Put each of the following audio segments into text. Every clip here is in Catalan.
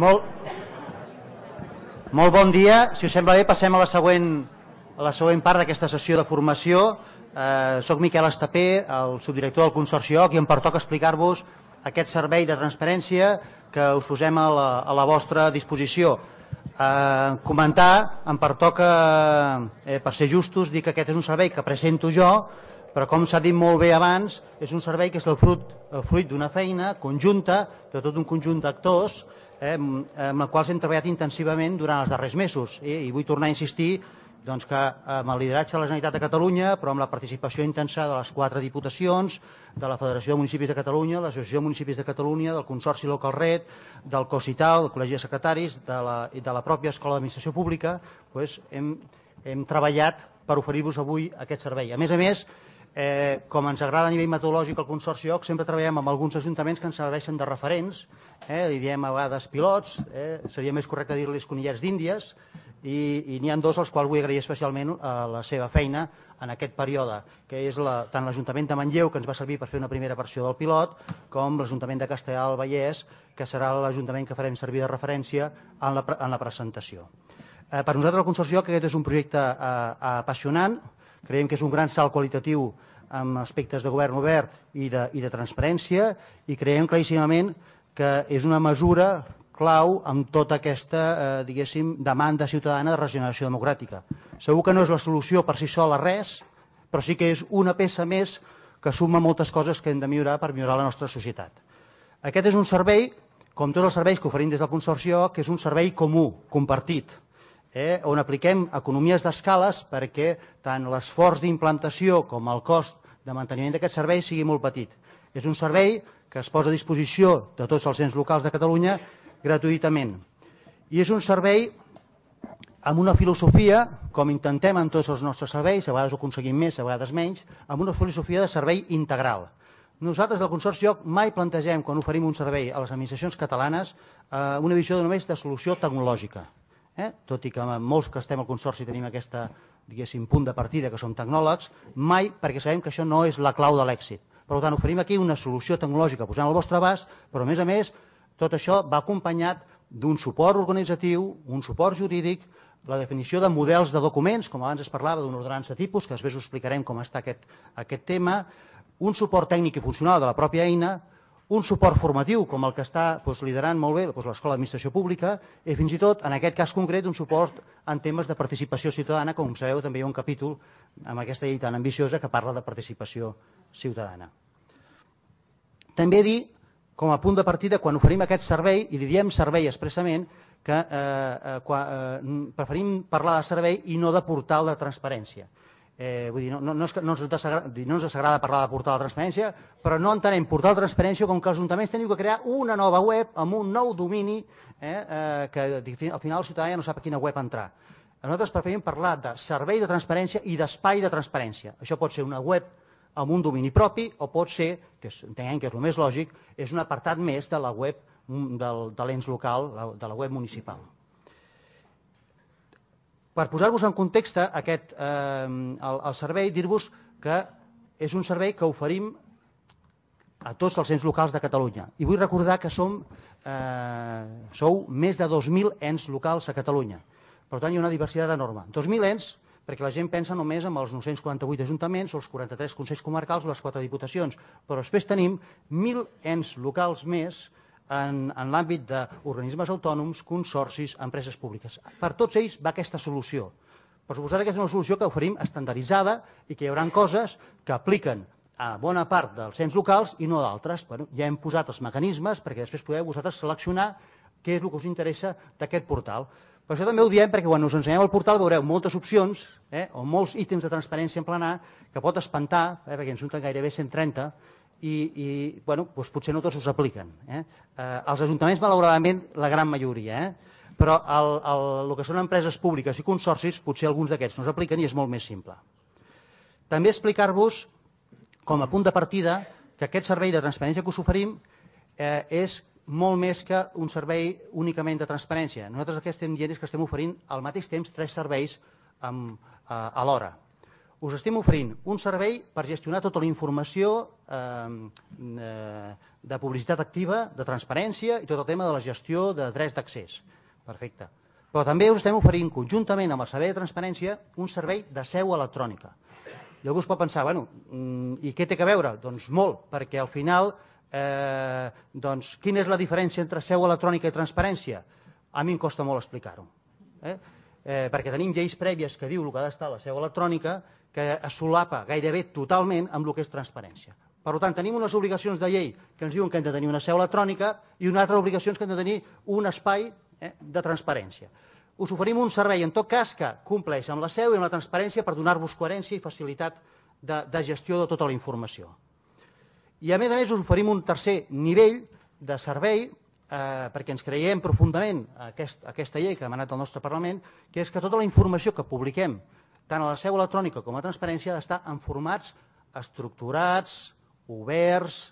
Molt, molt bon dia. Si us sembla bé, passem a la següent, a la següent part d'aquesta sessió de formació. Eh, soc Miquel Estapé, el subdirector del Consorci OC, i em pertoca explicar-vos aquest servei de transparència que us posem a la, a la vostra disposició. Eh, comentar, em pertoca, eh, per ser justos, dir que aquest és un servei que presento jo, però com s'ha dit molt bé abans, és un servei que és el fruit, fruit d'una feina conjunta de tot un conjunt d'actors eh, amb la qual hem treballat intensivament durant els darrers mesos. I, i vull tornar a insistir doncs, que amb el lideratge de la Generalitat de Catalunya, però amb la participació intensa de les quatre diputacions, de la Federació de Municipis de Catalunya, l'Associació de Municipis de Catalunya, del Consorci Local Red, del COSITAL, del Col·legi de Secretaris, de la, i de la pròpia Escola d'Administració Pública, doncs hem, hem treballat per oferir-vos avui aquest servei. A més a més, Eh, com ens agrada a nivell metodològic el Consorci OC, sempre treballem amb alguns ajuntaments que ens serveixen de referents, eh, li diem a vegades pilots, eh, seria més correcte dir-los conillers d'Índies, i, i n'hi ha dos als quals vull agrair especialment eh, la seva feina en aquest període, que és la, tant l'Ajuntament de Manlleu, que ens va servir per fer una primera versió del pilot, com l'Ajuntament de Castellà del Vallès, que serà l'Ajuntament que farem servir de referència en la, en la presentació. Eh, per nosaltres el Consorci OC aquest és un projecte eh, apassionant, Creiem que és un gran salt qualitatiu en aspectes de govern obert i de, i de transparència i creiem claríssimament que és una mesura clau amb tota aquesta eh, diguéssim demanda ciutadana de regeneració democràtica. Segur que no és la solució per si sola res, però sí que és una peça més que suma moltes coses que hem de millorar per millorar la nostra societat. Aquest és un servei, com tots els serveis que oferim des del Consorció, que és un servei comú, compartit, eh, on apliquem economies d'escales perquè tant l'esforç d'implantació com el cost de manteniment d'aquest servei sigui molt petit. És un servei que es posa a disposició de tots els ens locals de Catalunya gratuïtament. I és un servei amb una filosofia, com intentem en tots els nostres serveis, a vegades ho aconseguim més, a vegades menys, amb una filosofia de servei integral. Nosaltres del Consorci Joc mai plantegem, quan oferim un servei a les administracions catalanes, eh, una visió de només de solució tecnològica eh? tot i que molts que estem al Consorci tenim aquesta diguéssim, punt de partida, que som tecnòlegs, mai, perquè sabem que això no és la clau de l'èxit. Per tant, oferim aquí una solució tecnològica posant al vostre abast, però a més a més, tot això va acompanyat d'un suport organitzatiu, un suport jurídic, la definició de models de documents, com abans es parlava d'una ordenança tipus, que després us explicarem com està aquest, aquest tema, un suport tècnic i funcional de la pròpia eina, un suport formatiu com el que està doncs, liderant molt bé doncs, l'Escola d'Administració Pública i fins i tot en aquest cas concret un suport en temes de participació ciutadana, com sabeu també hi ha un capítol amb aquesta llei tan ambiciosa que parla de participació ciutadana. També dir, com a punt de partida, quan oferim aquest servei, i li diem servei expressament, que eh, eh, quan, eh, preferim parlar de servei i no de portal de transparència. Eh, vull dir, no, no, no, és que no, ens desagrada, no ens agrada parlar de portal de transparència, però no entenem portal de transparència com que els ajuntaments teniu que crear una nova web amb un nou domini eh, eh, que al final el ciutadà ja no sap a quina web entrar. Nosaltres preferim parlar de servei de transparència i d'espai de transparència. Això pot ser una web amb un domini propi o pot ser, que entenem que és el més lògic, és un apartat més de la web mm, del, de l'ens local, de la web municipal. Per posar-vos en context eh, aquest, eh, el, el servei, dir-vos que és un servei que oferim a tots els ens locals de Catalunya. I vull recordar que som, eh, sou més de 2.000 ens locals a Catalunya. Per tant, hi ha una diversitat enorme. 2.000 ens, perquè la gent pensa només en els 948 ajuntaments, els 43 consells comarcals o les 4 diputacions, però després tenim 1.000 ens locals més en, en l'àmbit d'organismes autònoms, consorcis, empreses públiques. Per tots ells va aquesta solució. Per suposat, aquesta és una solució que oferim estandarditzada i que hi haurà coses que apliquen a bona part dels ens locals i no d'altres. Bueno, ja hem posat els mecanismes perquè després podeu vosaltres seleccionar què és el que us interessa d'aquest portal. Per això també ho diem perquè quan us ensenyem el portal veureu moltes opcions eh, o molts ítems de transparència en planar que pot espantar, eh, perquè en surten gairebé 130, i, i bueno, doncs potser no tots us apliquen. Eh? Eh, els ajuntaments, malauradament, la gran majoria, eh? però el, el, el que són empreses públiques i consorcis, potser alguns d'aquests no s'apliquen i és molt més simple. També explicar-vos, com a punt de partida, que aquest servei de transparència que us oferim eh, és molt més que un servei únicament de transparència. Nosaltres el que estem dient és que estem oferint al mateix temps tres serveis amb, eh, alhora us estem oferint un servei per gestionar tota la informació ehm, eh, de publicitat activa, de transparència i tot el tema de la gestió de drets d'accés. Perfecte. Però també us estem oferint conjuntament amb el servei de transparència un servei de seu electrònica. I algú es pot pensar, bueno, mm, i què té que veure? Doncs molt, perquè al final, eh, doncs, quina és la diferència entre seu electrònica i transparència? A mi em costa molt explicar-ho. Eh? Eh, perquè tenim lleis prèvies que diu el que ha d'estar la seu electrònica que es solapa gairebé totalment amb el que és transparència. Per tant, tenim unes obligacions de llei que ens diuen que hem de tenir una seu electrònica i una altra obligacions que hem de tenir un espai eh, de transparència. Us oferim un servei, en tot cas, que compleix amb la seu i amb la transparència per donar-vos coherència i facilitat de, de gestió de tota la informació. I, a més a més, us oferim un tercer nivell de servei eh, perquè ens creiem profundament aquest, aquesta llei que ha demanat el nostre Parlament, que és que tota la informació que publiquem tant a la seu electrònica com a transparència, ha d'estar en formats estructurats, oberts,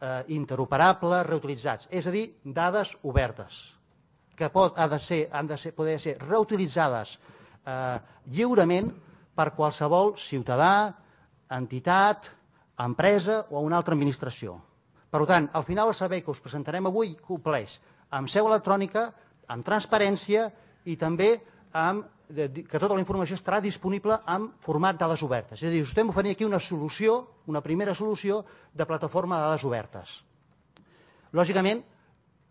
eh, interoperables, reutilitzats. És a dir, dades obertes, que pot, ha de ser, han de ser, poder ser reutilitzades eh, lliurement per qualsevol ciutadà, entitat, empresa o una altra administració. Per tant, al final el servei que us presentarem avui compleix amb seu electrònica, amb transparència i també amb de, que tota la informació estarà disponible en format dades obertes. És a dir, us estem oferint aquí una solució, una primera solució de plataforma de dades obertes. Lògicament,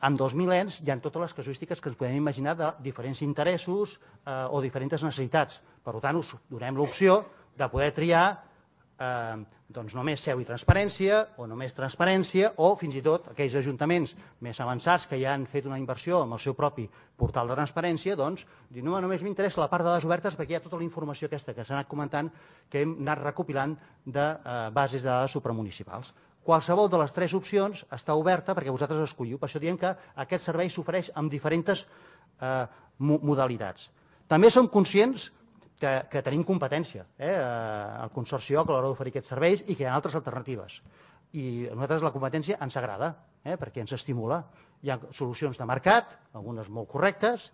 amb 2.000 ens hi ha totes les casuístiques que ens podem imaginar de diferents interessos eh, o diferents necessitats. Per tant, us donem l'opció de poder triar eh, doncs només seu i transparència o només transparència o fins i tot aquells ajuntaments més avançats que ja han fet una inversió amb el seu propi portal de transparència doncs dir, no, només m'interessa la part de les obertes perquè hi ha tota la informació aquesta que s'ha anat comentant que hem anat recopilant de eh, bases de dades supramunicipals. Qualsevol de les tres opcions està oberta perquè vosaltres escolliu. Per això diem que aquest servei s'ofereix amb diferents eh, modalitats. També som conscients que que, que tenim competència, eh? eh el OC a l'hora d'oferir aquests serveis i que hi ha altres alternatives. I a nosaltres la competència ens agrada, eh? perquè ens estimula. Hi ha solucions de mercat, algunes molt correctes,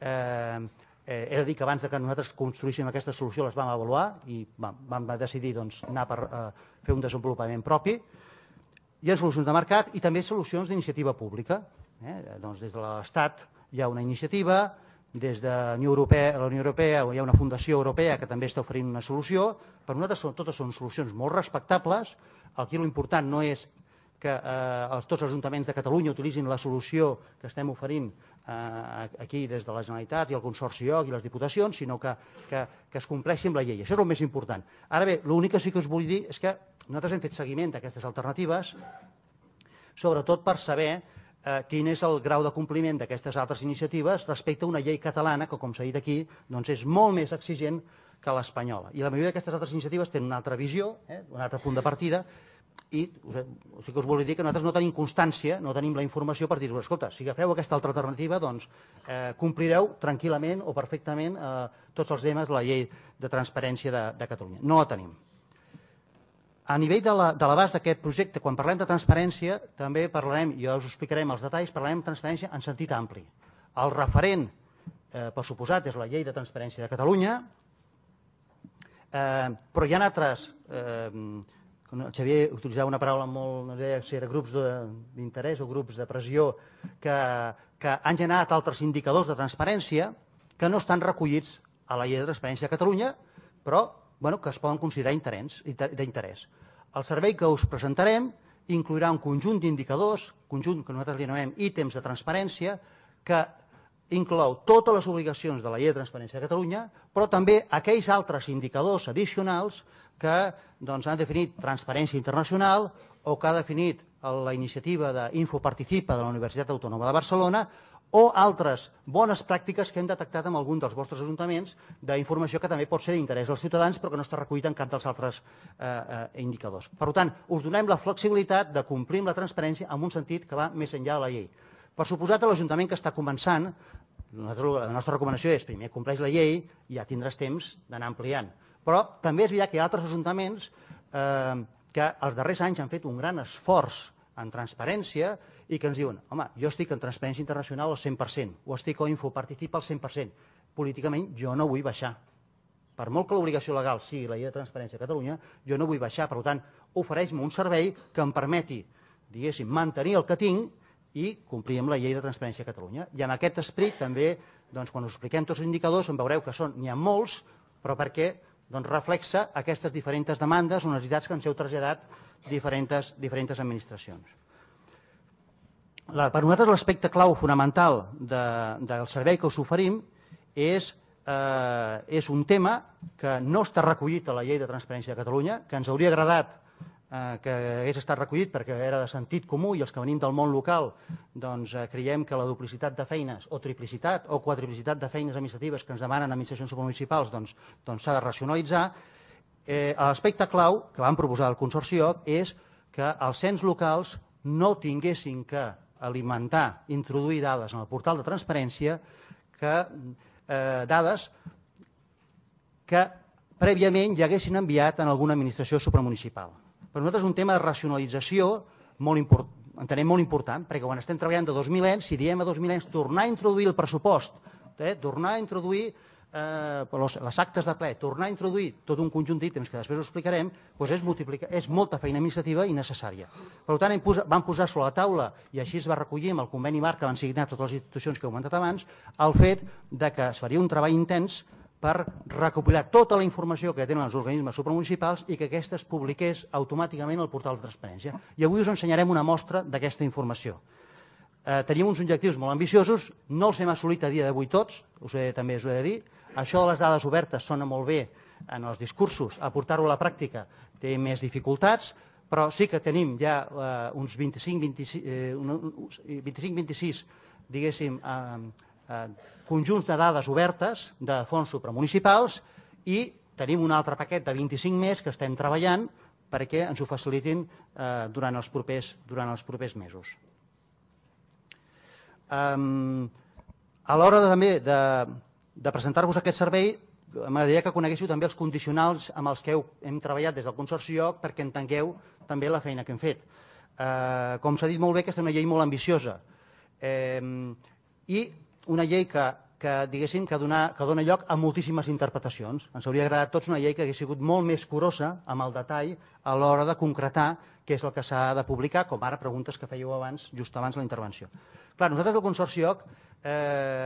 eh, eh, he de dir que abans de que nosaltres construíssim aquesta solució les vam avaluar i vam, vam decidir doncs, anar per eh, fer un desenvolupament propi. Hi ha solucions de mercat i també solucions d'iniciativa pública. Eh? Doncs des de l'Estat hi ha una iniciativa, des de la Unió Europea, la Unió Europea hi ha una fundació europea que també està oferint una solució. Per nosaltres són, totes són solucions molt respectables. Aquí l'important no és que eh, els, tots els ajuntaments de Catalunya utilitzin la solució que estem oferint eh, aquí des de la Generalitat i el Consorci OC i les Diputacions, sinó que, que, que es compleixi amb la llei. Això és el més important. Ara bé, l'únic que sí que us vull dir és que nosaltres hem fet seguiment d'aquestes alternatives, sobretot per saber eh, quin és el grau de compliment d'aquestes altres iniciatives respecte a una llei catalana que, com s'ha dit aquí, doncs és molt més exigent que l'espanyola. I la majoria d'aquestes altres iniciatives tenen una altra visió, eh, un altre punt de partida, i us, o sigui que us volia dir que nosaltres no tenim constància, no tenim la informació per dir-vos, escolta, si agafeu aquesta altra alternativa, doncs eh, complireu tranquil·lament o perfectament eh, tots els temes de la llei de transparència de, de Catalunya. No la tenim. A nivell de l'abast la, d'aquest projecte, quan parlem de transparència, també parlarem, i us explicarem els detalls, parlarem de transparència en sentit ampli. El referent, eh, per suposat, és la llei de transparència de Catalunya, eh, però hi ha altres... Eh, Xavier utilitzava una paraula molt, no deia si era grups d'interès o grups de pressió, que, que han generat altres indicadors de transparència que no estan recollits a la llei de transparència de Catalunya, però bueno, que es poden considerar d'interès. El servei que us presentarem inclourà un conjunt d'indicadors, conjunt que nosaltres li anomenem ítems de transparència, que inclou totes les obligacions de la llei de transparència de Catalunya, però també aquells altres indicadors addicionals que doncs, han definit transparència internacional o que ha definit la iniciativa Participa de la Universitat Autònoma de Barcelona o altres bones pràctiques que hem detectat en algun dels vostres ajuntaments d'informació que també pot ser d'interès dels ciutadans però que no està recollit en cap dels altres eh, eh indicadors. Per tant, us donem la flexibilitat de complir amb la transparència en un sentit que va més enllà de la llei. Per suposat, l'Ajuntament que està començant, la nostra recomanació és primer compleix la llei i ja tindràs temps d'anar ampliant. Però també és veritat que hi ha altres ajuntaments eh, que els darrers anys han fet un gran esforç en transparència i que ens diuen, home, jo estic en transparència internacional al 100%, o estic a Info, participa al 100%. Políticament jo no vull baixar. Per molt que l'obligació legal sigui la llei de transparència a Catalunya, jo no vull baixar. Per tant, ofereix-me un servei que em permeti, diguéssim, mantenir el que tinc i complir amb la llei de transparència a Catalunya. I amb aquest esprit també, doncs, quan us expliquem tots els indicadors, en veureu que són, n'hi ha molts, però perquè doncs, reflexa aquestes diferents demandes o necessitats que ens heu traslladat diferents, diferents administracions. La, per nosaltres l'aspecte clau fonamental de, del servei que us oferim és, eh, és un tema que no està recollit a la llei de transparència de Catalunya, que ens hauria agradat eh, que hagués estat recollit perquè era de sentit comú i els que venim del món local doncs, eh, creiem que la duplicitat de feines o triplicitat o quadriplicitat de feines administratives que ens demanen administracions supermunicipals s'ha doncs, doncs de racionalitzar Eh, L'aspecte clau que vam proposar al Oc és que els cens locals no tinguessin que alimentar, introduir dades en el portal de transparència, que eh, dades que prèviament ja haguessin enviat en alguna administració supramunicipal. Per nosaltres és un tema de racionalització molt important, entenem molt important, perquè quan estem treballant de 2.000 anys, si diem a 2.000 anys tornar a introduir el pressupost, eh, tornar a introduir eh, los, les actes de ple, tornar a introduir tot un conjunt d'ítems que després ho explicarem, doncs és, és molta feina administrativa i necessària. Per tant, posa, vam posar sobre la taula, i així es va recollir amb el conveni marc que van signar totes les institucions que he comentat abans, el fet de que es faria un treball intens per recopilar tota la informació que tenen els organismes supramunicipals i que aquesta es publiqués automàticament al portal de transparència. I avui us ensenyarem una mostra d'aquesta informació. Eh, tenim uns objectius molt ambiciosos, no els hem assolit a dia d'avui tots, us he, també us ho he de dir, això de les dades obertes sona molt bé en els discursos, a portar-ho a la pràctica té més dificultats, però sí que tenim ja eh, uns 25-26 eh, 25, diguéssim, eh, eh, conjunts de dades obertes de fons supramunicipals i tenim un altre paquet de 25 més que estem treballant perquè ens ho facilitin durant, els propers, durant els propers mesos. a l'hora també de, de presentar-vos aquest servei, m'agradaria que coneguéssiu també els condicionals amb els que heu, hem treballat des del Consorci OC perquè entengueu també la feina que hem fet. Eh, com s'ha dit molt bé, aquesta és una llei molt ambiciosa eh, i una llei que, que diguéssim, que, que dona lloc a moltíssimes interpretacions. Ens hauria agradat tots una llei que hagués sigut molt més curosa amb el detall a l'hora de concretar què és el que s'ha de publicar, com ara preguntes que fèieu abans, just abans la intervenció. Clar, nosaltres del Consorci OC Eh,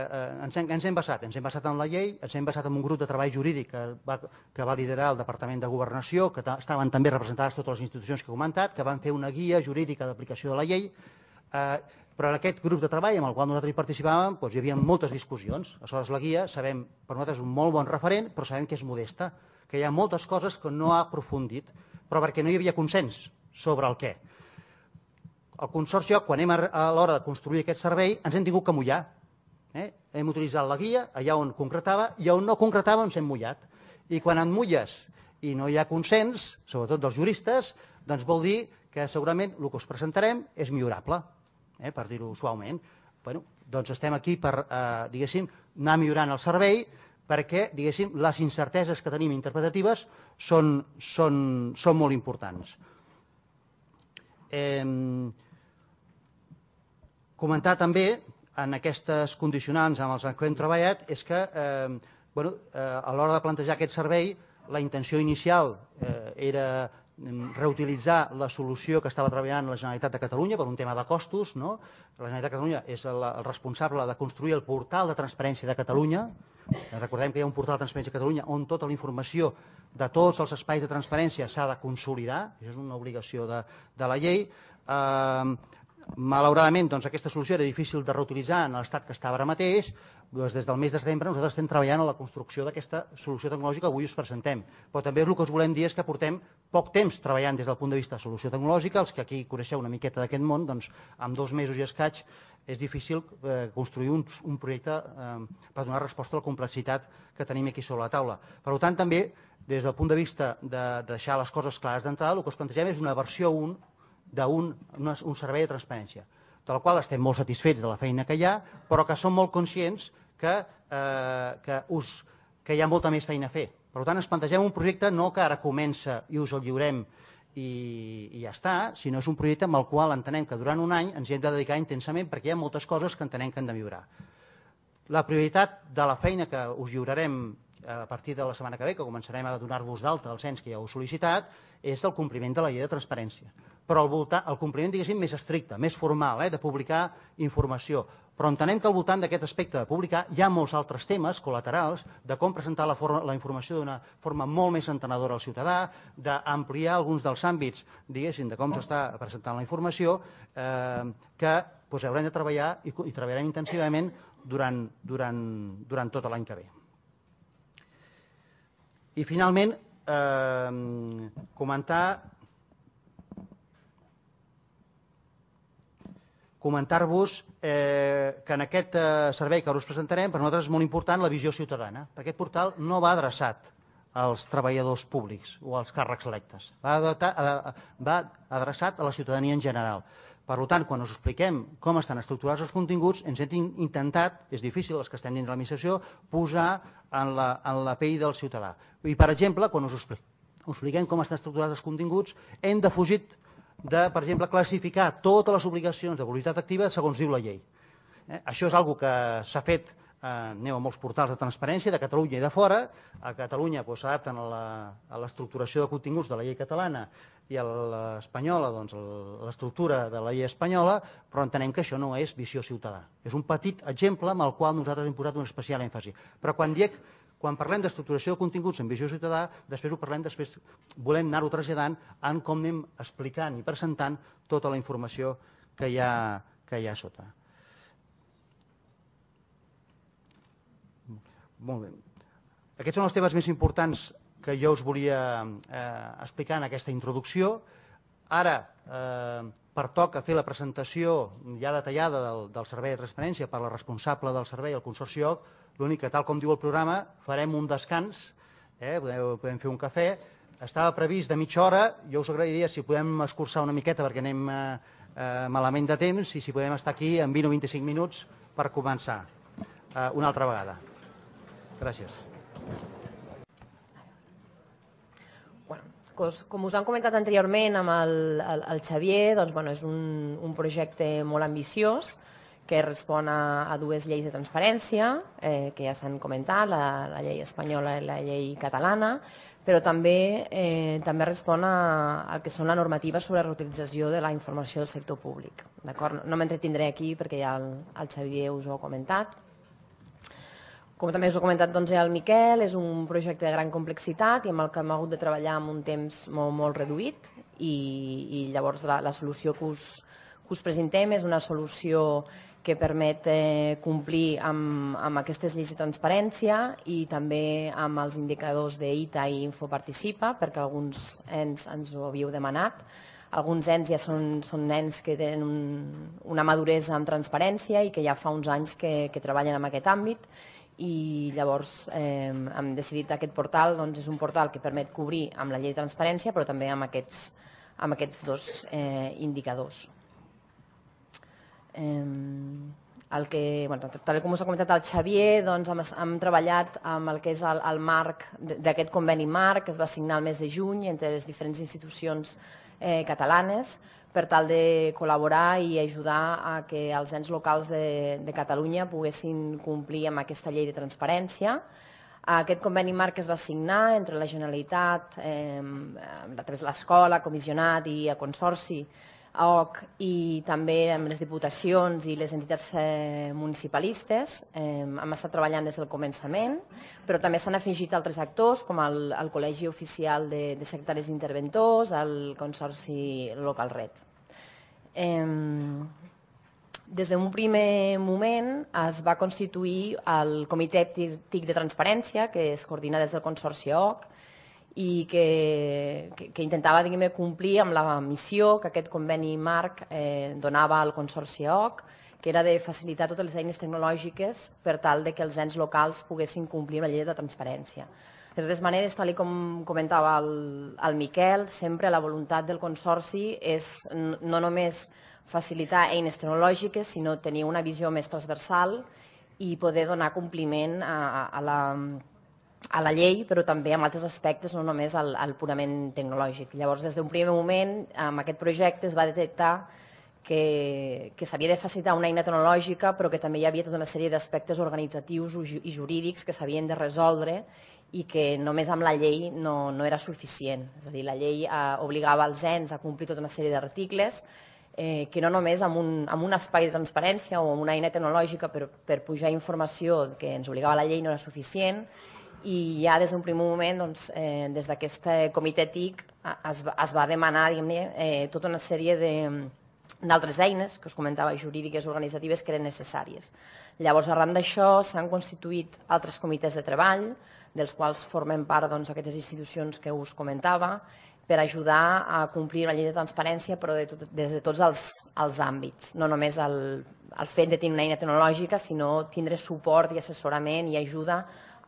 eh, ens, hem, ens hem basat. Ens hem basat en la llei, ens hem basat en un grup de treball jurídic que va, que va liderar el Departament de Governació, que estaven també representades totes les institucions que he comentat, que van fer una guia jurídica d'aplicació de la llei, eh, però en aquest grup de treball amb el qual nosaltres hi participàvem doncs, hi havia moltes discussions. Aleshores, la guia, sabem, per nosaltres és un molt bon referent, però sabem que és modesta, que hi ha moltes coses que no ha aprofundit, però perquè no hi havia consens sobre el què. El Consorci, quan hem a l'hora de construir aquest servei, ens hem tingut que mullar Eh? Hem utilitzat la guia allà on concretava i on no concretava ens hem mullat. I quan et mulles i no hi ha consens, sobretot dels juristes, doncs vol dir que segurament el que us presentarem és millorable, eh? per dir-ho suaument. Bueno, doncs estem aquí per, eh, diguéssim, anar millorant el servei perquè, diguéssim, les incerteses que tenim interpretatives són, són, són molt importants. Eh, comentar també en aquestes condicionants amb els que hem treballat és que eh, bueno, eh, a l'hora de plantejar aquest servei la intenció inicial eh, era mm, reutilitzar la solució que estava treballant la Generalitat de Catalunya per un tema de costos. No? La Generalitat de Catalunya és el, el responsable de construir el portal de transparència de Catalunya. Eh, recordem que hi ha un portal de transparència de Catalunya on tota la informació de tots els espais de transparència s'ha de consolidar, això és una obligació de, de la llei. Eh, Malauradament, doncs, aquesta solució era difícil de reutilitzar en l'estat que estava ara mateix. Doncs, des del mes de setembre nosaltres estem treballant en la construcció d'aquesta solució tecnològica que avui us presentem. Però també el que us volem dir és que portem poc temps treballant des del punt de vista de solució tecnològica. Els que aquí coneixeu una miqueta d'aquest món, doncs, amb dos mesos i escaig és difícil eh, construir un, un projecte eh, per donar resposta a la complexitat que tenim aquí sobre la taula. Per tant, també, des del punt de vista de, de deixar les coses clares d'entrada, el que us plantegem és una versió 1 d'un un servei de transparència, del qual estem molt satisfets de la feina que hi ha, però que som molt conscients que, eh, que, us, que hi ha molta més feina a fer. Per tant, ens plantegem un projecte no que ara comença i us el lliurem i, i ja està, sinó és un projecte amb el qual entenem que durant un any ens hi hem de dedicar intensament perquè hi ha moltes coses que entenem que hem de millorar. La prioritat de la feina que us lliurarem eh, a partir de la setmana que ve, que començarem a donar-vos d'alta els ens que ja heu sol·licitat, és el compliment de la llei de transparència però al voltant, el compliment, diguéssim, més estricte, més formal, eh, de publicar informació. Però entenem que al voltant d'aquest aspecte de publicar hi ha molts altres temes col·laterals de com presentar la, forma, la informació d'una forma molt més entenedora al ciutadà, d'ampliar alguns dels àmbits, diguéssim, de com s'està presentant la informació, eh, que doncs, haurem de treballar i, i treballarem intensivament durant, durant, durant tot l'any que ve. I finalment, eh, comentar comentar-vos eh, que en aquest eh, servei que ara us presentarem, per nosaltres és molt important la visió ciutadana, perquè aquest portal no va adreçat als treballadors públics o als càrrecs electes, va, eh, va adreçat a la ciutadania en general. Per tant, quan us expliquem com estan estructurats els continguts, ens hem intentat, és difícil els que estem dins de l'administració, posar en la, en la pell del ciutadà. I, per exemple, quan us expliquem com estan estructurats els continguts, hem defugit de, per exemple, classificar totes les obligacions de publicitat activa segons diu la llei. Eh? Això és algo que s'ha fet eh, aneu a molts portals de transparència de Catalunya i de fora. A Catalunya doncs, s'adapten doncs, a l'estructuració de continguts de la llei catalana i a l'espanyola, doncs, l'estructura de la llei espanyola, però entenem que això no és visió ciutadà. És un petit exemple amb el qual nosaltres hem posat un especial èmfasi. Però quan dic quan parlem d'estructuració de continguts en visió ciutadà, després ho parlem, després volem anar-ho traslladant en com anem explicant i presentant tota la informació que hi ha, que hi ha sota. Molt bé. Aquests són els temes més importants que jo us volia eh, explicar en aquesta introducció. Ara eh, pertoca fer la presentació ja detallada del, del Servei de Transparència per la responsable del servei, el Consorci OC, L'únic que, tal com diu el programa, farem un descans, eh? podem, podem fer un cafè. Estava previst de mitja hora, jo us agrairia si podem escurçar una miqueta perquè anem eh, eh malament de temps i si podem estar aquí en 20 o 25 minuts per començar eh, una altra vegada. Gràcies. com us han comentat anteriorment amb el, el, el Xavier, doncs, bueno, és un, un projecte molt ambiciós que respon a, a dues lleis de transparència, eh, que ja s'han comentat, la, la llei espanyola i la llei catalana, però també, eh, també respon a, al que són la normativa sobre la reutilització de la informació del sector públic. No, no m'entretindré aquí perquè ja el, el Xavier us ho ha comentat. Com també us ho ha comentat doncs, el Miquel, és un projecte de gran complexitat i amb el que hem hagut de treballar en un temps molt, molt reduït i, i llavors la, la solució que us, que us presentem és una solució que permet eh, complir amb, amb aquestes lleis de transparència i també amb els indicadors d'ITA i Infoparticipa, perquè alguns ens, ens ho havíeu demanat. Alguns ens ja són, són nens que tenen un, una maduresa en transparència i que ja fa uns anys que, que treballen en aquest àmbit i llavors eh, hem decidit aquest portal doncs és un portal que permet cobrir amb la llei de transparència però també amb aquests, amb aquests dos eh, indicadors. Eh, el que, bueno, tal com us ha comentat el Xavier, doncs hem, hem treballat amb el que és el, el marc d'aquest conveni marc que es va signar el mes de juny entre les diferents institucions eh, catalanes per tal de col·laborar i ajudar a que els ens locals de, de Catalunya poguessin complir amb aquesta llei de transparència. Aquest conveni marc es va signar entre la Generalitat, eh, a través de l'escola, comissionat i a consorci, AOC i també amb les diputacions i les entitats eh, municipalistes. hem estat treballant des del començament, però també s'han afegit altres actors, com el, el Col·legi Oficial de, de Secretaris Interventors, el Consorci Local Red. Eh, des d'un primer moment es va constituir el Comitè TIC de Transparència, que es coordina des del Consorci OC, i que, que, que intentava diguem, complir amb la missió que aquest conveni marc eh, donava al Consorci OC, que era de facilitar totes les eines tecnològiques per tal de que els ens locals poguessin complir amb la llei de transparència. De totes maneres, tal com comentava el, el Miquel, sempre la voluntat del Consorci és no només facilitar eines tecnològiques, sinó tenir una visió més transversal i poder donar compliment a, a, a la a la llei, però també en altres aspectes, no només al, al purament tecnològic. Llavors, des d'un primer moment, amb aquest projecte es va detectar que, que s'havia de facilitar una eina tecnològica, però que també hi havia tota una sèrie d'aspectes organitzatius i jurídics que s'havien de resoldre i que només amb la llei no, no era suficient. És a dir, la llei eh, obligava els ens a complir tota una sèrie d'articles eh, que no només amb un, amb un espai de transparència o amb una eina tecnològica per, per pujar informació que ens obligava la llei no era suficient i ja des d'un primer moment, doncs, eh, des d'aquest eh, comitè TIC, es, es va demanar eh, tota una sèrie de, d'altres eines que us comentava, jurídiques, organitzatives, que eren necessàries. Llavors, arran d'això, s'han constituït altres comitès de treball, dels quals formen part doncs, aquestes institucions que us comentava, per ajudar a complir la llei de transparència, però de tot, des de tots els, els àmbits, no només el, el fet de tenir una eina tecnològica, sinó tindre suport i assessorament i ajuda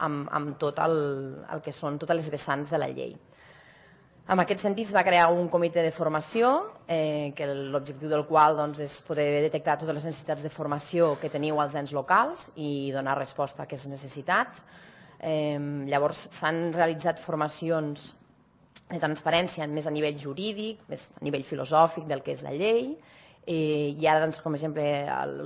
amb, amb tot el, el que són totes les vessants de la llei. En aquest sentit, es va crear un comitè de formació, eh, que l'objectiu del qual doncs, és poder detectar totes les necessitats de formació que teniu als ens locals i donar resposta a aquestes necessitats. Eh, llavors, s'han realitzat formacions de transparència més a nivell jurídic, més a nivell filosòfic del que és la llei, Eh, I ara, doncs, com a exemple,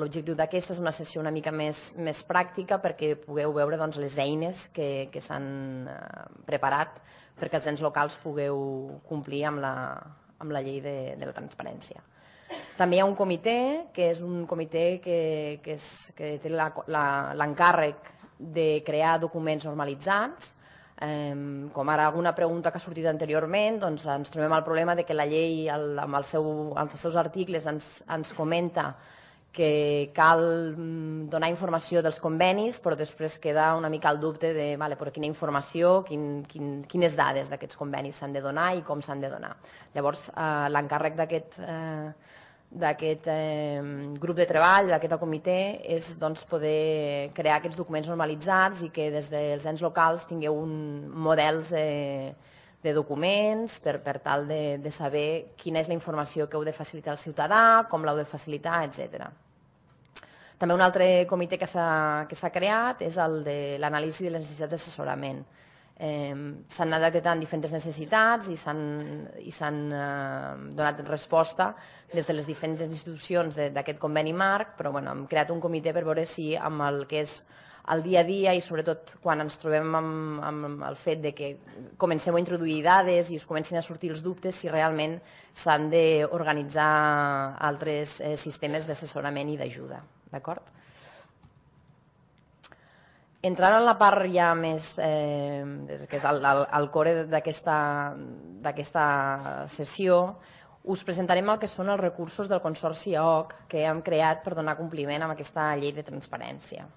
l'objectiu d'aquesta és una sessió una mica més, més pràctica perquè pugueu veure doncs, les eines que, que s'han eh, preparat perquè els ens locals pugueu complir amb la, amb la llei de, de la transparència. També hi ha un comitè, que és un comitè que, que, és, que té l'encàrrec de crear documents normalitzats, Eh, com ara alguna pregunta que ha sortit anteriorment, doncs ens trobem el problema de que la llei el, amb, el seu, amb els seus articles ens, ens comenta que cal mm, donar informació dels convenis, però després queda una mica el dubte de vale, però quina informació, quin, quin, quines dades d'aquests convenis s'han de donar i com s'han de donar. Llavors, eh, l'encàrrec d'aquest eh, d'aquest eh, grup de treball, d'aquest comitè, és doncs, poder crear aquests documents normalitzats i que des dels ens locals tingueu un, models de, de documents per, per tal de, de saber quina és la informació que heu de facilitar al ciutadà, com l'heu de facilitar, etc. També un altre comitè que s'ha creat és el de l'anàlisi de les necessitats d'assessorament eh, s'han anat detectant diferents necessitats i s'han eh, donat resposta des de les diferents institucions d'aquest conveni marc, però bueno, hem creat un comitè per veure si amb el que és el dia a dia i sobretot quan ens trobem amb, amb el fet de que comencem a introduir dades i us comencin a sortir els dubtes si realment s'han d'organitzar altres eh, sistemes d'assessorament i d'ajuda. D'acord? entrant en la part ja més, eh, que és el, el, el core d'aquesta sessió, us presentarem el que són els recursos del Consorci AOC que hem creat per donar compliment amb aquesta llei de transparència.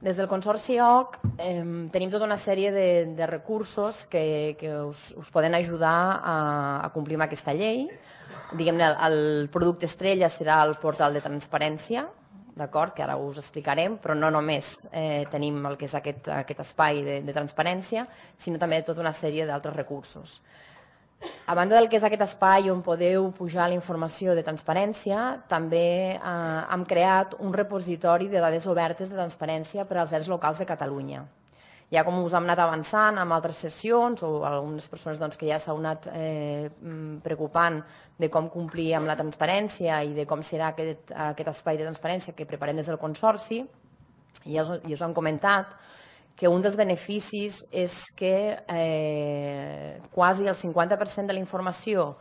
Des del Consorci OC eh, tenim tota una sèrie de, de recursos que, que us, us poden ajudar a, a complir amb aquesta llei. Diguem-ne, el, el producte estrella serà el portal de transparència, d'acord, que ara us explicarem, però no només eh, tenim el que és aquest, aquest espai de, de transparència, sinó també tota una sèrie d'altres recursos. A banda del que és aquest espai on podeu pujar la informació de transparència, també eh, hem creat un repositori de dades obertes de transparència per als ens locals de Catalunya ja com us hem anat avançant amb altres sessions o algunes persones doncs, que ja s'ha anat eh, mm, preocupant de com complir amb la transparència i de com serà aquest, aquest espai de transparència que preparem des del Consorci, i ja us, ja us han comentat que un dels beneficis és que eh, quasi el 50% de la informació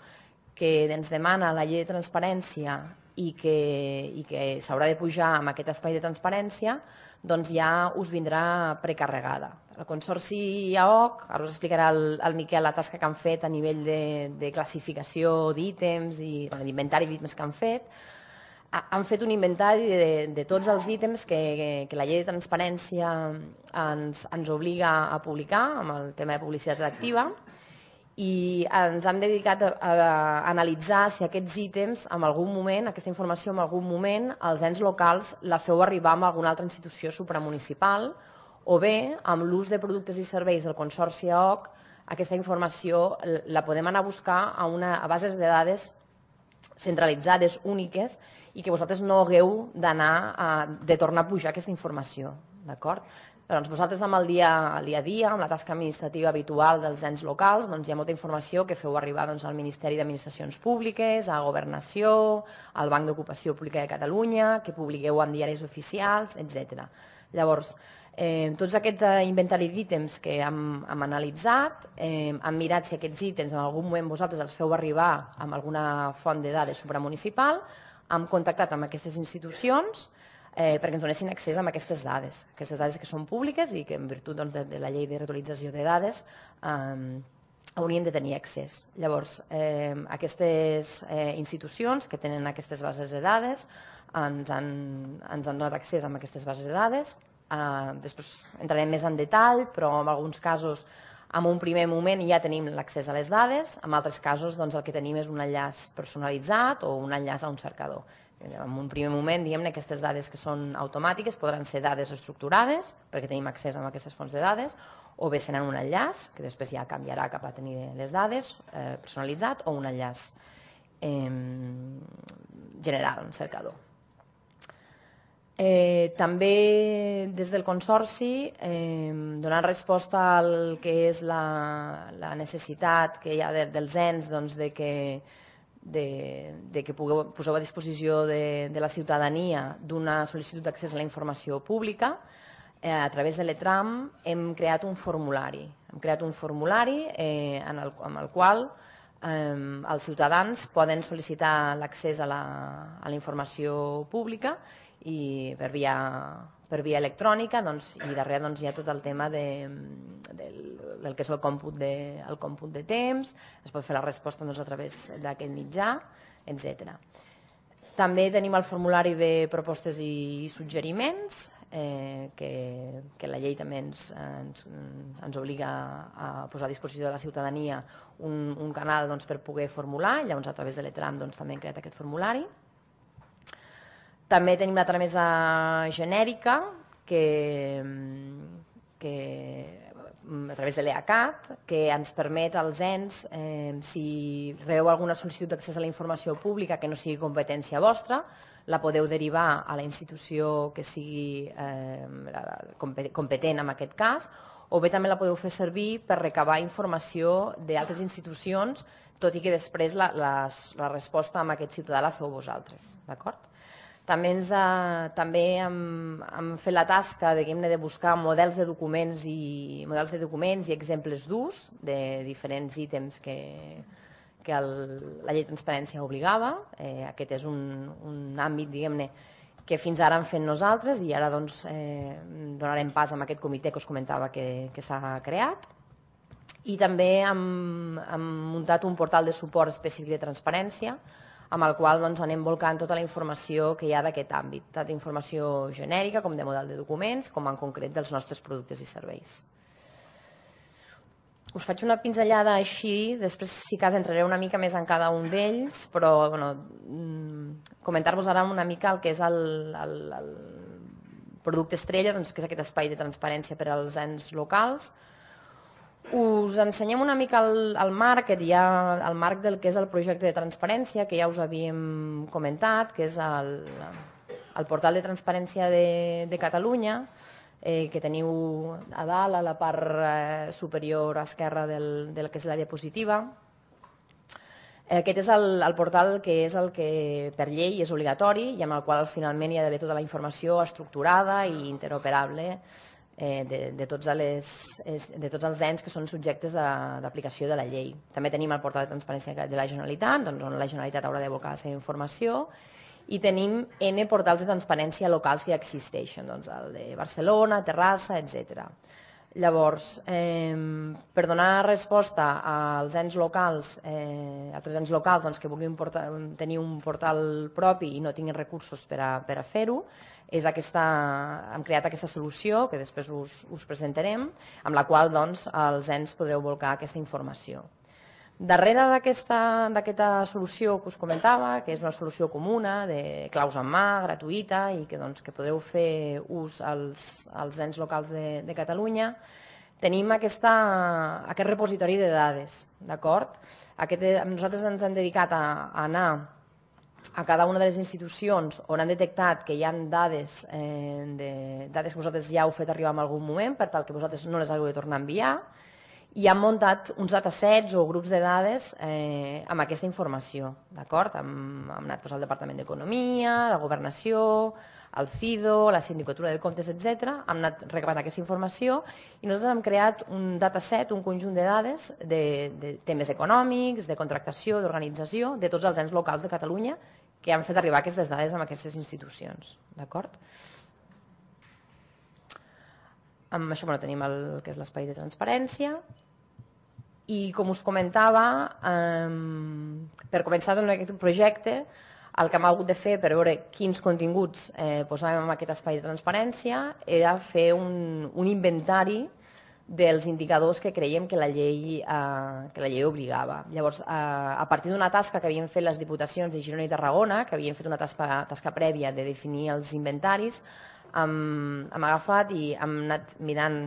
que ens demana la llei de transparència i que, i que s'haurà de pujar amb aquest espai de transparència, doncs ja us vindrà precarregada. El Consorci AOC, ara us explicarà el, el Miquel la tasca que han fet a nivell de, de classificació d'ítems i bueno, l'inventari d'ítems que han fet, han fet un inventari de, de tots els ítems que, que, que la llei de transparència ens, ens obliga a publicar amb el tema de publicitat activa i ens hem dedicat a, a, a analitzar si aquests ítems, en algun moment, aquesta informació en algun moment, els ens locals la feu arribar a alguna altra institució supramunicipal o bé, amb l'ús de productes i serveis del Consorci AOC, aquesta informació la podem anar a buscar a, una, a bases de dades centralitzades, úniques, i que vosaltres no hagueu d'anar, de tornar a pujar aquesta informació. D'acord? Doncs vosaltres amb el dia, el dia a dia, amb la tasca administrativa habitual dels ens locals, doncs hi ha molta informació que feu arribar doncs, al Ministeri d'Administracions Públiques, a Governació, al Banc d'Ocupació Pública de Catalunya, que publiqueu en diaris oficials, etc. Llavors, eh, tots aquests eh, inventari d'ítems que hem, hem analitzat, eh, hem mirat si aquests ítems en algun moment vosaltres els feu arribar amb alguna font de dades supramunicipal, hem contactat amb aquestes institucions, eh, perquè ens donessin accés a aquestes dades, aquestes dades que són públiques i que en virtut doncs, de, de la llei de reutilització de dades eh, haurien de tenir accés. Llavors, eh, aquestes eh, institucions que tenen aquestes bases de dades ens han, ens han donat accés a aquestes bases de dades. Eh, després entrarem més en detall, però en alguns casos en un primer moment ja tenim l'accés a les dades, en altres casos doncs, el que tenim és un enllaç personalitzat o un enllaç a un cercador en un primer moment, diguem-ne, aquestes dades que són automàtiques podran ser dades estructurades, perquè tenim accés a aquestes fonts de dades, o bé seran un enllaç, que després ja canviarà cap a tenir les dades, eh, personalitzat, o un enllaç eh, general, un cercador. Eh, també des del Consorci, eh, donant resposta al que és la, la necessitat que hi ha de, dels ens doncs, de que de, de que pugueu, poseu a disposició de, de la ciutadania d'una sol·licitud d'accés a la informació pública, eh, a través de l'ETRAM hem creat un formulari. Hem creat un formulari eh, en el, amb el qual eh, els ciutadans poden sol·licitar l'accés a, la, a la informació pública i per via, per via electrònica doncs, i darrere doncs, hi ha tot el tema de, del, del que és el còmput, de, el còmput de temps, es pot fer la resposta doncs, a través d'aquest mitjà, etc. També tenim el formulari de propostes i suggeriments, eh, que, que la llei també ens, ens, ens obliga a posar a disposició de la ciutadania un, un canal doncs, per poder formular, llavors a través de l'ETRAM doncs, també hem creat aquest formulari. També tenim la tramesa genèrica, que, que mm, a través de l'EACAT, que ens permet als ens, eh, si reu alguna sol·licitud d'accés a la informació pública que no sigui competència vostra, la podeu derivar a la institució que sigui eh, competent en aquest cas, o bé també la podeu fer servir per recabar informació d'altres institucions, tot i que després la, la, la resposta amb aquest ciutadà la feu vosaltres. D'acord? també, ens, eh, també hem, hem fet la tasca de buscar models de documents i, models de documents i exemples d'ús de diferents ítems que, que el, la llei de transparència obligava. Eh, aquest és un, un àmbit diguem-ne que fins ara hem fet nosaltres i ara doncs, eh, donarem pas a aquest comitè que us comentava que, que s'ha creat. I també hem, hem muntat un portal de suport específic de transparència amb el qual doncs, anem volcant tota la informació que hi ha d'aquest àmbit, tant informació genèrica com de model de documents, com en concret dels nostres productes i serveis. Us faig una pinzellada així, després si cas entraré una mica més en cada un d'ells, però bueno, mm, comentar-vos ara una mica el que és el, el, el producte estrella, doncs, que és aquest espai de transparència per als ens locals, us ensenyem una mica el, el marc, ja, el marc del que és el projecte de transparència, que ja us havíem comentat, que és el, el portal de transparència de, de Catalunya, eh, que teniu a dalt, a la part eh, superior a esquerra del, del que és la diapositiva. aquest és el, el portal que és el que per llei és obligatori i amb el qual finalment hi ha d'haver tota la informació estructurada i interoperable eh, de, de, tots les, de tots els ens que són subjectes d'aplicació de, de la llei. També tenim el portal de transparència de la Generalitat, doncs, on la Generalitat haurà de volcar la seva informació, i tenim N portals de transparència locals que ja existeixen, doncs el de Barcelona, Terrassa, etc. Llavors, eh, per donar resposta als ens locals, eh, altres ens locals doncs, que vulguin portar, tenir un portal propi i no tinguin recursos per a, per a fer-ho, és aquesta, hem creat aquesta solució que després us, us presentarem, amb la qual doncs, els ens podreu volcar aquesta informació. Darrere d'aquesta solució que us comentava, que és una solució comuna, de claus en mà, gratuïta, i que, doncs, que podreu fer ús als, als ens locals de, de Catalunya, tenim aquesta, aquest repositori de dades, d'acord? Eh, nosaltres ens hem dedicat a, a anar a cada una de les institucions on han detectat que hi han dades, eh, de, dades que vosaltres ja heu fet arribar en algun moment, per tal que vosaltres no les hagueu de tornar a enviar, i han muntat uns datasets o grups de dades eh, amb aquesta informació, d'acord? Hem, hem anat doncs, al Departament d'Economia, la Governació, el CIDO, la Sindicatura de Comptes, etc. Hem anat recabant aquesta informació i nosaltres hem creat un dataset, un conjunt de dades de, de temes econòmics, de contractació, d'organització, de tots els ens locals de Catalunya que han fet arribar aquestes dades amb aquestes institucions. D'acord? Amb això bueno, tenim el que és l'espai de transparència i com us comentava, eh, per començar doncs, aquest projecte el que hem hagut de fer per veure quins continguts eh, posàvem en aquest espai de transparència era fer un, un inventari dels indicadors que creiem que la llei, eh, que la llei obligava. Llavors, eh, a partir d'una tasca que havien fet les diputacions de Girona i Tarragona, que havien fet una tasca, tasca prèvia de definir els inventaris, hem, hem agafat i hem anat mirant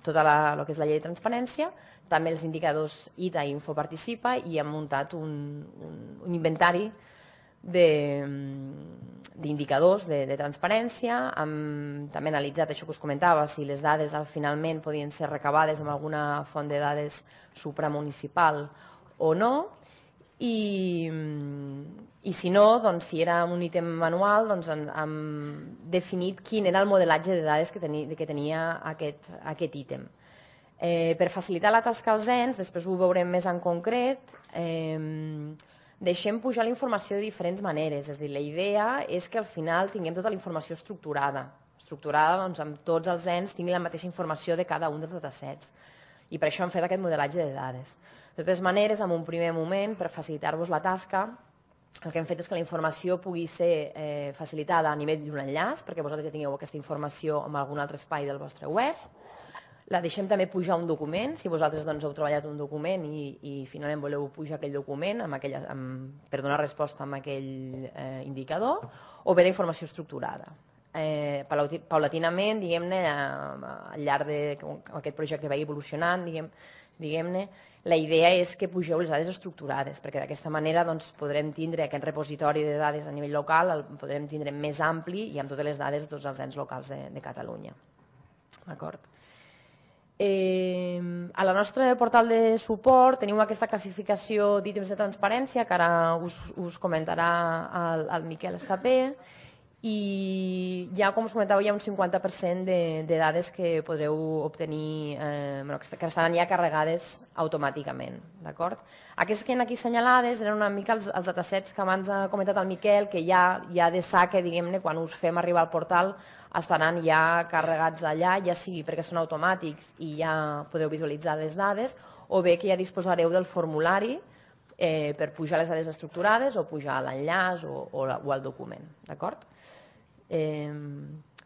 tota la, el que és la llei de transparència, també els indicadors ITA i InfoParticipa i hem muntat un, un, un inventari Mm, d'indicadors de, de, de transparència, hem també analitzat això que us comentava, si les dades al finalment podien ser recabades amb alguna font de dades supramunicipal o no, i, mm, i si no, doncs, si era un ítem manual, doncs hem, hem definit quin era el modelatge de dades que, teni, que tenia aquest, aquest ítem. Eh, per facilitar la tasca als ens, després ho veurem més en concret, eh, deixem pujar la informació de diferents maneres. És a dir, la idea és que al final tinguem tota la informació estructurada, estructurada doncs, amb tots els ens tinguin la mateixa informació de cada un dels datasets. I per això hem fet aquest modelatge de dades. De totes maneres, en un primer moment, per facilitar-vos la tasca, el que hem fet és que la informació pugui ser eh, facilitada a nivell d'un enllaç, perquè vosaltres ja tingueu aquesta informació en algun altre espai del vostre web, la deixem també pujar un document, si vosaltres doncs, heu treballat un document i, i finalment voleu pujar aquell document amb aquella, amb, per donar resposta a aquell eh, indicador, o bé la informació estructurada. Eh, paulatinament, diguem-ne, al llarg de aquest projecte va evolucionant, diguem, diguem-ne, la idea és que pugeu les dades estructurades, perquè d'aquesta manera doncs, podrem tindre aquest repositori de dades a nivell local, el podrem tindre més ampli i amb totes les dades de tots els ens locals de, de Catalunya. D'acord? Eh, a la nostra portal de suport teniu aquesta classificació d'ítems de transparència que ara us, us comentarà el, el Miquel Estapé i ja, com us comentava, hi ha un 50% de, de dades que podreu obtenir, eh, bueno, que estan ja carregades automàticament. d'acord? Aquestes que ha aquí senyalades eren una mica els, els datasets que abans ha comentat el Miquel, que ja, ja de saque, eh, diguem-ne, quan us fem arribar al portal, estaran ja carregats allà, ja sigui perquè són automàtics i ja podreu visualitzar les dades, o bé que ja disposareu del formulari eh, per pujar les dades estructurades o pujar l'enllaç o, o, o el document. D'acord? Eh,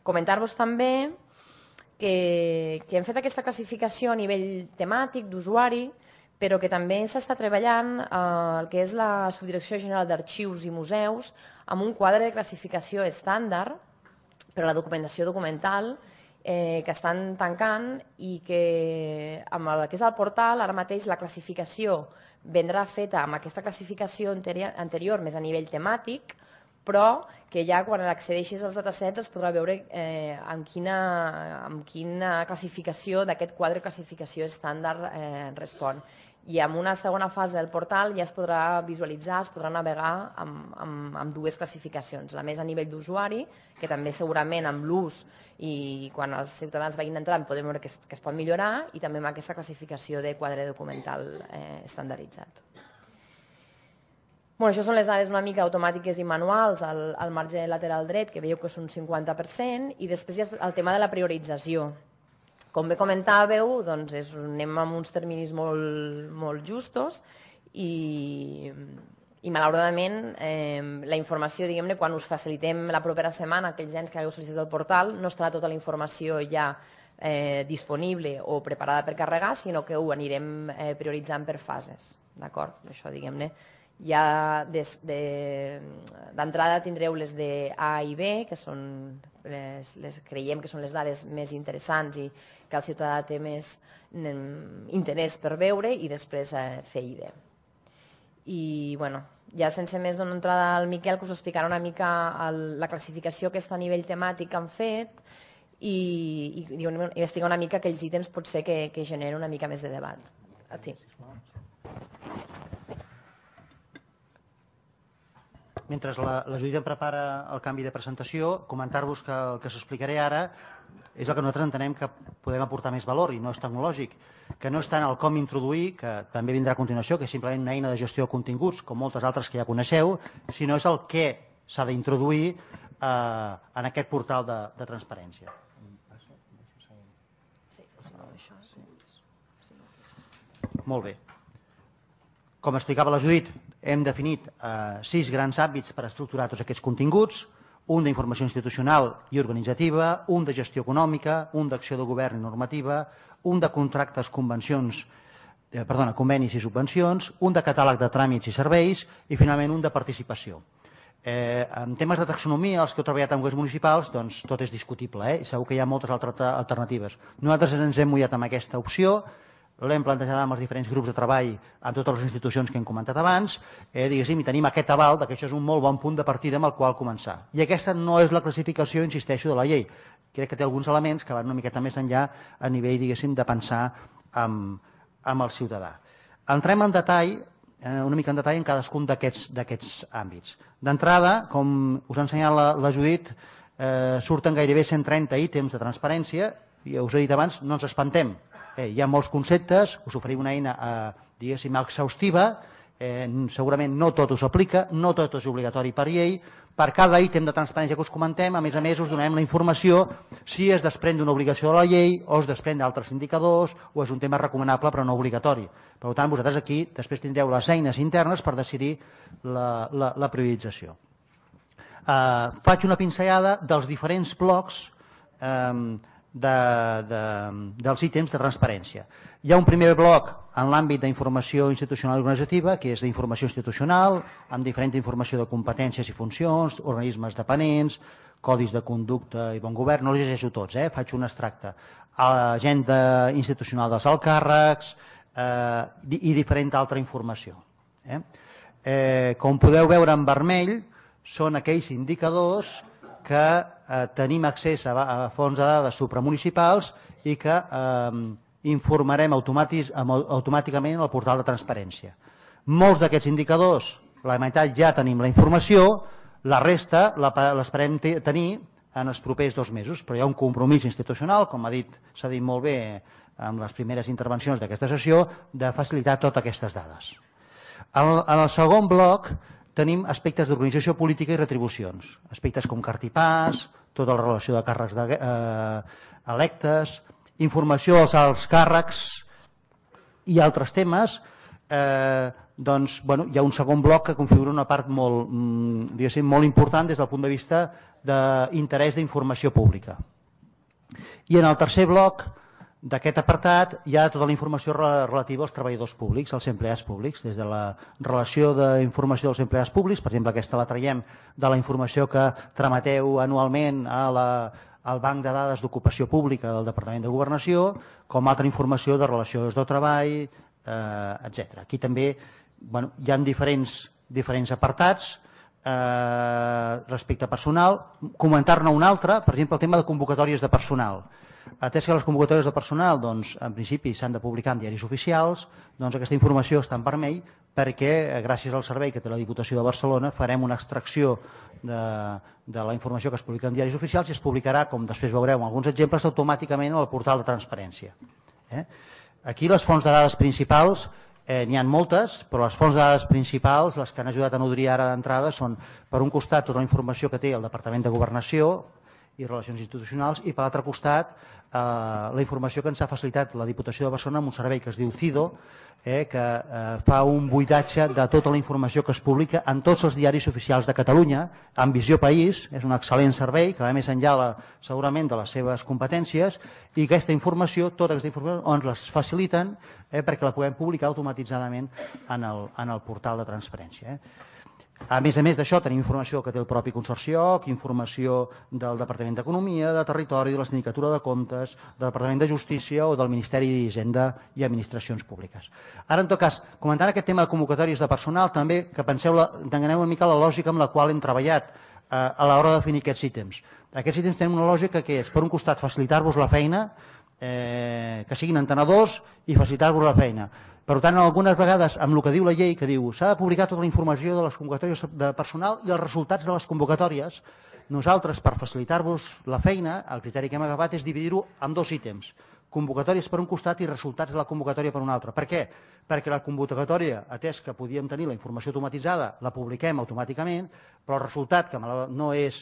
Comentar-vos també que, que hem fet aquesta classificació a nivell temàtic, d'usuari, però que també s'està treballant eh, el que és la Subdirecció General d'Arxius i Museus amb un quadre de classificació estàndard per a la documentació documental eh, que estan tancant i que amb el que és el portal ara mateix la classificació vendrà feta amb aquesta classificació anterior, anterior més a nivell temàtic, però que ja quan accedeixis als datasets es podrà veure eh, amb, quina, amb quina classificació d'aquest quadre classificació estàndard eh, respon i en una segona fase del portal ja es podrà visualitzar, es podrà navegar amb, amb, amb dues classificacions. La més a nivell d'usuari, que també segurament amb l'ús i quan els ciutadans vagin entrant podem veure que es, que es pot millorar i també amb aquesta classificació de quadre documental eh, estandarditzat. Bueno, això són les dades una mica automàtiques i manuals al, al marge lateral dret, que veieu que és un 50%, i després hi ha el tema de la priorització. Com bé comentàveu, doncs és, anem amb uns terminis molt, molt justos i, i malauradament eh, la informació, diguem-ne, quan us facilitem la propera setmana aquells gens que hagueu sol·licitat el portal, no estarà tota la informació ja eh, disponible o preparada per carregar, sinó que ho anirem eh, prioritzant per fases. D'acord? Això, diguem-ne, ja d'entrada de, tindreu les de A i B, que són les, les, creiem que són les dades més interessants i que el ciutadà té més mm, interès per veure, i després eh, C i D. I bueno, ja sense més dono entrada al Miquel, que us explicarà una mica el, la classificació que està a nivell temàtic que han fet i, i, i explicar una mica aquells ítems potser que, que generen una mica més de debat. A ti. Mentre la, la Judit em prepara el canvi de presentació, comentar-vos que el que s'explicaré ara és el que nosaltres entenem que podem aportar més valor i no és tecnològic, que no és tant el com introduir, que també vindrà a continuació, que és simplement una eina de gestió de continguts, com moltes altres que ja coneixeu, sinó és el què s'ha d'introduir eh, en aquest portal de, de transparència. Molt bé. Com explicava la Judit, hem definit eh, sis grans àmbits per estructurar tots aquests continguts, un d'informació institucional i organitzativa, un de gestió econòmica, un d'acció de govern i normativa, un de contractes, convencions, eh, perdona, convenis i subvencions, un de catàleg de tràmits i serveis i, finalment, un de participació. Eh, en temes de taxonomia, els que heu treballat amb governs municipals, doncs tot és discutible, eh? segur que hi ha moltes altres alternatives. Nosaltres ens hem mullat amb aquesta opció, l'hem plantejada amb els diferents grups de treball, amb totes les institucions que hem comentat abans, eh, diguéssim, i tenim aquest aval que això és un molt bon punt de partida amb el qual començar. I aquesta no és la classificació, insisteixo, de la llei. Crec que té alguns elements que van una miqueta més enllà a nivell, diguéssim, de pensar amb, amb el ciutadà. Entrem en detall, eh, una mica en detall, en cadascun d'aquests àmbits. D'entrada, com us ha ensenyat la, la Judit, eh, surten gairebé 130 ítems de transparència, i ja us he dit abans, no ens espantem, eh, hi ha molts conceptes, us oferim una eina, eh, diguéssim, exhaustiva, eh, segurament no tot us aplica, no tot és obligatori per llei, per cada ítem de transparència que us comentem, a més a més us donem la informació si es desprèn d'una obligació de la llei o es desprèn d'altres indicadors o és un tema recomanable però no obligatori. Per tant, vosaltres aquí després tindreu les eines internes per decidir la, la, la priorització. Eh, faig una pinzellada dels diferents blocs eh, de, de, dels ítems de transparència. Hi ha un primer bloc en l'àmbit d'informació institucional i organitzativa, que és d'informació institucional, amb diferent informació de competències i funcions, organismes dependents, codis de conducta i bon govern, no els llegeixo tots, eh? faig un extracte. Agenda institucional dels alcàrrecs eh, i diferent altra informació. Eh? Eh, com podeu veure en vermell, són aquells indicadors que eh, tenim accés a, a fons de dades supramunicipals i que eh, informarem automàtic, automàticament al portal de transparència. Molts d'aquests indicadors, la meitat ja tenim la informació, la resta l'esperem tenir en els propers dos mesos, però hi ha un compromís institucional, com ha dit, s'ha dit molt bé eh, amb les primeres intervencions d'aquesta sessió, de facilitar totes aquestes dades. En, en el segon bloc tenim aspectes d'organització política i retribucions. Aspectes com cartipàs, tota la relació de càrrecs de, eh, electes, informació als alts càrrecs i altres temes. Eh, doncs, bueno, hi ha un segon bloc que configura una part molt, mm, molt important des del punt de vista d'interès d'informació pública. I en el tercer bloc, D'aquest apartat hi ha tota la informació relativa als treballadors públics, als empleats públics, des de la relació d'informació dels empleats públics, per exemple, aquesta la traiem de la informació que trameteu anualment a la, al Banc de Dades d'Ocupació Pública del Departament de Governació, com altra informació de relacions de treball, eh, etc. Aquí també bueno, hi ha diferents, diferents apartats, eh, respecte a personal. Comentar-ne un altre, per exemple, el tema de convocatòries de personal. Atès que les convocatòries de personal doncs, en principi s'han de publicar en diaris oficials, doncs aquesta informació està en vermell perquè eh, gràcies al servei que té la Diputació de Barcelona farem una extracció de, de la informació que es publica en diaris oficials i es publicarà, com després veureu en alguns exemples, automàticament al portal de transparència. Eh? Aquí les fonts de dades principals eh, n'hi han moltes, però les fonts de dades principals, les que han ajudat a nodrir ara d'entrada, són per un costat tota la informació que té el Departament de Governació, i Relacions Institucionals, i per l'altre costat eh, la informació que ens ha facilitat la Diputació de Barcelona amb un servei que es diu CIDO, eh, que eh, fa un buidatge de tota la informació que es publica en tots els diaris oficials de Catalunya, amb visió país, és un excel·lent servei que va més enllà la, segurament de les seves competències, i aquesta informació, tota aquesta informació, ens les faciliten eh, perquè la puguem publicar automatitzadament en el, en el portal de transparència. Eh. A més a més d'això, tenim informació que té el propi Consorci Oc, informació del Departament d'Economia, de Territori, de la Sindicatura de Comptes, del Departament de Justícia o del Ministeri d'Hisenda i Administracions Públiques. Ara, en tot cas, comentant aquest tema de convocatòries de personal, també que penseu, la, una mica la lògica amb la qual hem treballat eh, a l'hora de definir aquests ítems. Aquests ítems tenen una lògica que és, per un costat, facilitar-vos la feina, eh, que siguin entenedors i facilitar-vos la feina. Per tant, algunes vegades, amb el que diu la llei, que diu s'ha de publicar tota la informació de les convocatòries de personal i els resultats de les convocatòries, nosaltres, per facilitar-vos la feina, el criteri que hem agafat és dividir-ho en dos ítems. Convocatòries per un costat i resultats de la convocatòria per un altre. Per què? Perquè la convocatòria, atès que podíem tenir la informació automatitzada, la publiquem automàticament, però el resultat, que no és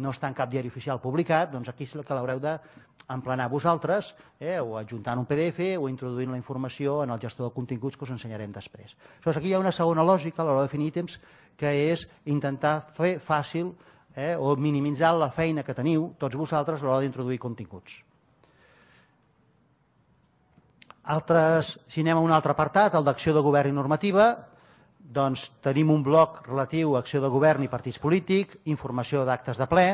no està en cap diari oficial publicat, doncs aquí és que l'haureu d'emplenar vosaltres, eh, o adjuntant un PDF o introduint la informació en el gestor de continguts que us ensenyarem després. Aleshores, aquí hi ha una segona lògica a l'hora de definir ítems, que és intentar fer fàcil eh, o minimitzar la feina que teniu tots vosaltres a l'hora d'introduir continguts. Altres, si anem a un altre apartat, el d'acció de govern i normativa, doncs, tenim un bloc relatiu a acció de govern i partits polítics, informació d'actes de ple.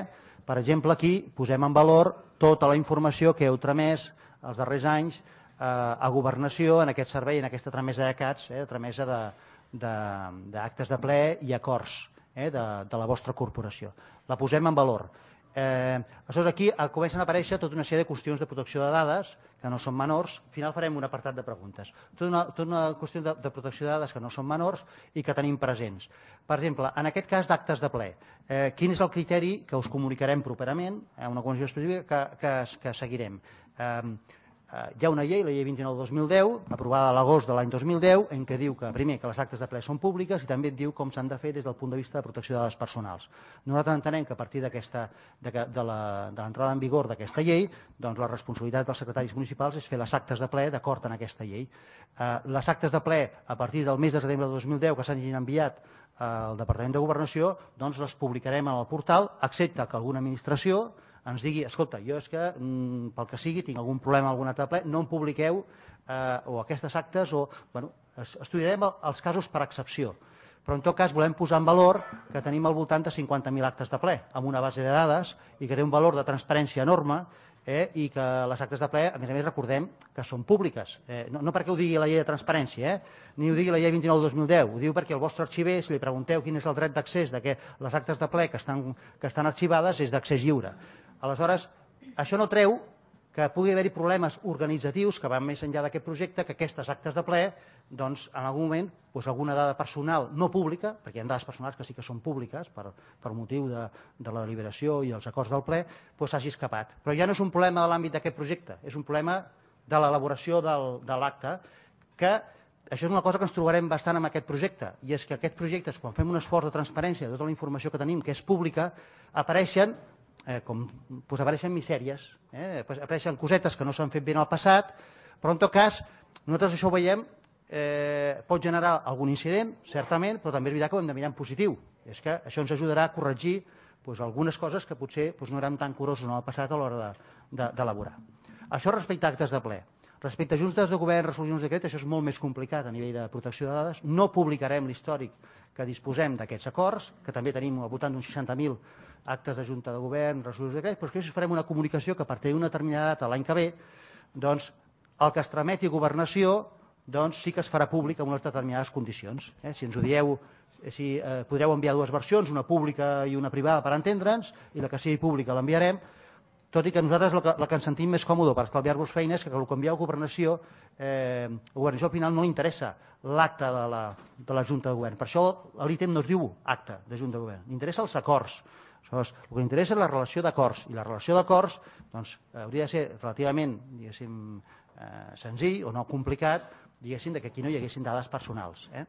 Per exemple, aquí posem en valor tota la informació que heu tramès els darrers anys eh, a governació en aquest servei, en aquesta tramesa de CATS, eh, tramesa d'actes de, de, de ple i acords eh, de, de la vostra corporació. La posem en valor. Eh, aleshores, aquí eh, comencen a aparèixer tota una sèrie de qüestions de protecció de dades que no són menors. Al final farem un apartat de preguntes. Tota una, tota una qüestió de, de protecció de dades que no són menors i que tenim presents. Per exemple, en aquest cas d'actes de ple, eh, quin és el criteri que us comunicarem properament, eh, una comissió específica que, que, que seguirem? Eh, Eh, hi ha una llei, la llei 29 del 2010, aprovada a l'agost de l'any 2010, en què diu que, primer, que les actes de ple són públiques i també diu com s'han de fer des del punt de vista de protecció de dades personals. Nosaltres entenem que a partir de, de l'entrada en vigor d'aquesta llei, doncs la responsabilitat dels secretaris municipals és fer les actes de ple d'acord amb aquesta llei. Eh, les actes de ple, a partir del mes de setembre de 2010, que s'han enviat eh, al Departament de Governació, doncs les publicarem en el portal, excepte que alguna administració, ens digui, escolta, jo és que mm, pel que sigui tinc algun problema, alguna altre eh, no em publiqueu eh, o aquestes actes o... Bueno, estudiarem els casos per excepció, però en tot cas volem posar en valor que tenim al voltant de 50.000 actes de ple amb una base de dades i que té un valor de transparència enorme eh, i que les actes de ple, a més a més, recordem que són públiques. Eh, no, no perquè ho digui la llei de transparència, eh, ni ho digui la llei 29-2010, ho diu perquè el vostre arxiver, si li pregunteu quin és el dret d'accés de que les actes de ple que estan, que estan arxivades, és d'accés lliure. Aleshores, això no treu que pugui haver-hi problemes organitzatius que van més enllà d'aquest projecte, que aquestes actes de ple, doncs, en algun moment, doncs, alguna dada personal no pública, perquè hi ha dades personals que sí que són públiques per, per motiu de, de la deliberació i els acords del ple, doncs s'hagi escapat. Però ja no és un problema de l'àmbit d'aquest projecte, és un problema de l'elaboració de l'acte, que això és una cosa que ens trobarem bastant amb aquest projecte, i és que aquests projectes, quan fem un esforç de transparència de tota la informació que tenim, que és pública, apareixen eh, com doncs apareixen misèries, eh, apareixen cosetes que no s'han fet bé en el passat, però en tot cas, nosaltres això ho veiem, eh, pot generar algun incident, certament, però també és veritat que ho hem de mirar en positiu. És que això ens ajudarà a corregir doncs, algunes coses que potser doncs, no eren tan curosos en el passat a l'hora d'elaborar. De, de, Això respecte a actes de ple. Respecte a juntes de govern, resolucions de decret, això és molt més complicat a nivell de protecció de dades. No publicarem l'històric que disposem d'aquests acords, que també tenim al voltant d'uns 60.000 actes de junta de govern, resolucions de decret, però després farem una comunicació que a partir d'una determinada data l'any que ve, doncs, el que es trameti a governació doncs sí que es farà públic en unes determinades condicions. Eh? Si ens ho dieu, eh, si eh, podreu enviar dues versions, una pública i una privada per entendre'ns, i la que sigui pública l'enviarem, tot i que nosaltres el que, el que ens sentim més còmode per estalviar-vos feines que el que envieu a governació, eh, governació al final no li interessa l'acte de, la, de la Junta de Govern. Per això l'ítem no es diu acte de Junta de Govern, li interessa els acords. Aleshores, el que interessa és la relació d'acords, i la relació d'acords doncs, eh, hauria de ser relativament, eh, senzill o no complicat, diguéssim, de que aquí no hi haguessin dades personals. Eh?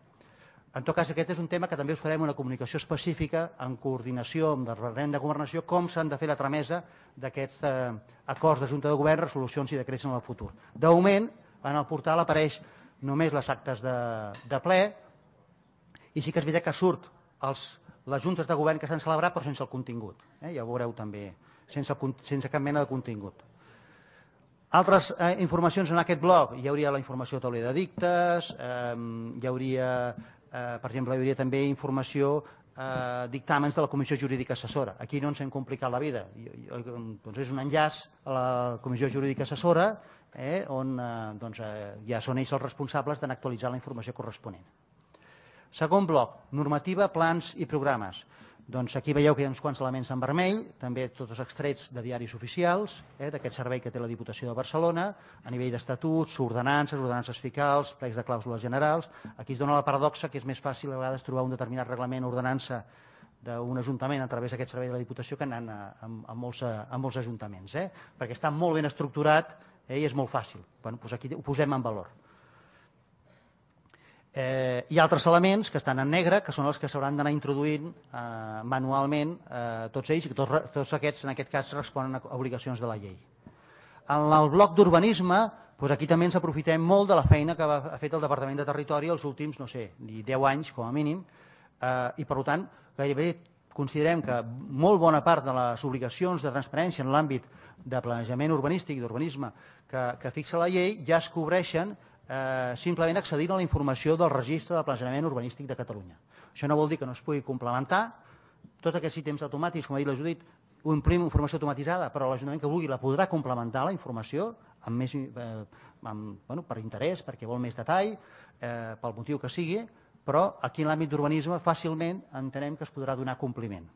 En tot cas, aquest és un tema que també us farem una comunicació específica en coordinació amb el Departament de Governació, com s'han de fer la tramesa d'aquests eh, acords de Junta de Govern, resolucions i decrets en el futur. De moment, en el portal apareix només les actes de, de ple i sí que és veritat que surt els, les juntes de govern que s'han celebrat però sense el contingut. Eh? Ja ho veureu també, sense, sense cap mena de contingut. Altres eh, informacions en aquest blog, hi hauria la informació de taula de dictes, eh, hi hauria eh, per exemple, hi hauria també informació eh, dictàmens de la Comissió Jurídica Assessora. Aquí no ens hem complicat la vida. doncs és un enllaç a la Comissió Jurídica Assessora eh, on eh, doncs, eh, ja són ells els responsables d'actualitzar la informació corresponent. Segon bloc, normativa, plans i programes. Doncs aquí veieu que hi ha uns quants elements en vermell, també tots extrets de diaris oficials, eh, d'aquest servei que té la Diputació de Barcelona, a nivell d'estatuts, ordenances, ordenances fiscals, plecs de clàusules generals. Aquí es dona la paradoxa que és més fàcil a vegades trobar un determinat reglament o ordenança d'un ajuntament a través d'aquest servei de la Diputació que anant a, a, a, molts, a molts ajuntaments, eh? perquè està molt ben estructurat eh, i és molt fàcil. Bueno, doncs aquí ho posem en valor. Eh, hi ha altres elements que estan en negre, que són els que s'hauran d'anar introduint eh, manualment eh, tots ells, i tots, tots aquests, en aquest cas, responen a obligacions de la llei. En el bloc d'urbanisme, doncs aquí també ens aprofitem molt de la feina que ha fet el Departament de Territori els últims, no sé, 10 anys com a mínim, eh, i per tant, gairebé considerem que molt bona part de les obligacions de transparència en l'àmbit de planejament urbanístic i d'urbanisme que, que fixa la llei ja es cobreixen eh, simplement accedint a la informació del registre de planejament urbanístic de Catalunya. Això no vol dir que no es pugui complementar. Tot aquest ítems automàtic, com ha dit la Judit, ho implim informació automatitzada, però l'Ajuntament que vulgui la podrà complementar la informació amb més, eh, amb, bueno, per interès, perquè vol més detall, eh, pel motiu que sigui, però aquí en l'àmbit d'urbanisme fàcilment entenem que es podrà donar compliment.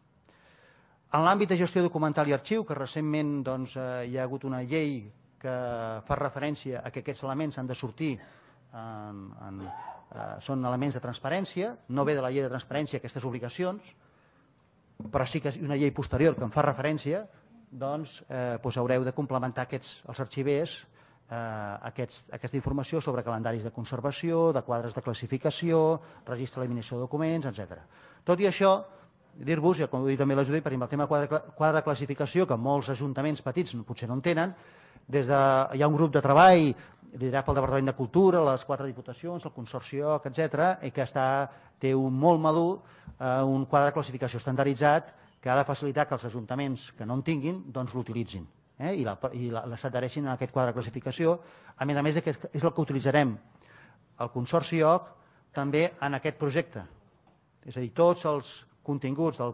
En l'àmbit de gestió documental i arxiu, que recentment doncs, eh, hi ha hagut una llei que fa referència a que aquests elements han de sortir en, en, eh, són elements de transparència, no ve de la llei de transparència aquestes obligacions, però sí que és una llei posterior que en fa referència, doncs, eh, doncs haureu de complementar aquests, els arxivers eh, aquests, aquesta informació sobre calendaris de conservació, de quadres de classificació, registre d'eliminació de documents, etc. Tot i això, dir-vos, ja com ho dit també la per exemple, el tema quadre, quadre de classificació, que molts ajuntaments petits potser no en tenen, des de, hi ha un grup de treball liderat pel Departament de Cultura, les quatre diputacions, el Oc, etc., i que està, té un molt madur, eh, un quadre de classificació estandarditzat que ha de facilitar que els ajuntaments que no en tinguin doncs l'utilitzin eh, i s'adhereixin en aquest quadre de classificació, a més a més de que és el que utilitzarem el Consorci OC també en aquest projecte. És a dir, tots els continguts del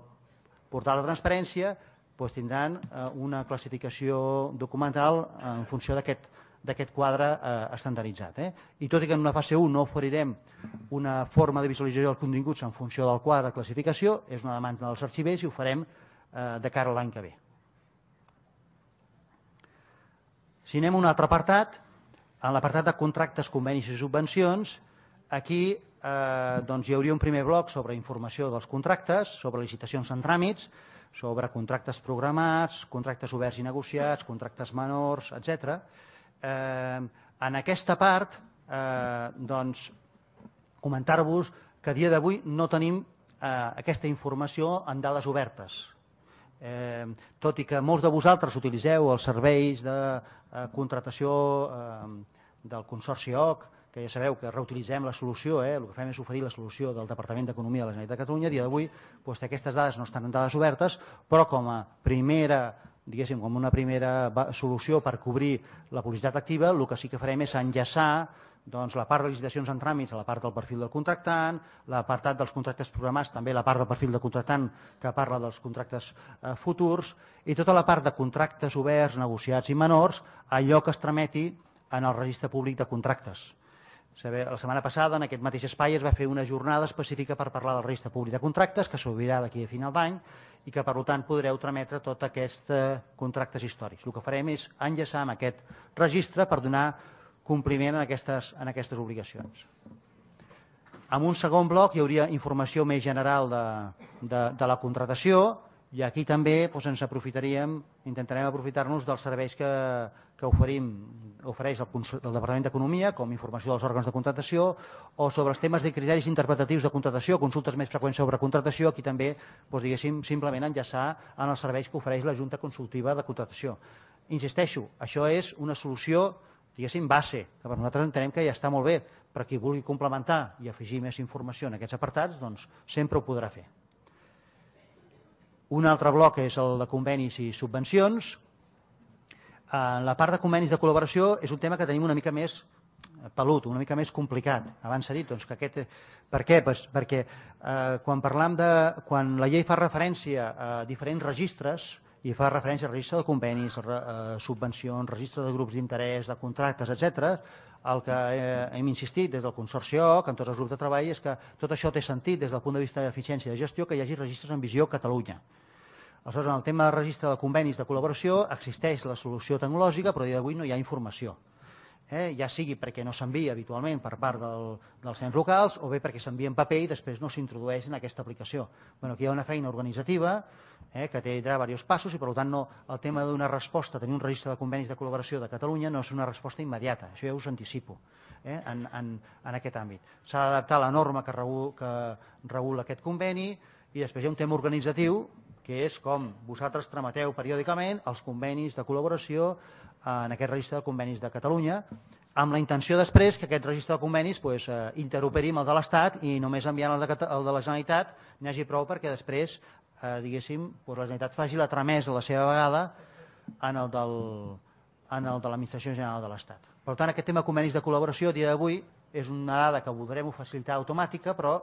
portal de transparència doncs tindran eh, una classificació documental en funció d'aquest quadre eh, estandarditzat. Eh? I tot i que en una fase 1 no oferirem una forma de visualització dels continguts en funció del quadre de classificació, és una demanda dels arxivers i ho farem eh, de cara a l'any que ve. Si anem a un altre apartat, en l'apartat de contractes, convenis i subvencions, aquí eh, doncs hi hauria un primer bloc sobre informació dels contractes, sobre licitacions en tràmits, sobre contractes programats, contractes oberts i negociats, contractes menors, etc. Eh, en aquesta part, eh, doncs, comentar-vos que a dia d'avui no tenim eh, aquesta informació en dades obertes. Eh, tot i que molts de vosaltres utilitzeu els serveis de eh, contratació eh, del Consorci OCH, que ja sabeu que reutilitzem la solució, eh? el que fem és oferir la solució del Departament d'Economia de la Generalitat de Catalunya, a dia d'avui doncs, aquestes dades no estan en dades obertes, però com a primera diguéssim, com una primera solució per cobrir la publicitat activa, el que sí que farem és enllaçar doncs, la part de licitacions en tràmits a la part del perfil del contractant, l'apartat dels contractes programats, també la part del perfil del contractant que parla dels contractes eh, futurs, i tota la part de contractes oberts, negociats i menors, allò que es trameti en el registre públic de contractes saber, la setmana passada, en aquest mateix espai, es va fer una jornada específica per parlar del registre públic de contractes, que s'obrirà d'aquí a final d'any, i que, per tant, podreu trametre tots aquests eh, contractes històrics. El que farem és enllaçar amb aquest registre per donar compliment en aquestes, en aquestes obligacions. En un segon bloc hi hauria informació més general de, de, de la contratació i aquí també doncs, ens aprofitaríem, intentarem aprofitar-nos dels serveis que, que oferim ofereix el, el Departament d'Economia, com informació dels òrgans de contratació, o sobre els temes de criteris interpretatius de contratació, consultes més freqüents sobre contratació, aquí també, doncs, diguéssim, simplement enllaçar en els serveis que ofereix la Junta Consultiva de Contratació. Insisteixo, això és una solució diguéssim, base, que per nosaltres entenem que ja està molt bé, però qui vulgui complementar i afegir més informació en aquests apartats, doncs sempre ho podrà fer. Un altre bloc és el de convenis i subvencions, Eh, la part de convenis de col·laboració és un tema que tenim una mica més eh, pelut, una mica més complicat. Abans s'ha dit doncs, que aquest... Per què? Pues, perquè eh, quan parlam de... quan la llei fa referència a diferents registres, i fa referència al registre de convenis, re, eh, subvencions, registre de grups d'interès, de contractes, etc. El que eh, hem insistit des del Consorci OC, en tots els grups de treball, és que tot això té sentit des del punt de vista d'eficiència de gestió que hi hagi registres en visió Catalunya. Aleshores, en el tema de registre de convenis de col·laboració existeix la solució tecnològica, però a dia d'avui no hi ha informació. Eh? Ja sigui perquè no s'envia habitualment per part del, dels centres locals o bé perquè s'envia en paper i després no s'introdueix en aquesta aplicació. Bueno, aquí hi ha una feina organitzativa eh, que té diversos passos i per tant no, el tema d'una resposta, tenir un registre de convenis de col·laboració de Catalunya no és una resposta immediata, això ja us anticipo eh, en, en, en aquest àmbit. S'ha d'adaptar la norma que, regula, que regula aquest conveni, i després hi ha un tema organitzatiu que és com vosaltres trameteu periòdicament els convenis de col·laboració eh, en aquest registre de convenis de Catalunya, amb la intenció després que aquest registre de convenis pues, doncs, eh, interoperi amb el de l'Estat i només enviant el de, el de la Generalitat n'hi hagi prou perquè després, eh, diguéssim, pues, doncs la Generalitat faci la tramesa a la seva vegada en el, del, en el de l'Administració General de l'Estat. Per tant, aquest tema de convenis de col·laboració a dia d'avui és una dada que voldrem facilitar automàtica, però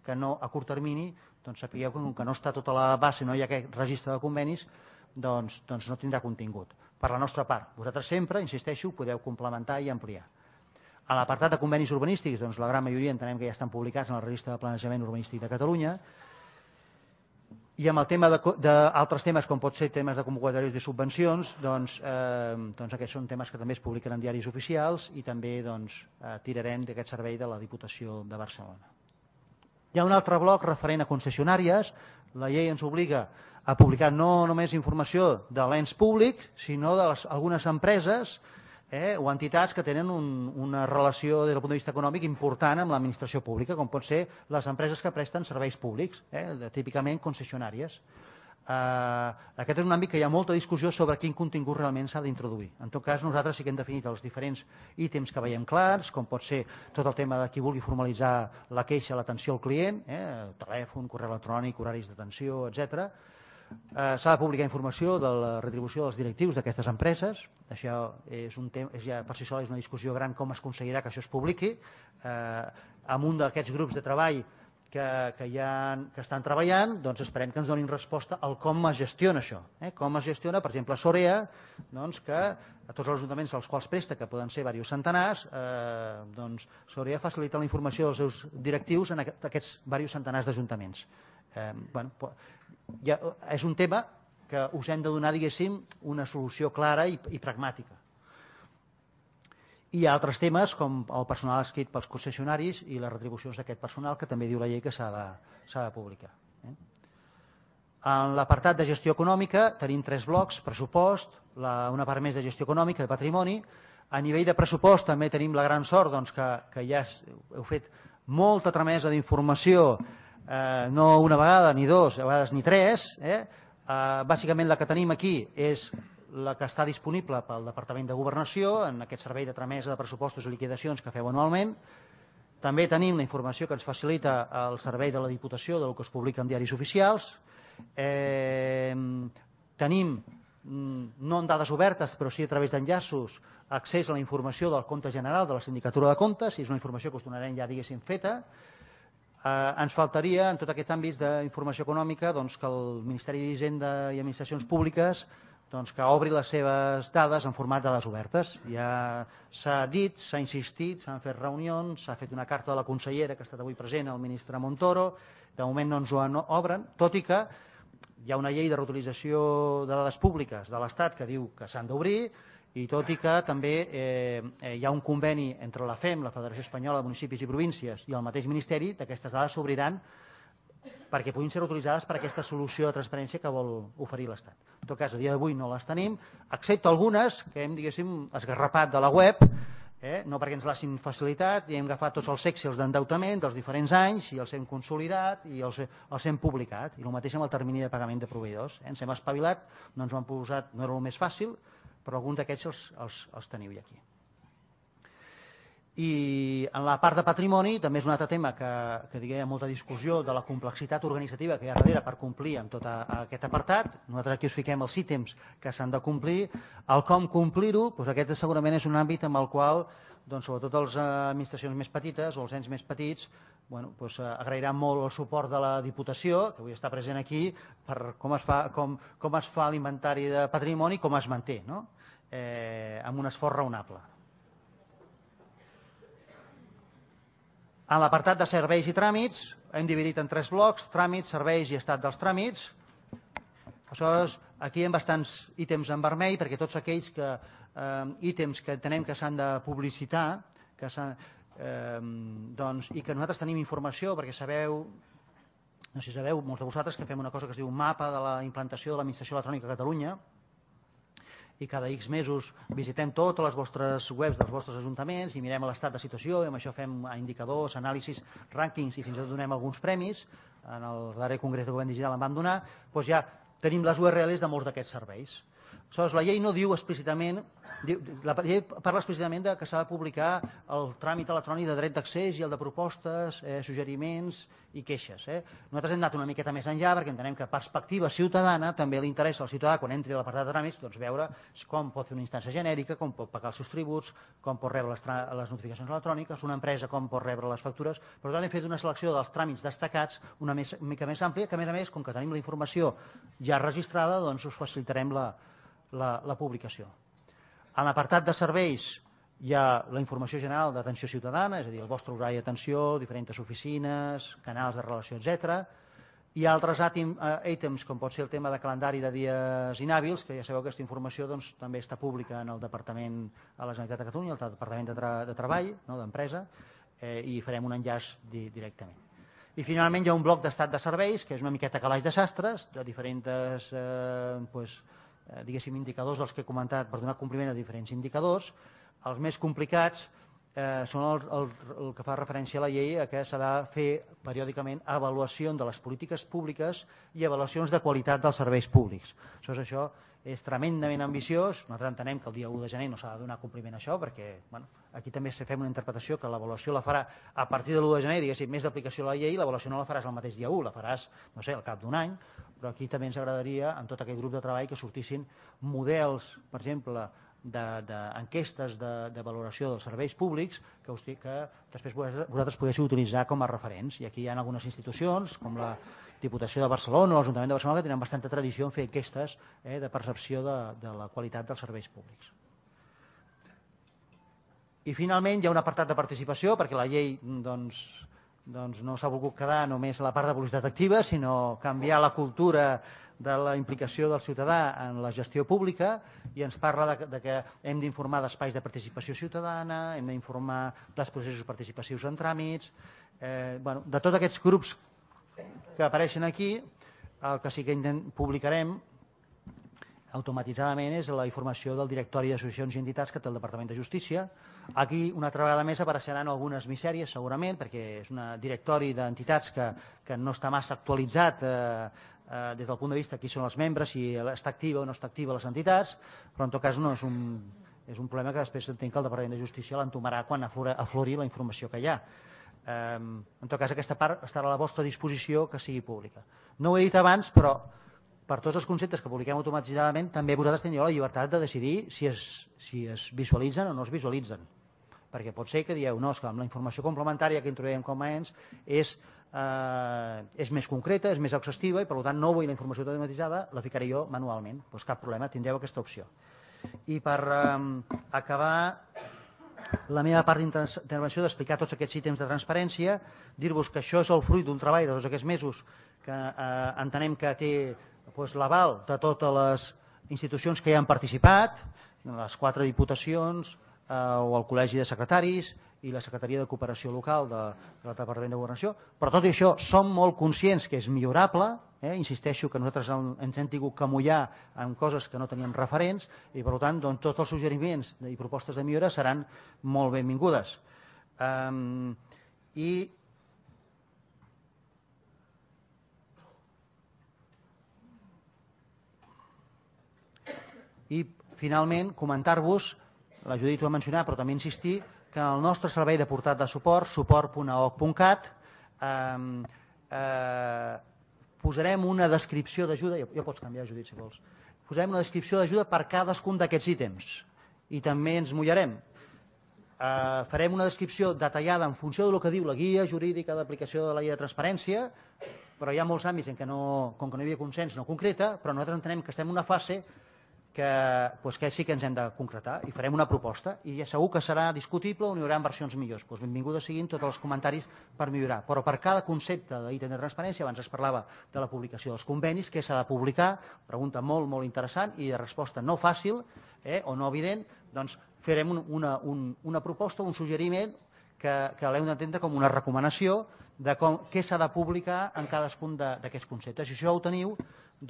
que no a curt termini doncs sapigueu que com que no està tota la base, no hi ha aquest registre de convenis, doncs, doncs no tindrà contingut. Per la nostra part, vosaltres sempre, insisteixo, podeu complementar i ampliar. A l'apartat de convenis urbanístics, doncs la gran majoria entenem que ja estan publicats en el registre de planejament urbanístic de Catalunya, i amb el tema d'altres temes, com pot ser temes de convocatòries de subvencions, doncs, eh, doncs aquests són temes que també es publiquen en diaris oficials i també doncs, eh, tirarem d'aquest servei de la Diputació de Barcelona. Hi ha un altre bloc referent a concessionàries. La llei ens obliga a publicar no només informació de l'ens públic, sinó de algunes empreses eh, o entitats que tenen un, una relació des del punt de vista econòmic important amb l'administració pública, com pot ser les empreses que presten serveis públics, eh, típicament concessionàries eh, aquest és un àmbit que hi ha molta discussió sobre quin contingut realment s'ha d'introduir. En tot cas, nosaltres sí que hem definit els diferents ítems que veiem clars, com pot ser tot el tema de qui vulgui formalitzar la queixa, l'atenció al client, eh, telèfon, correu electrònic, horaris d'atenció, etc. Eh, S'ha de publicar informació de la retribució dels directius d'aquestes empreses. Això és un tema, és ja, per si sola és una discussió gran com es aconseguirà que això es publiqui. Eh, amb un d'aquests grups de treball que, que, ha, que estan treballant, doncs esperem que ens donin resposta al com es gestiona això. Eh? Com es gestiona, per exemple, a Sorea, doncs que a tots els ajuntaments als quals presta, que poden ser diversos centenars, eh, doncs Sorea facilita la informació dels seus directius en aquests, aquests diversos centenars d'ajuntaments. Eh, bueno, ja, és un tema que us hem de donar, diguéssim, una solució clara i, i pragmàtica i hi ha altres temes com el personal escrit pels concessionaris i les retribucions d'aquest personal que també diu la llei que s'ha de, de publicar. Eh? En l'apartat de gestió econòmica tenim tres blocs, pressupost, la, una part més de gestió econòmica, i patrimoni. A nivell de pressupost també tenim la gran sort doncs, que, que ja heu fet molta tramesa d'informació, eh, no una vegada ni dos, a vegades ni tres. Eh? Eh, bàsicament la que tenim aquí és la que està disponible pel Departament de Governació en aquest servei de tramesa de pressupostos i liquidacions que feu anualment. També tenim la informació que ens facilita el servei de la Diputació del que es publica en diaris oficials. Eh, tenim, mm, no en dades obertes, però sí a través d'enllaços, accés a la informació del compte general de la Sindicatura de Comptes, i és una informació que us donarem ja, diguéssim, feta. Eh, ens faltaria, en tot aquest àmbit d'informació econòmica, doncs, que el Ministeri d'Hisenda i Administracions Públiques doncs, que obri les seves dades en format de dades obertes. Ja s'ha dit, s'ha insistit, s'han fet reunions, s'ha fet una carta de la consellera que ha estat avui present, el ministre Montoro, de moment no ens ho obren, tot i que hi ha una llei de reutilització de dades públiques de l'Estat que diu que s'han d'obrir i tot i que també eh, eh hi ha un conveni entre la FEM, la Federació Espanyola de Municipis i Províncies, i el mateix Ministeri, d'aquestes dades s'obriran perquè puguin ser utilitzades per aquesta solució de transparència que vol oferir l'Estat. En tot cas, a dia d'avui no les tenim, excepte algunes que hem, diguéssim, esgarrapat de la web, eh? no perquè ens l'hagin facilitat, i hem agafat tots els excels d'endeutament dels diferents anys i els hem consolidat i els, els hem publicat. I el mateix amb el termini de pagament de proveïdors. Eh? Ens hem espavilat, no ens ho han posat, no era el més fàcil, però alguns d'aquests els, els, els teniu aquí. I en la part de patrimoni també és un altre tema que, que diguem, hi ha molta discussió de la complexitat organitzativa que hi ha darrere per complir amb tot a, a aquest apartat. Nosaltres aquí us fiquem els ítems que s'han de complir. El com complir-ho, doncs aquest segurament és un àmbit amb el qual doncs, sobretot les administracions més petites o els ens més petits bueno, doncs, eh, agrairà molt el suport de la Diputació, que avui està present aquí, per com es fa, com, com es fa l'inventari de patrimoni com es manté, no? eh, amb un esforç raonable. En l'apartat de serveis i tràmits hem dividit en tres blocs, tràmits, serveis i estat dels tràmits. Aleshores, aquí hi ha bastants ítems en vermell perquè tots aquells que, eh, ítems que tenem que s'han de publicitar que eh, doncs, i que nosaltres tenim informació perquè sabeu, no sé si sabeu, molts de vosaltres que fem una cosa que es diu mapa de la implantació de l'administració electrònica a Catalunya, i cada X mesos visitem totes les vostres webs dels vostres ajuntaments i mirem l'estat de situació i amb això fem indicadors, anàlisis, rànquings i fins i tot donem alguns premis. En el darrer Congrés de Govern Digital en vam donar. Doncs ja tenim les URLs de molts d'aquests serveis. Aleshores, la llei no diu explícitament la llei parla explícitament de que s'ha de publicar el tràmit electrònic de dret d'accés i el de propostes, eh, suggeriments i queixes. Eh. Nosaltres hem anat una miqueta més enllà perquè entenem que perspectiva ciutadana també li interessa al ciutadà quan entri a l'apartat de tràmits doncs veure com pot fer una instància genèrica, com pot pagar els seus tributs, com pot rebre les, les notificacions electròniques, una empresa com pot rebre les factures. Per tant, hem fet una selecció dels tràmits destacats una, més, una mica més àmplia que, a més a més, com que tenim la informació ja registrada, doncs us facilitarem la, la, la publicació. En l'apartat de serveis hi ha la informació general d'atenció ciutadana, és a dir, el vostre horari d'atenció, diferents oficines, canals de relació, etc. Hi ha altres eh, ítems, com pot ser el tema de calendari de dies inhàbils, que ja sabeu que aquesta informació doncs, també està pública en el Departament a la Generalitat de Catalunya, el Departament de, tra de Treball, no, d'Empresa, eh, i farem un enllaç di directament. I finalment hi ha un bloc d'estat de serveis, que és una miqueta calaix de sastres, de diferents eh, pues, doncs, Eh, diguéssim, indicadors dels que he comentat per donar compliment a diferents indicadors. Els més complicats eh, són el, el, el que fa referència a la llei a que s'ha de fer periòdicament avaluació de les polítiques públiques i avaluacions de qualitat dels serveis públics. Això és això és tremendament ambiciós. Nosaltres entenem que el dia 1 de gener no s'ha de donar compliment a això, perquè bueno, aquí també fem una interpretació que l'avaluació la farà a partir de l'1 de gener, diguéssim, més d'aplicació a la llei, l'avaluació no la faràs el mateix dia 1, la faràs, no sé, al cap d'un any, però aquí també ens agradaria, en tot aquest grup de treball, que sortissin models, per exemple, d'enquestes de, de, de, de valoració dels serveis públics que, que després vosaltres poguéssiu utilitzar com a referents. I aquí hi ha algunes institucions, com la Diputació de Barcelona o l'Ajuntament de Barcelona, que tenen bastanta tradició en fer enquestes eh, de percepció de, de la qualitat dels serveis públics. I finalment hi ha un apartat de participació, perquè la llei doncs, doncs no s'ha volgut quedar només la part de publicitat activa, sinó canviar la cultura de la implicació del ciutadà en la gestió pública i ens parla de, de que hem d'informar d'espais de participació ciutadana, hem d'informar dels processos participatius en tràmits, eh, bueno, de tots aquests grups que apareixen aquí, el que sí que publicarem automatitzadament és la informació del directori d'associacions i entitats que té el Departament de Justícia. Aquí, una altra vegada més, apareixeran algunes misèries, segurament, perquè és un directori d'entitats que, que no està massa actualitzat eh, eh, des del punt de vista qui són els membres, si està activa o no està activa les entitats, però en tot cas no és un, és un problema que després entenc que el Departament de Justícia l'entomarà quan aflori la informació que hi ha. En tot cas, aquesta part estarà a la vostra disposició que sigui pública. No ho he dit abans, però per tots els conceptes que publiquem automatitzadament, també vosaltres teniu la llibertat de decidir si es, si es visualitzen o no es visualitzen. Perquè pot ser que dieu, no, és que amb la informació complementària que introduïm com a ens és, eh, és més concreta, és més exhaustiva i per tant no vull la informació automatitzada, la ficaré jo manualment. Doncs cap problema, tindreu aquesta opció. I per eh, acabar, la meva part d'intervenció d'explicar tots aquests ítems de transparència, dir-vos que això és el fruit d'un treball de tots aquests mesos que eh, entenem que té doncs, l'aval de totes les institucions que hi han participat, les quatre diputacions eh, o el Col·legi de Secretaris, i la Secretaria de Cooperació Local de, de la Departament de Governació, però tot i això som molt conscients que és millorable, eh? insisteixo que nosaltres ens hem tingut que mullar amb coses que no teníem referents i per tant doncs, tots els suggeriments i propostes de millora seran molt benvingudes. Um, I I, finalment, comentar-vos, la Judit ho ha mencionat, però també insistir, que el nostre servei de portat de suport, suport.oc.cat, eh, eh, posarem una descripció d'ajuda, ja, pots canviar, Judit, si vols, posarem una descripció d'ajuda per cadascun d'aquests ítems i també ens mullarem. Eh, farem una descripció detallada en funció del que diu la guia jurídica d'aplicació de la llei de transparència, però hi ha molts àmbits en què no, com que no hi havia consens no concreta, però nosaltres entenem que estem en una fase que, pues, que sí que ens hem de concretar i farem una proposta i ja segur que serà discutible on hi haurà versions millors. Pues benvingudes siguin tots els comentaris per millorar. Però per cada concepte d'ítem de transparència, abans es parlava de la publicació dels convenis, què s'ha de publicar, pregunta molt, molt interessant i de resposta no fàcil eh, o no evident, doncs farem una, una, un, una proposta, un suggeriment que, que l'heu d'entendre com una recomanació de com, què s'ha de publicar en cadascun d'aquests conceptes. I això ho teniu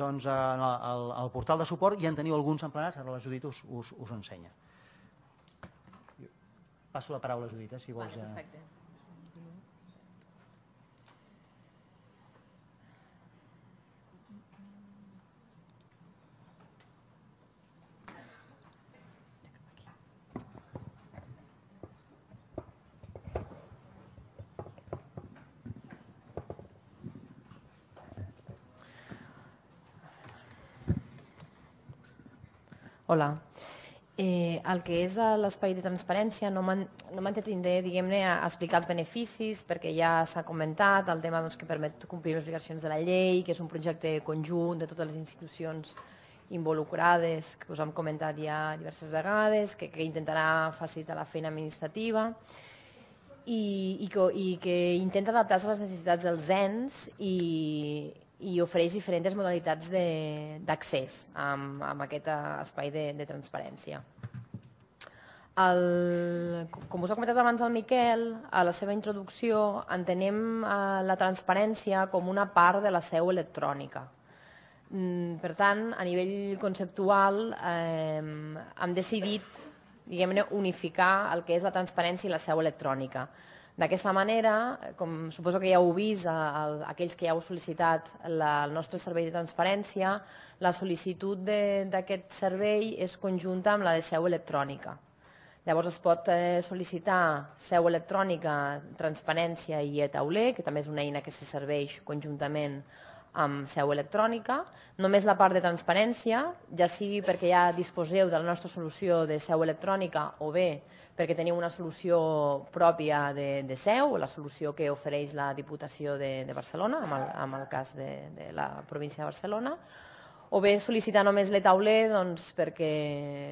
doncs, en el, el, portal de suport i en teniu alguns emplenats, ara la Judit us, us, us ensenya. Passo la paraula, Judit, eh, si vols. Vale, perfecte. Hola. Eh, el que és eh, l'espai de transparència, no m'entretindré no diguem-ne a explicar els beneficis, perquè ja s'ha comentat el tema doncs, que permet complir les obligacions de la llei, que és un projecte conjunt de totes les institucions involucrades, que us hem comentat ja diverses vegades, que, que intentarà facilitar la feina administrativa i, i, que, i que intenta adaptar-se a les necessitats dels ens i, i ofereix diferents modalitats d'accés amb, amb aquest eh, espai de, de transparència. El, com us ha comentat abans el Miquel, a la seva introducció entenem eh, la transparència com una part de la seu electrònica. Mm, per tant, a nivell conceptual eh, hem decidit diguem-ne, unificar el que és la transparència i la seu electrònica. D'aquesta manera, com suposo que ja heu vist, a, a, aquells que ja heu sol·licitat la, el nostre servei de transparència, la sol·licitud d'aquest servei és conjunta amb la de seu electrònica. Llavors es pot eh, sol·licitar seu electrònica, transparència i etauler, tauler que també és una eina que se serveix conjuntament amb seu electrònica, només la part de transparència, ja sigui perquè ja disposeu de la nostra solució de seu electrònica o bé perquè tenim una solució pròpia de, de seu, la solució que ofereix la Diputació de, de Barcelona, amb el, amb el cas de, de la província de Barcelona, o bé sol·licitar només le tauler doncs, perquè,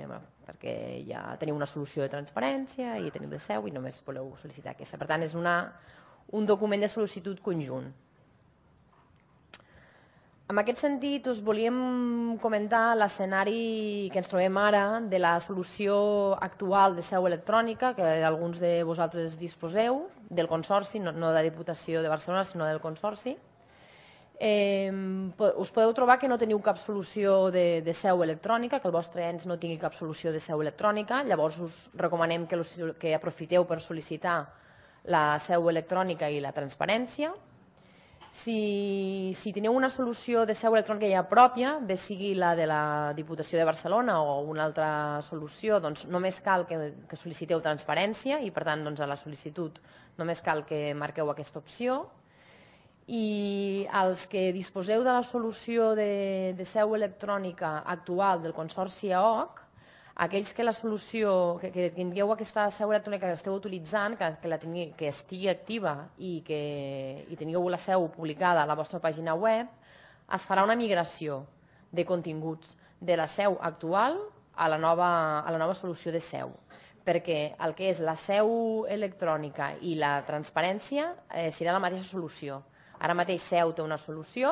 bueno, perquè ja teniu una solució de transparència i teniu de seu i només voleu sol·licitar aquesta. Per tant, és una, un document de sol·licitud conjunt. En aquest sentit, us volíem comentar l'escenari que ens trobem ara de la solució actual de seu electrònica, que alguns de vosaltres disposeu, del Consorci, no, no de Diputació de Barcelona, sinó del Consorci. Eh, us podeu trobar que no teniu cap solució de, de seu electrònica, que el vostre ens no tingui cap solució de seu electrònica, llavors us recomanem que, que aprofiteu per sol·licitar la seu electrònica i la transparència. Si, si teniu una solució de seu electrònica ja pròpia, bé sigui la de la Diputació de Barcelona o una altra solució, doncs només cal que, que sol·liciteu transparència i, per tant, doncs, a la sol·licitud només cal que marqueu aquesta opció. I els que disposeu de la solució de, de seu electrònica actual del Consorci AOC, aquells que la solució, que, que tingueu aquesta seu electrònica que esteu utilitzant, que, que, la tingui, que estigui activa i que i tingueu la seu publicada a la vostra pàgina web, es farà una migració de continguts de la seu actual a la nova, a la nova solució de seu perquè el que és la seu electrònica i la transparència eh, serà la mateixa solució. Ara mateix seu té una solució,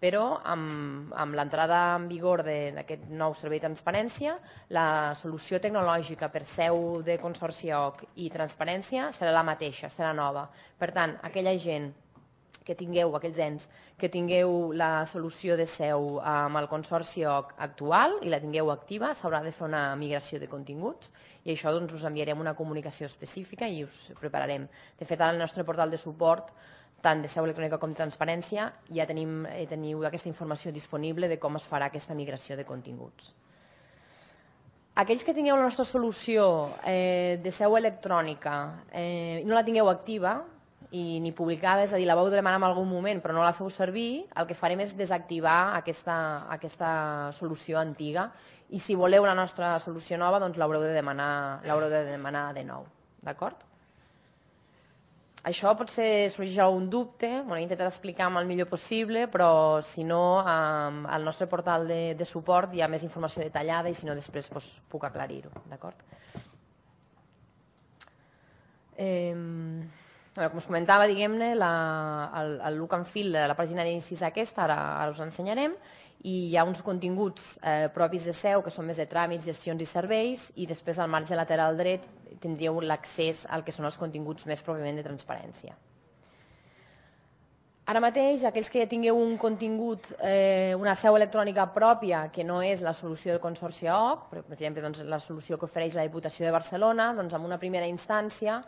però amb, amb l'entrada en vigor d'aquest nou servei de transparència, la solució tecnològica per seu de Consorci OC i transparència serà la mateixa, serà nova. Per tant, aquella gent que tingueu, aquells ens, que tingueu la solució de seu amb el Consorci OC actual i la tingueu activa, s'haurà de fer una migració de continguts i això doncs, us enviarem una comunicació específica i us prepararem. De fet, al nostre portal de suport tant de seu electrònica com transparència, ja tenim, eh, teniu aquesta informació disponible de com es farà aquesta migració de continguts. Aquells que tingueu la nostra solució eh, de seu electrònica eh, no la tingueu activa i ni publicada, és a dir, la vau demanar en algun moment però no la feu servir, el que farem és desactivar aquesta, aquesta solució antiga i si voleu la nostra solució nova doncs l'haureu de, demanar, de demanar de nou. D'acord? això potser sorgeix algun dubte, bueno, he intentat explicar amb el millor possible, però si no, eh, al nostre portal de, de suport hi ha més informació detallada i si no després doncs, puc aclarir-ho, d'acord? Eh, bueno, com us comentava, diguem-ne, el, el look and feel de la pàgina d'inici és aquesta, ara, ara us ensenyarem, i hi ha uns continguts eh, propis de seu que són més de tràmits, gestions i serveis i després al marge lateral dret tindríeu l'accés al que són els continguts més pròpiament de transparència. Ara mateix, aquells que ja tingueu un contingut, eh, una seu electrònica pròpia, que no és la solució del Consorci OC, per exemple, doncs, la solució que ofereix la Diputació de Barcelona, doncs, en una primera instància,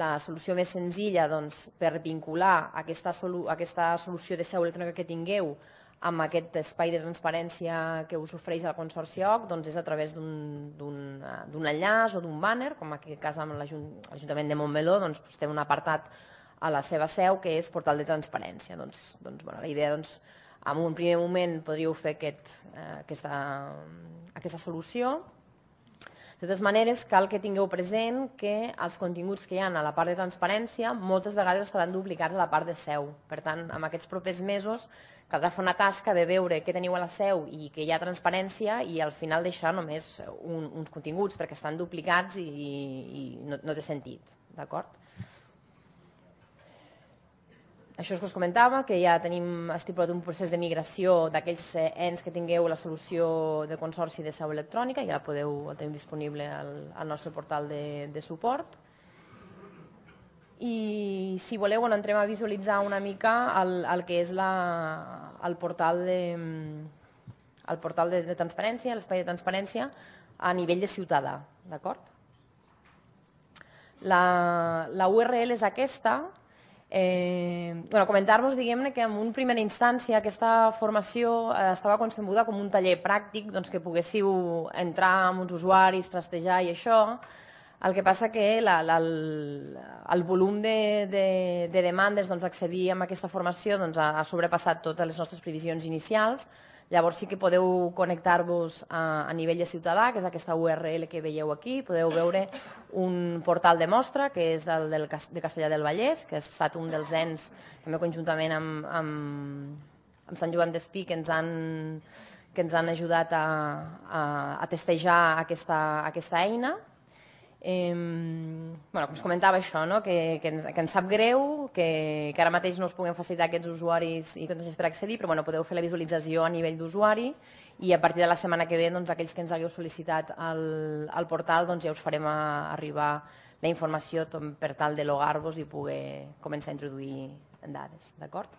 la solució més senzilla doncs, per vincular aquesta, solu aquesta solució de seu electrònica que tingueu amb aquest espai de transparència que us ofereix el Consorci OC doncs és a través eh, d'un enllaç o d'un banner, com en aquest cas amb l'Ajuntament de Montmeló, doncs, doncs té un apartat a la seva seu que és portal de transparència. Doncs, doncs, bueno, la idea doncs, en un primer moment podríeu fer aquest, eh, aquesta, aquesta solució. De totes maneres, cal que tingueu present que els continguts que hi ha a la part de transparència moltes vegades estaran duplicats a la part de seu. Per tant, en aquests propers mesos caldrà fer una tasca de veure què teniu a la seu i que hi ha transparència i al final deixar només un, uns continguts perquè estan duplicats i, i no, no té sentit. D'acord? Això és que us comentava, que ja tenim estipulat un procés de migració d'aquells ens que tingueu la solució del Consorci de Seu Electrònica, ja la podeu, el tenim disponible al, al nostre portal de, de suport i si voleu bueno, entrem a visualitzar una mica el, el que és la, el portal de, el portal de, de transparència, l'espai de transparència a nivell de ciutadà, d'acord? La, la URL és aquesta, Eh, bueno, Comentar-vos diguem-ne que en un primera instància aquesta formació eh, estava concebuda com un taller pràctic doncs, que poguéssiu entrar amb uns usuaris, trastejar i això, el que passa que la, la, el, el volum de, de, de demandes doncs, accedir a aquesta formació doncs, ha, ha sobrepassat totes les nostres previsions inicials. Llavors sí que podeu connectar-vos a, a nivell de ciutadà, que és aquesta URL que veieu aquí. Podeu veure un portal de mostra, que és del, del de Castellà del Vallès, que ha estat un dels ens, també conjuntament amb, amb, amb Sant Joan d'Espí, que ens han que ens han ajudat a, a, a testejar aquesta, aquesta eina Eh, bueno, com us comentava això, no? que, que, ens, que ens sap greu, que, que ara mateix no us puguem facilitar aquests usuaris i condicions per accedir, però bueno, podeu fer la visualització a nivell d'usuari i a partir de la setmana que ve doncs, aquells que ens hagueu sol·licitat al, al portal doncs, ja us farem a, arribar la informació per tal de logar-vos i poder començar a introduir dades. D'acord?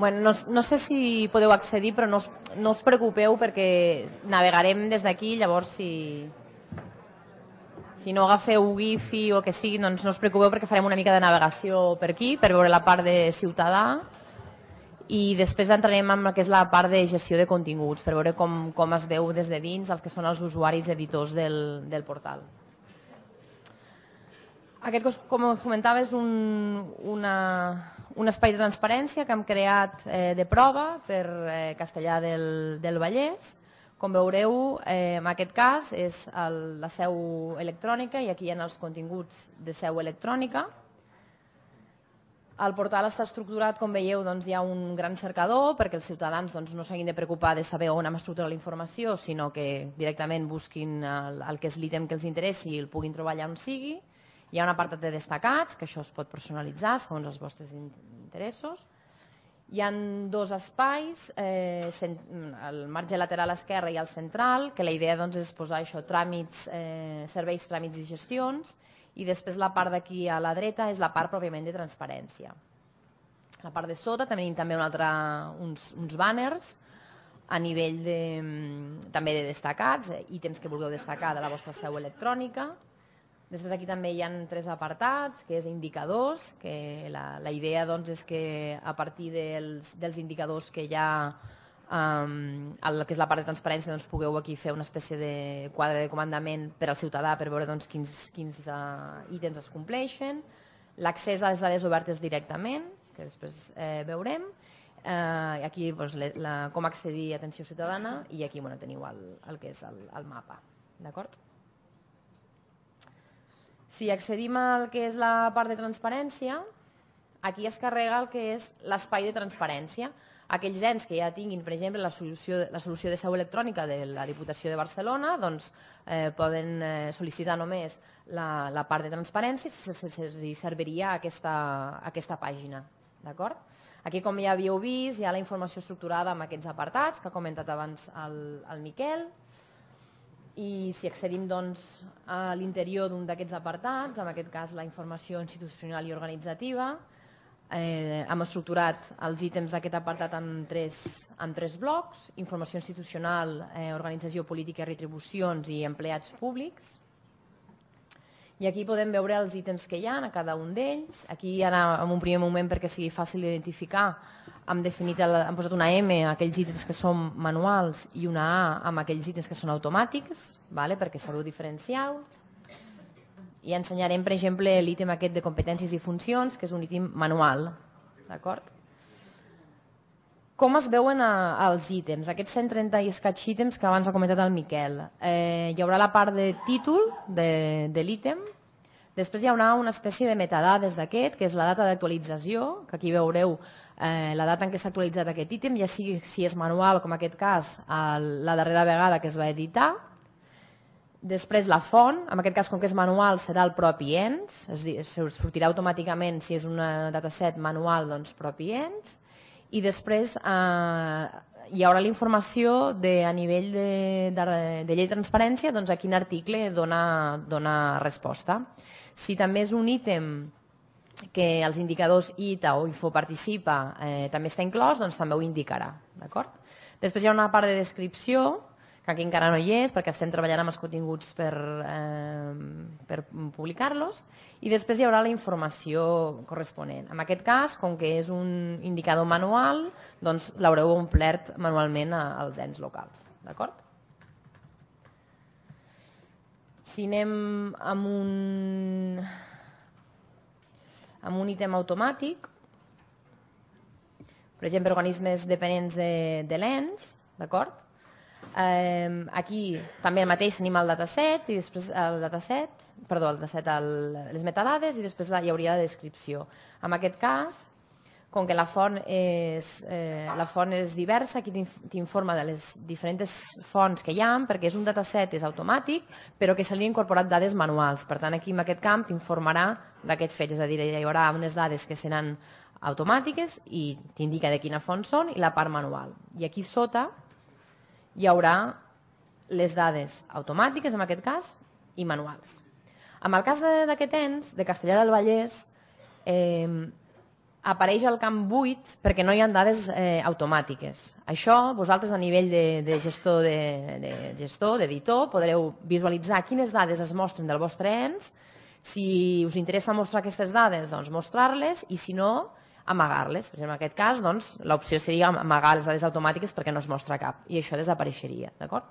Bueno, no, no sé si podeu accedir, però no us, no us preocupeu perquè navegarem des d'aquí, llavors si, si no agafeu wifi o que sigui, doncs no us preocupeu perquè farem una mica de navegació per aquí, per veure la part de Ciutadà i després entrarem en el que és la part de gestió de continguts, per veure com, com es veu des de dins els que són els usuaris editors del, del portal. Aquest, com us comentava, és un, una, un espai de transparència que hem creat eh, de prova per eh, Castellà del, del Vallès. Com veureu, eh, en aquest cas és el, la seu electrònica i aquí hi ha els continguts de seu electrònica. El portal està estructurat, com veieu, doncs, hi ha un gran cercador perquè els ciutadans doncs, no s'hagin de preocupar de saber on hem estructurat la informació, sinó que directament busquin el, el que és l'ítem que els interessi i el puguin trobar allà on sigui. Hi ha un apartat de destacats, que això es pot personalitzar segons els vostres interessos. Hi han dos espais, eh, el marge lateral esquerre i el central, que la idea doncs, és posar això, tràmits, eh, serveis, tràmits i gestions, i després la part d'aquí a la dreta és la part pròpiament de transparència. A la part de sota tenim també un altre, uns, uns bàners a nivell de, mm, també de destacats, eh, ítems que vulgueu destacar de la vostra seu electrònica, Després aquí també hi han tres apartats, que és indicadors, que la, la idea doncs, és que a partir dels, dels indicadors que hi ha um, el que és la part de transparència doncs, pugueu aquí fer una espècie de quadre de comandament per al ciutadà per veure doncs, quins, quins uh, ítems es compleixen, l'accés a les dades obertes directament, que després eh, veurem, eh, aquí doncs, la, la, com accedir a atenció ciutadana i aquí bueno, teniu el, el que és el, el mapa. D'acord? Si accedim al que és la part de transparència, aquí es carrega el que és l'espai de transparència. Aquells ens que ja tinguin, per exemple, la solució, la solució de seu electrònica de la Diputació de Barcelona, doncs eh, poden eh, sol·licitar només la, la part de transparència i se, se, se serviria aquesta, aquesta pàgina. D'acord? Aquí, com ja havíeu vist, hi ha la informació estructurada amb aquests apartats que ha comentat abans el, el Miquel, i si accedim doncs, a l'interior d'un d'aquests apartats, en aquest cas la informació institucional i organitzativa, eh, hem estructurat els ítems d'aquest apartat en tres, en tres blocs, informació institucional, eh, organització política i retribucions i empleats públics. I aquí podem veure els ítems que hi ha a cada un d'ells. Aquí ara, en un primer moment, perquè sigui fàcil d'identificar, hem, definit hem posat una M a aquells ítems que són manuals i una A amb aquells ítems que són automàtics, vale? perquè sabeu diferenciar-los i ensenyarem, per exemple, l'ítem aquest de competències i funcions, que és un ítem manual. D'acord? com es veuen a, els ítems, aquests 130 i escaig ítems que abans ha comentat el Miquel. Eh, hi haurà la part de títol de, de l'ítem, després hi haurà una espècie de metadades d'aquest, que és la data d'actualització, que aquí veureu eh, la data en què s'ha actualitzat aquest ítem, ja sigui si és manual, com en aquest cas, el, la darrera vegada que es va editar. Després la font, en aquest cas com que és manual serà el propi ens, és es sortirà automàticament si és una dataset manual, doncs propi ens. I després eh, hi haurà la informació de, a nivell de, de, de llei de transparència doncs, a quin article dona, dona resposta. Si també és un ítem que els indicadors ITA o Participa eh, també està inclòs, doncs també ho indicarà. Després hi ha una part de descripció que aquí encara no hi és perquè estem treballant amb els continguts per, eh, per publicar-los i després hi haurà la informació corresponent. En aquest cas, com que és un indicador manual, doncs l'haureu omplert manualment als ens locals. D'acord? Si anem amb un, amb un ítem automàtic, per exemple, organismes dependents de, de l'ENS, d'acord? Eh, aquí també el mateix tenim el dataset, i després el dataset, perdó, el dataset, el, les metadades i després la, hi hauria la descripció. En aquest cas, com que la font és, eh, la font és diversa, aquí t'informa de les diferents fonts que hi ha, perquè és un dataset, és automàtic, però que se li ha incorporat dades manuals. Per tant, aquí en aquest camp t'informarà d'aquest fet, és a dir, hi haurà unes dades que seran automàtiques i t'indica de quina font són i la part manual. I aquí sota hi haurà les dades automàtiques, en aquest cas, i manuals. En el cas d'aquest ens, de Castellà del Vallès, eh, apareix al camp 8 perquè no hi ha dades eh, automàtiques. Això vosaltres a nivell de, de gestor, de, de gestor, d'editor, podreu visualitzar quines dades es mostren del vostre ens. Si us interessa mostrar aquestes dades, doncs mostrar-les i si no, amagar-les. Per exemple, en aquest cas, doncs, l'opció seria amagar les dades automàtiques perquè no es mostra cap i això desapareixeria, d'acord?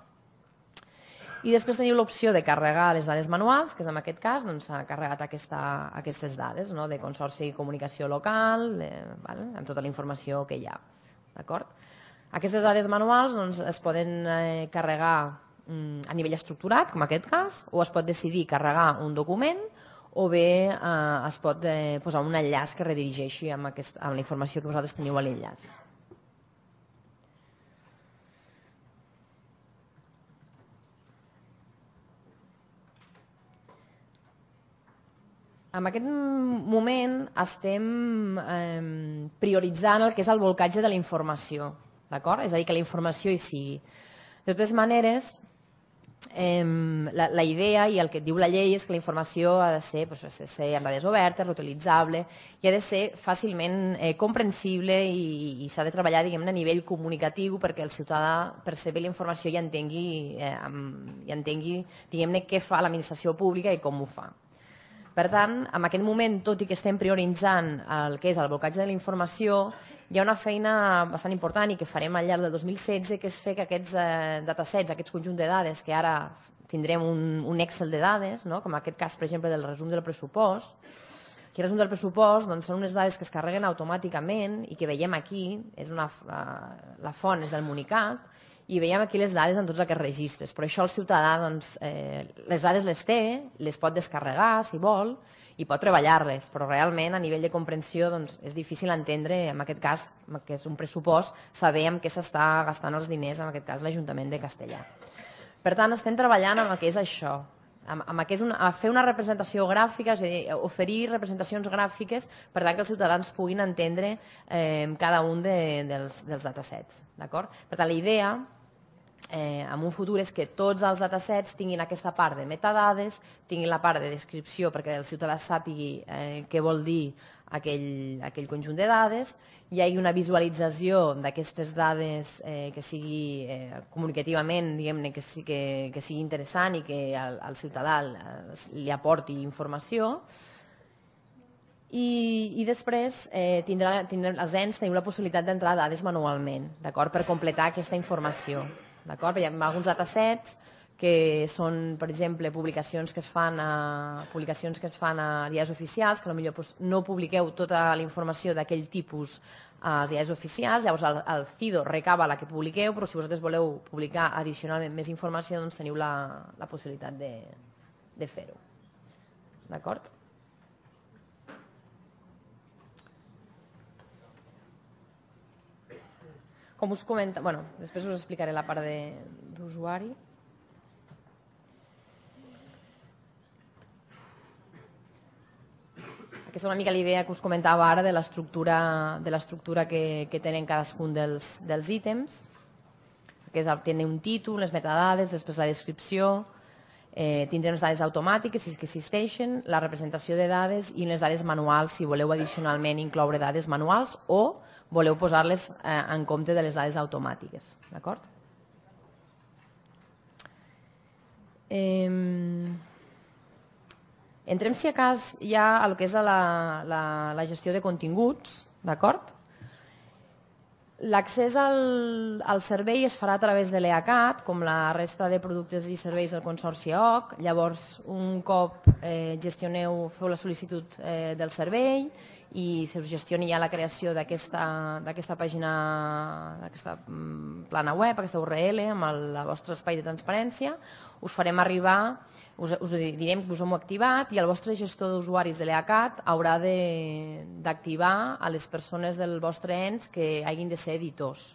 I després teniu l'opció de carregar les dades manuals, que és en aquest cas doncs, s'ha doncs, carregat aquesta, aquestes dades no? de Consorci i Comunicació Local, eh, vale? amb tota la informació que hi ha. D'acord? Aquestes dades manuals doncs, es poden eh, carregar mm, a nivell estructurat, com aquest cas, o es pot decidir carregar un document o bé eh, es pot eh, posar un enllaç que redirigeixi amb, aquest, amb la informació que vosaltres teniu a l'enllaç. En aquest moment estem eh, prioritzant el que és el volcatge de la informació, d'acord? És a dir, que la informació hi sigui. De totes maneres, la, la idea i el que diu la llei és que la informació ha de ser, doncs, ha de ser en dades obertes, reutilitzable i ha de ser fàcilment eh, comprensible i, i s'ha de treballar diguem a nivell comunicatiu perquè el ciutadà percebi la informació i entengui, eh, i entengui diguem-ne què fa l'administració pública i com ho fa. Per tant, en aquest moment, tot i que estem prioritzant el que és el blocatge de la informació, hi ha una feina bastant important i que farem al llarg del 2016, que és fer que aquests eh, datasets, aquests conjunts de dades, que ara tindrem un, un Excel de dades, no? com en aquest cas, per exemple, del resum del pressupost, que resum del pressupost doncs, són unes dades que es carreguen automàticament i que veiem aquí, és una, eh, la font és del Municat, i veiem aquí les dades en tots aquests registres, però això el ciutadà doncs, eh, les dades les té, les pot descarregar si vol i pot treballar-les, però realment a nivell de comprensió doncs, és difícil entendre, en aquest cas, que és un pressupost, saber en què s'està gastant els diners, en aquest cas l'Ajuntament de Castellà. Per tant, estem treballant amb el que és això, amb, amb aquest una, a fer una representació gràfica, és a dir, oferir representacions gràfiques per tant que els ciutadans puguin entendre eh, cada un de, dels, dels datasets. Per tant, la idea eh, en un futur és que tots els datasets tinguin aquesta part de metadades, tinguin la part de descripció perquè el ciutadà sàpigui eh, què vol dir aquell, aquell conjunt de dades, hi hagi una visualització d'aquestes dades eh, que sigui eh, comunicativament, diguem-ne, que, sigui, que, que sigui interessant i que al, al ciutadà eh, li aporti informació, i, i després eh, tindrà, tindrà, els ens tenim la possibilitat d'entrar dades manualment, d'acord, per completar aquesta informació d'acord? Hi ha alguns datasets que són, per exemple, publicacions que es fan a, publicacions que es fan a diaris oficials, que potser doncs, no publiqueu tota la informació d'aquell tipus als diaris oficials, llavors el, el CIDO recaba la que publiqueu, però si vosaltres voleu publicar addicionalment més informació, doncs teniu la, la possibilitat de, de fer-ho. D'acord? Com us comenta... bueno, després us explicaré la part d'usuari. Aquesta és una mica la idea que us comentava ara de l'estructura que, que tenen cadascun dels, dels ítems, que és tenir un títol, les metadades, després la descripció, Eh, tindrem les dades automàtiques, si que existeixen, la representació de dades i les dades manuals, si voleu addicionalment incloure dades manuals o voleu posar-les eh, en compte de les dades automàtiques. D'acord? Eh, entrem, si a cas, ja a lo que és a la, la, la gestió de continguts, d'acord? L'accés al, al servei es farà a través de l'EACAT, com la resta de productes i serveis del Consorci OC. Llavors, un cop eh, gestioneu, feu la sol·licitud eh, del servei i se us gestioni ja la creació d'aquesta pàgina, d'aquesta mm, plana web, aquesta URL, amb el, el vostre espai de transparència. Us farem arribar, us, us direm que us hem activat i el vostre gestor d'usuaris de l'EACAT haurà d'activar a les persones del vostre ens que hagin de ser editors.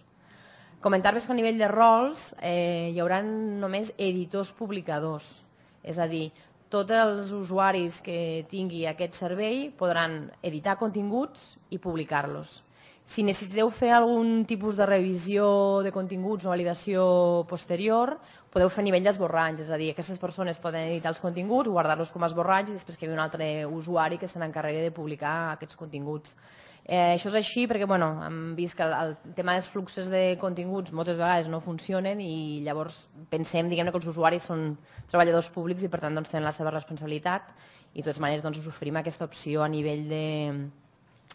Comentar-vos que a nivell de rols eh, hi haurà només editors publicadors, és a dir, tots els usuaris que tingui aquest servei podran editar continguts i publicar-los. Si necessiteu fer algun tipus de revisió de continguts o validació posterior, podeu fer a nivell d'esborranys, és a dir, aquestes persones poden editar els continguts, guardar-los com a esborranys i després que hi hagi un altre usuari que se n'encarregui de publicar aquests continguts. Eh, això és així perquè bueno, hem vist que el, el tema dels fluxos de continguts moltes vegades no funcionen i llavors pensem diguem que els usuaris són treballadors públics i per tant doncs, tenen la seva responsabilitat i de totes maneres doncs, us oferim aquesta opció a nivell de,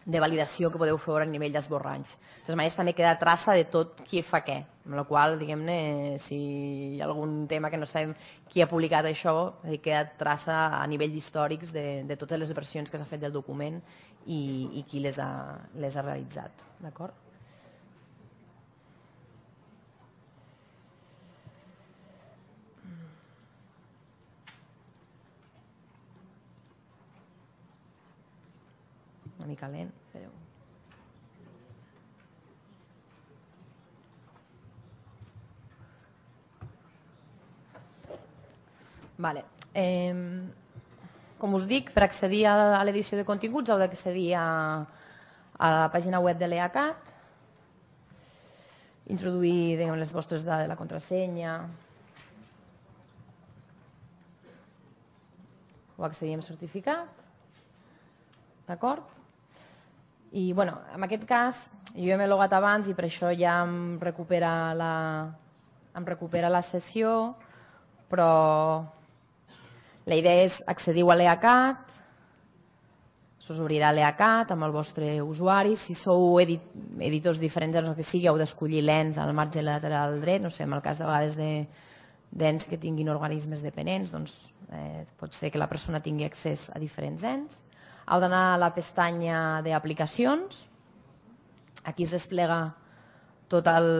de validació que podeu fer a nivell d'esborranys. De totes maneres, també queda traça de tot qui fa què, amb la qual diguem-ne, si hi ha algun tema que no sabem qui ha publicat això, eh, queda traça a nivell d'històrics de, de totes les versions que s'ha fet del document i, i qui les ha, les ha realitzat. D'acord? una mica lent, però... Vale. Eh, com us dic, per accedir a l'edició de continguts heu d'accedir a, a la pàgina web de l'EACAT, introduir diguem, les vostres dades, la contrasenya, o accedir amb certificat, d'acord? I, bueno, en aquest cas, jo m'he logat abans i per això ja em recupera la, em recupera la sessió, però la idea és accediu a l'EACAT, us obrirà l'EACAT amb el vostre usuari. Si sou edit editors diferents en el que sigui, heu d'escollir l'ENS al marge lateral dret, no sé, en el cas de vegades d'ENS de, que tinguin organismes dependents, doncs eh, pot ser que la persona tingui accés a diferents ENS. Heu d'anar a la pestanya d'aplicacions. Aquí es desplega tot el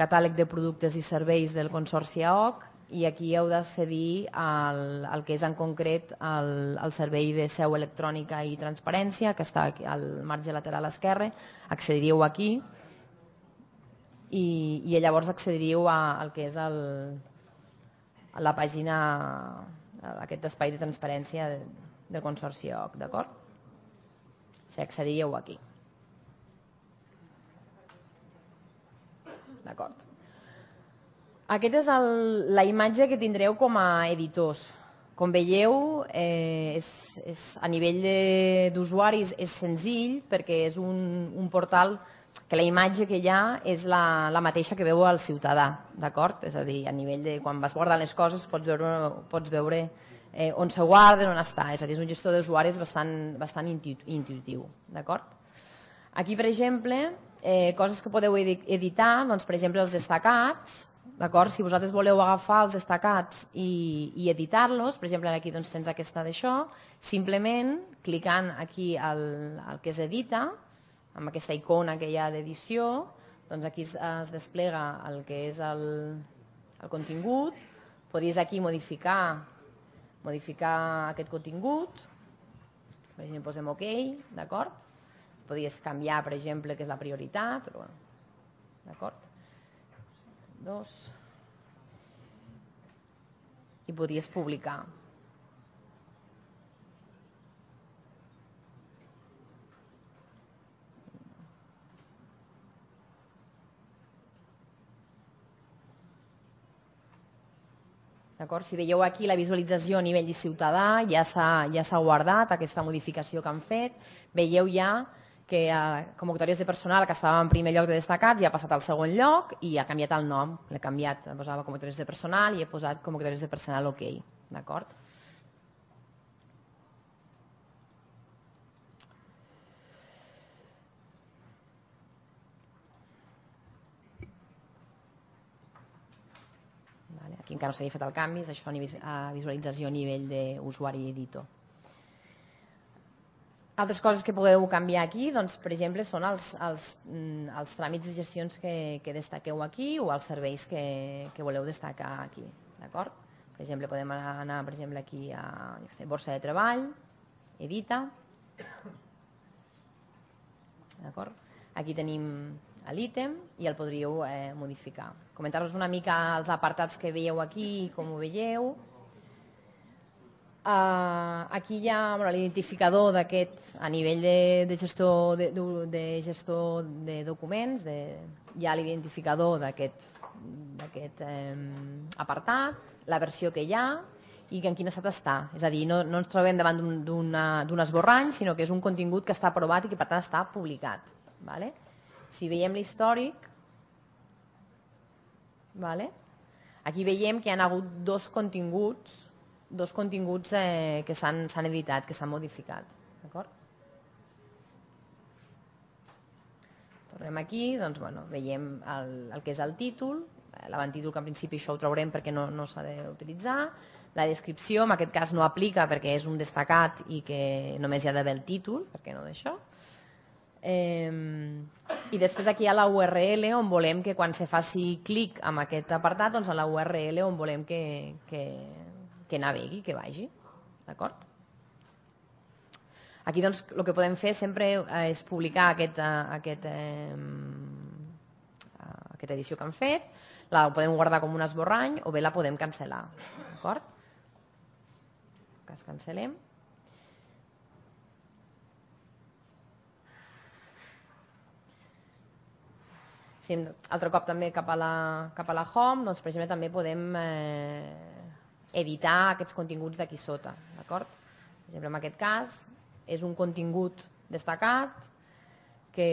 catàleg de productes i serveis del Consorci AOC i aquí heu de cedir al, al que és en concret el, el servei de seu electrònica i transparència, que està aquí, al marge lateral esquerre, accediríeu aquí i, i llavors accediríeu a, al que és el, a la pàgina, a aquest espai de transparència del, del Consorci OC, d'acord? Si accediríeu aquí. D'acord. Aquesta és el, la imatge que tindreu com a editors. Com veieu, eh, és, és, a nivell d'usuaris és senzill perquè és un, un portal que la imatge que hi ha és la, la mateixa que veu el ciutadà, d'acord? És a dir, a nivell de quan vas guardant les coses pots veure, pots veure eh, on se guarden, on està. És a dir, és un gestor d'usuaris bastant, bastant intuitiu, d'acord? Aquí, per exemple, eh, coses que podeu editar, doncs, per exemple, els destacats, D'acord? Si vosaltres voleu agafar els destacats i, i editar-los, per exemple, aquí doncs, tens aquesta d'això, simplement clicant aquí el, el que s'edita, amb aquesta icona que hi ha d'edició, doncs aquí es, es desplega el que és el, el contingut, podies aquí modificar, modificar aquest contingut, per exemple, posem OK, d'acord? Podies canviar, per exemple, que és la prioritat, però bueno, d'acord? dos... I podies publicar. D'acord? Si veieu aquí la visualització a nivell de ciutadà, ja s'ha ja guardat aquesta modificació que han fet. Veieu ja que a convocatòries de personal que estava en primer lloc de destacats i ha passat al segon lloc i ha canviat el nom. L'he canviat, posava convocatòries de personal i he posat convocatòries de personal OK. D'acord? Vale, aquí encara no s'havia fet el canvi, és això a eh, visualització a nivell d'usuari i editor. Altres coses que podeu canviar aquí, doncs, per exemple, són els, els, mm, els tràmits i gestions que, que destaqueu aquí o els serveis que, que voleu destacar aquí. D'acord? Per exemple, podem anar per exemple, aquí a ja sé, Borsa de Treball, Edita. D'acord? Aquí tenim l'ítem i el podríeu eh, modificar. Comentar-vos una mica els apartats que veieu aquí i com ho veieu. Uh, aquí hi ha bueno, l'identificador d'aquest a nivell de, de, gestor, de, de gestor de documents, de, hi ha l'identificador d'aquest eh, apartat, la versió que hi ha i en quin estat està. És a dir, no, no ens trobem davant d'un esborrany, sinó que és un contingut que està aprovat i que per tant està publicat. Vale? Si veiem l'històric, vale? aquí veiem que hi ha hagut dos continguts dos continguts eh, que s'han editat, que s'han modificat. D'acord? Tornem aquí, doncs, bueno, veiem el, el que és el títol, l'avantítol que en principi això ho traurem perquè no, no s'ha d'utilitzar, la descripció en aquest cas no aplica perquè és un destacat i que només hi ha d'haver el títol, perquè no d'això, Eh, I després aquí hi ha la URL on volem que quan se faci clic en aquest apartat, doncs a la URL on volem que, que que navegui, que vagi, d'acord? Aquí doncs el que podem fer sempre eh, és publicar aquest, eh, aquest, eh, eh, aquesta edició que han fet, la podem guardar com un esborrany o bé la podem cancel·lar, d'acord? Que es cancel·lem. Sí, altre cop també cap a la, cap a la home, doncs per exemple també podem eh, evitar aquests continguts d'aquí sota, d'acord? Per exemple, en aquest cas, és un contingut destacat que,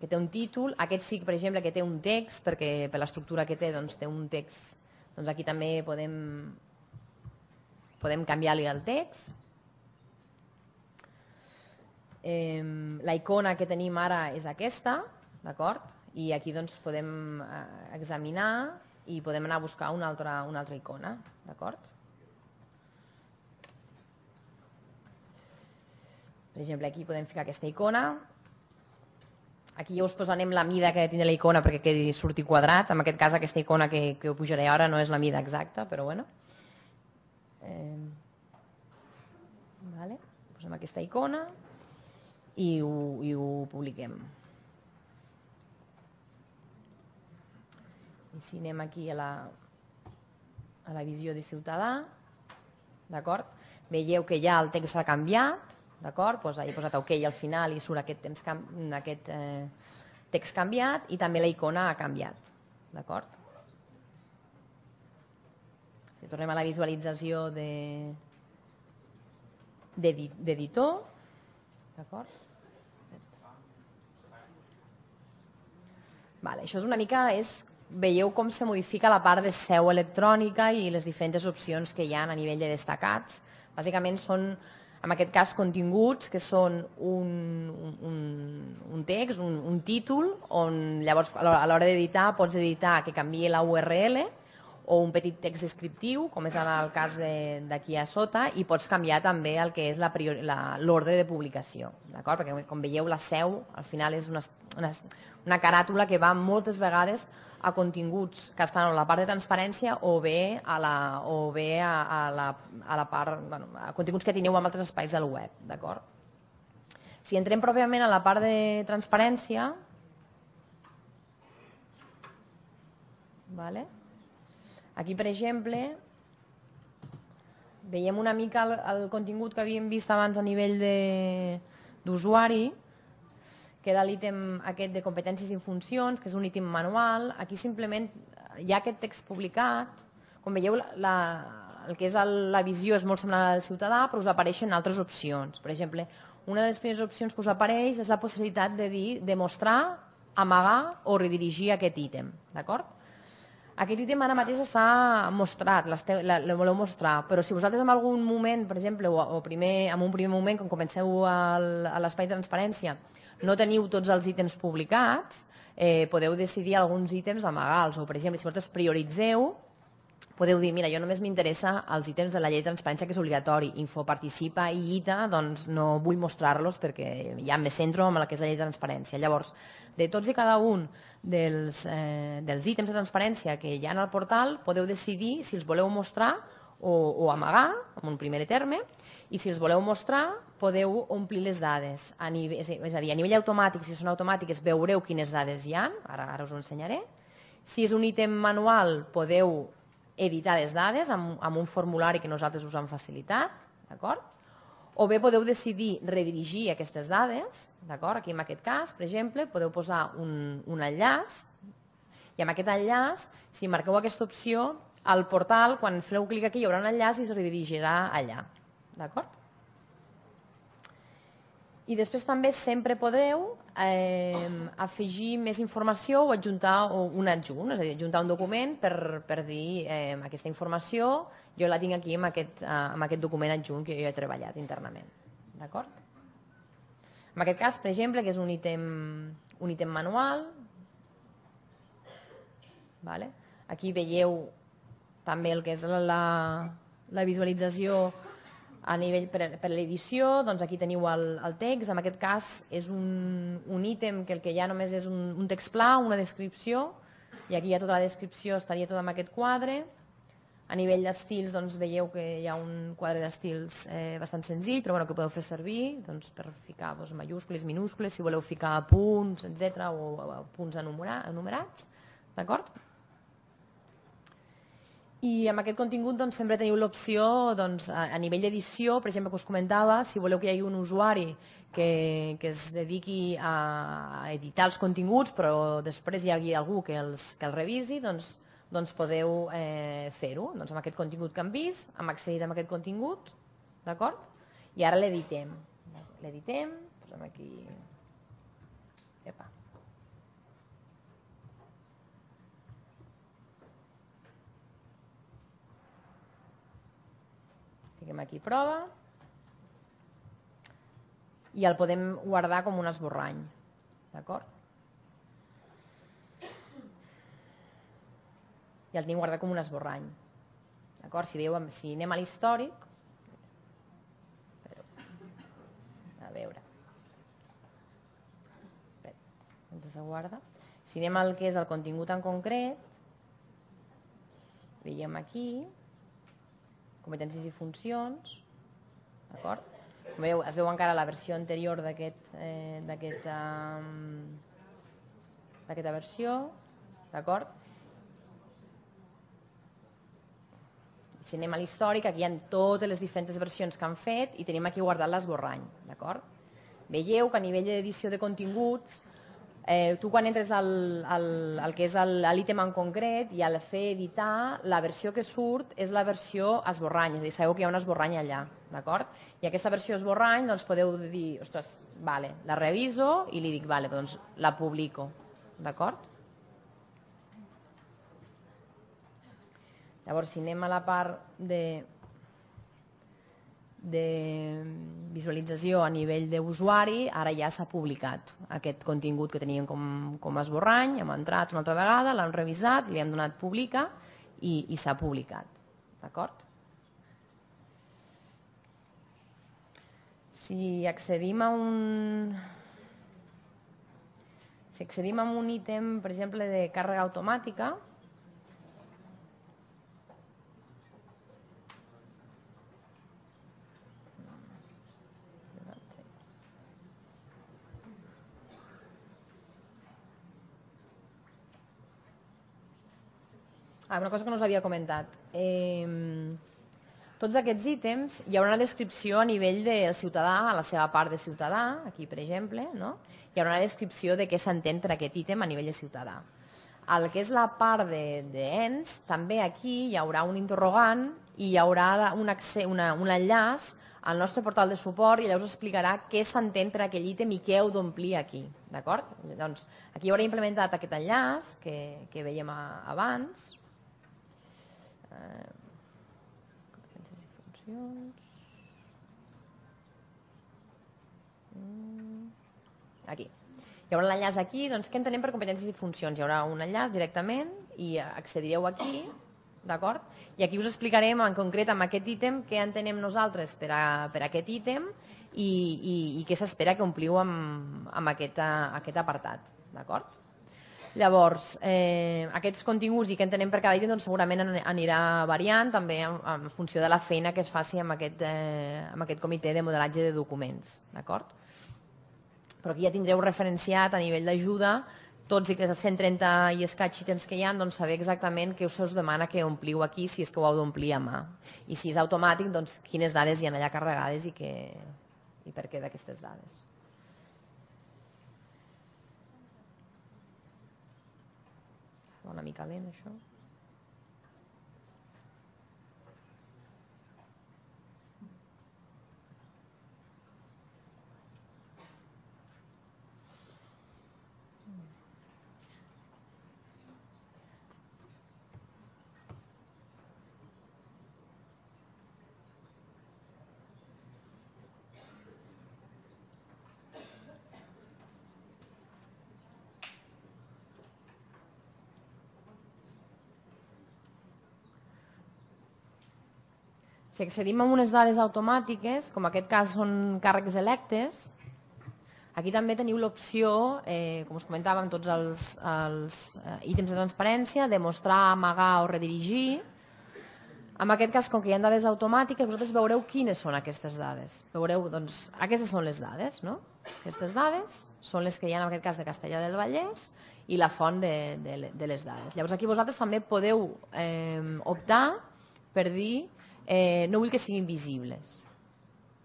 que té un títol, aquest sí, per exemple, que té un text, perquè per l'estructura que té doncs, té un text, doncs aquí també podem, podem canviar-li el text. Eh, la icona que tenim ara és aquesta, d'acord? I aquí doncs, podem eh, examinar i podem anar a buscar una altra, una altra icona, d'acord? Per exemple, aquí podem ficar aquesta icona. Aquí ja us posarem la mida que tindrà la icona perquè quedi surti quadrat. En aquest cas, aquesta icona que, que ho pujaré ara no és la mida exacta, però bueno. Eh, vale. Posem aquesta icona i ho, i ho publiquem. si anem aquí a la, a la visió de ciutadà, d'acord? Veieu que ja el text ha canviat, d'acord? Pues, he posat OK al final i surt aquest, temps, aquest eh, text canviat i també la icona ha canviat, d'acord? Si tornem a la visualització d'editor, de, d'acord? Vale, això és una mica és veieu com se modifica la part de seu electrònica i les diferents opcions que hi ha a nivell de destacats. Bàsicament són, en aquest cas, continguts que són un, un, un text, un, un títol, on llavors a l'hora d'editar pots editar que canvi la URL, o un petit text descriptiu, com és en el cas d'aquí a sota, i pots canviar també el que és l'ordre de publicació, d'acord? Perquè com veieu la seu al final és una, una, una caràtula que va moltes vegades a continguts que estan a la part de transparència o bé a la, o bé a, a la, a la part, bueno, a continguts que teniu en altres espais del web, d'acord? Si entrem pròpiament a la part de transparència, vale? Aquí, per exemple, veiem una mica el, el contingut que havíem vist abans a nivell d'usuari, que era l'ítem aquest de competències i funcions, que és un ítem manual. Aquí simplement hi ha aquest text publicat. Com veieu, la, la, el que és el, la visió és molt semblant al ciutadà, però us apareixen altres opcions. Per exemple, una de les primeres opcions que us apareix és la possibilitat de dir, de mostrar, amagar o redirigir aquest ítem. D'acord? Aquest ítem ara mateix s'ha mostrat, el voleu mostrar, però si vosaltres en algun moment, per exemple, o, o primer, en un primer moment, quan comenceu al, a l'espai de transparència, no teniu tots els ítems publicats, eh, podeu decidir alguns ítems amagals, o per exemple, si vosaltres prioritzeu, podeu dir, mira, jo només m'interessa els ítems de la llei de transparència que és obligatori, info, participa i ITA, doncs no vull mostrar-los perquè ja me centro en el que és la llei de transparència. Llavors, de tots i cada un dels, eh, dels ítems de transparència que hi ha al portal, podeu decidir si els voleu mostrar o, o amagar, en un primer terme, i si els voleu mostrar, podeu omplir les dades. A nivell, és a dir, a nivell automàtic, si són automàtiques, veureu quines dades hi han, ara, ara us ho ensenyaré. Si és un ítem manual, podeu editar les dades amb, amb un formulari que nosaltres us hem facilitat, d'acord? o bé podeu decidir redirigir aquestes dades, d'acord? Aquí en aquest cas, per exemple, podeu posar un, un enllaç i amb aquest enllaç, si marqueu aquesta opció, al portal, quan feu clic aquí hi haurà un enllaç i es redirigirà allà, d'acord? I després també sempre podeu eh, afegir més informació o adjuntar un adjunt, és a dir, adjuntar un document per, per dir eh, aquesta informació jo la tinc aquí amb aquest, eh, amb aquest document adjunt que jo he treballat internament. D'acord? En aquest cas, per exemple, que és un ítem, un ítem manual, vale? aquí veieu també el que és la, la, la visualització a nivell per, per l'edició, doncs aquí teniu el, el text, en aquest cas és un, un ítem que el que ja només és un, un text pla, una descripció, i aquí hi ha tota la descripció, estaria tot en aquest quadre. A nivell d'estils doncs, veieu que hi ha un quadre d'estils eh, bastant senzill, però bueno, que podeu fer servir doncs, per ficar doncs, majúscules, minúscules, si voleu ficar punts, etc o, o punts enumerats. D'acord? I amb aquest contingut doncs, sempre teniu l'opció doncs, a, a nivell d'edició, per exemple, que us comentava, si voleu que hi hagi un usuari que, que es dediqui a editar els continguts, però després hi hagi algú que els, que els revisi, doncs, doncs podeu eh, fer-ho doncs, amb aquest contingut que hem vist, hem accedit amb aquest contingut, d'acord? I ara l'editem. L'editem, posem aquí Diguem aquí prova. I el podem guardar com un esborrany. D'acord? I el tinc guardat com un esborrany. D'acord? Si, veieu, si anem a l'històric, a veure. Mentre se guarda. Si anem al que és el contingut en concret, veiem aquí, competències i funcions, d'acord? Com veieu, es veu encara la versió anterior d'aquesta eh, um, d'aquesta versió, d'acord? Si anem a l'històric, aquí hi ha totes les diferents versions que han fet i tenim aquí guardat l'esborrany, d'acord? Veieu que a nivell d'edició de continguts Eh, tu quan entres al, al, al que és l'ítem en concret i al fer editar, la versió que surt és la versió esborrany, és a dir, sabeu que hi ha un esborrany allà, d'acord? I aquesta versió esborrany, doncs podeu dir, ostres, vale, la reviso i li dic, vale, doncs la publico, d'acord? Llavors, si anem a la part de de mm, visualització a nivell d'usuari, ara ja s'ha publicat aquest contingut que teníem com, com a esborrany, hem entrat una altra vegada, l'hem revisat, li hem donat publica i, i s'ha publicat. D'acord? Si accedim a un... Si accedim a un ítem, per exemple, de càrrega automàtica, Ah, una cosa que no us havia comentat. Eh, tots aquests ítems, hi haurà una descripció a nivell del ciutadà, a la seva part de ciutadà, aquí per exemple, no? hi haurà una descripció de què s'entén per aquest ítem a nivell de ciutadà. El que és la part d'ens, de, de també aquí hi haurà un interrogant i hi haurà un, accés, una, un enllaç al nostre portal de suport i allà us explicarà què s'entén per aquell ítem i què heu d'omplir aquí. D'acord? Doncs aquí haurà implementat aquest enllaç que, que veiem a, abans, competències i funcions. Aquí. Hi haurà l'enllaç aquí, doncs què entenem per competències i funcions? Hi haurà un enllaç directament i accedireu aquí, d'acord? I aquí us explicarem en concret amb aquest ítem què entenem nosaltres per, a, per a aquest ítem i, i, i què s'espera que ompliu amb, amb aquest, eh, aquest apartat, d'acord? Llavors, eh, aquests continguts i què entenem per cada ítem doncs, segurament anirà variant també en, en funció de la feina que es faci amb aquest, eh, amb aquest comitè de modelatge de documents. D'acord? Però aquí ja tindreu referenciat a nivell d'ajuda tots i que els 130 i escaig ítems que hi ha, doncs saber exactament què us, us demana que ompliu aquí, si és que ho heu d'omplir a mà. I si és automàtic, doncs quines dades hi ha allà carregades i, que, i per què d'aquestes dades. Una mica lent, això. Si accedim a unes dades automàtiques, com en aquest cas són càrrecs electes, Aquí també teniu l'opció, eh, com us comentàvem, tots els, els eh, ítems de transparència, de mostrar, amagar o redirigir. En aquest cas, com que hi ha dades automàtiques, vosaltres veureu quines són aquestes dades. Veureu, doncs, aquestes són les dades, no? Aquestes dades són les que hi ha en aquest cas de Castellà del Vallès i la font de, de, de les dades. Llavors aquí vosaltres també podeu eh, optar per dir eh, no vull que siguin visibles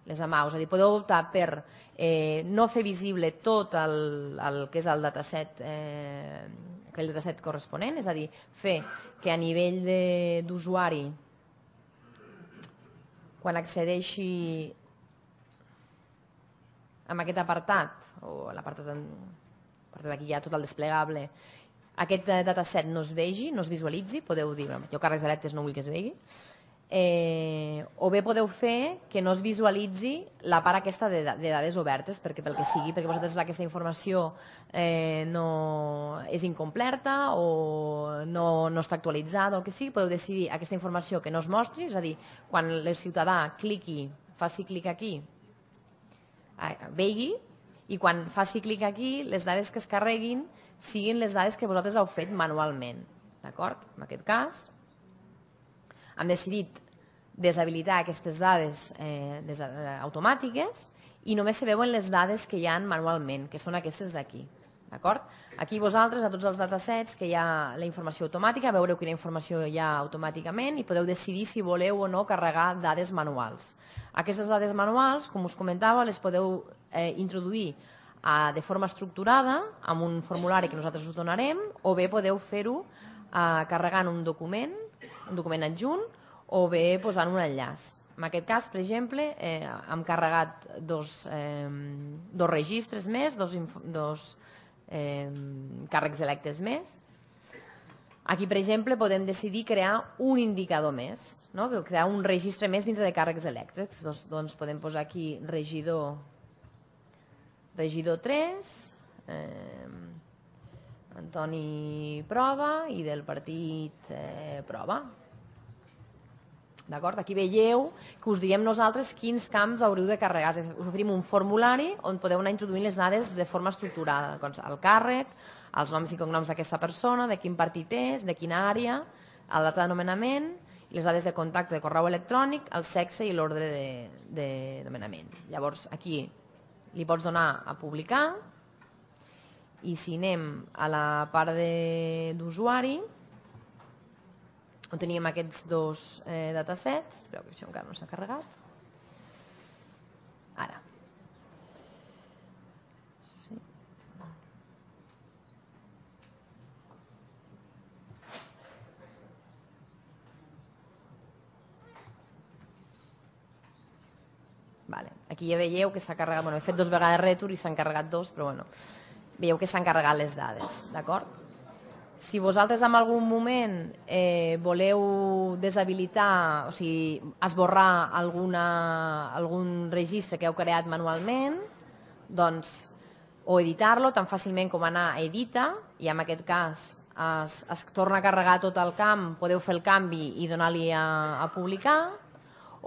les AMAU, és a dir, podeu optar per eh, no fer visible tot el, el que és el dataset, eh, aquell dataset corresponent, és a dir, fer que a nivell d'usuari, quan accedeixi amb aquest apartat, o l'apartat aquí hi ha tot el desplegable, aquest eh, dataset no es vegi, no es visualitzi, podeu dir, jo càrrecs electes no vull que es vegi, eh, o bé podeu fer que no es visualitzi la part aquesta de, de dades obertes, perquè pel que sigui, perquè vosaltres aquesta informació eh, no és incompleta o no, no està actualitzada o el que sigui, podeu decidir aquesta informació que no es mostri, és a dir, quan el ciutadà cliqui, faci clic aquí, vegi, i quan faci clic aquí, les dades que es carreguin siguin les dades que vosaltres heu fet manualment. D'acord? En aquest cas, hem decidit deshabilitar aquestes dades eh, des, eh, automàtiques i només se veuen les dades que hi han manualment, que són aquestes d'aquí. D'acord? Aquí vosaltres, a tots els datasets que hi ha la informació automàtica, veureu quina informació hi ha automàticament i podeu decidir si voleu o no carregar dades manuals. Aquestes dades manuals, com us comentava, les podeu eh, introduir eh, de forma estructurada amb un formulari que nosaltres us donarem o bé podeu fer-ho eh, carregant un document, un document adjunt, o bé posant un enllaç. En aquest cas, per exemple, eh, hem carregat dos, eh, dos registres més, dos, dos eh, càrrecs electes més. Aquí, per exemple, podem decidir crear un indicador més, no? crear un registre més dintre de càrrecs elèctrics. Doncs, doncs podem posar aquí regidor, regidor 3, eh, Antoni Prova i del partit eh, Prova. D'acord? Aquí veieu que us diem nosaltres quins camps haureu de carregar. Us oferim un formulari on podeu anar introduint les dades de forma estructurada. Doncs el càrrec, els noms i cognoms d'aquesta persona, de quin partit és, de quina àrea, el data d'anomenament, les dades de contacte de correu electrònic, el sexe i l'ordre de, de nomenament. Llavors, aquí li pots donar a publicar i si anem a la part d'usuari, on teníem aquests dos eh, datasets, però que això encara no s'ha carregat. Ara. Sí. Vale. Aquí ja veieu que s'ha carregat, bueno, he fet dos vegades retur i s'han carregat dos, però bueno, veieu que s'han carregat les dades, d'acord? si vosaltres en algun moment eh, voleu deshabilitar, o sigui, esborrar alguna, algun registre que heu creat manualment, doncs, o editar-lo tan fàcilment com anar a Edita, i en aquest cas es, es torna a carregar tot el camp, podeu fer el canvi i donar-li a, a publicar,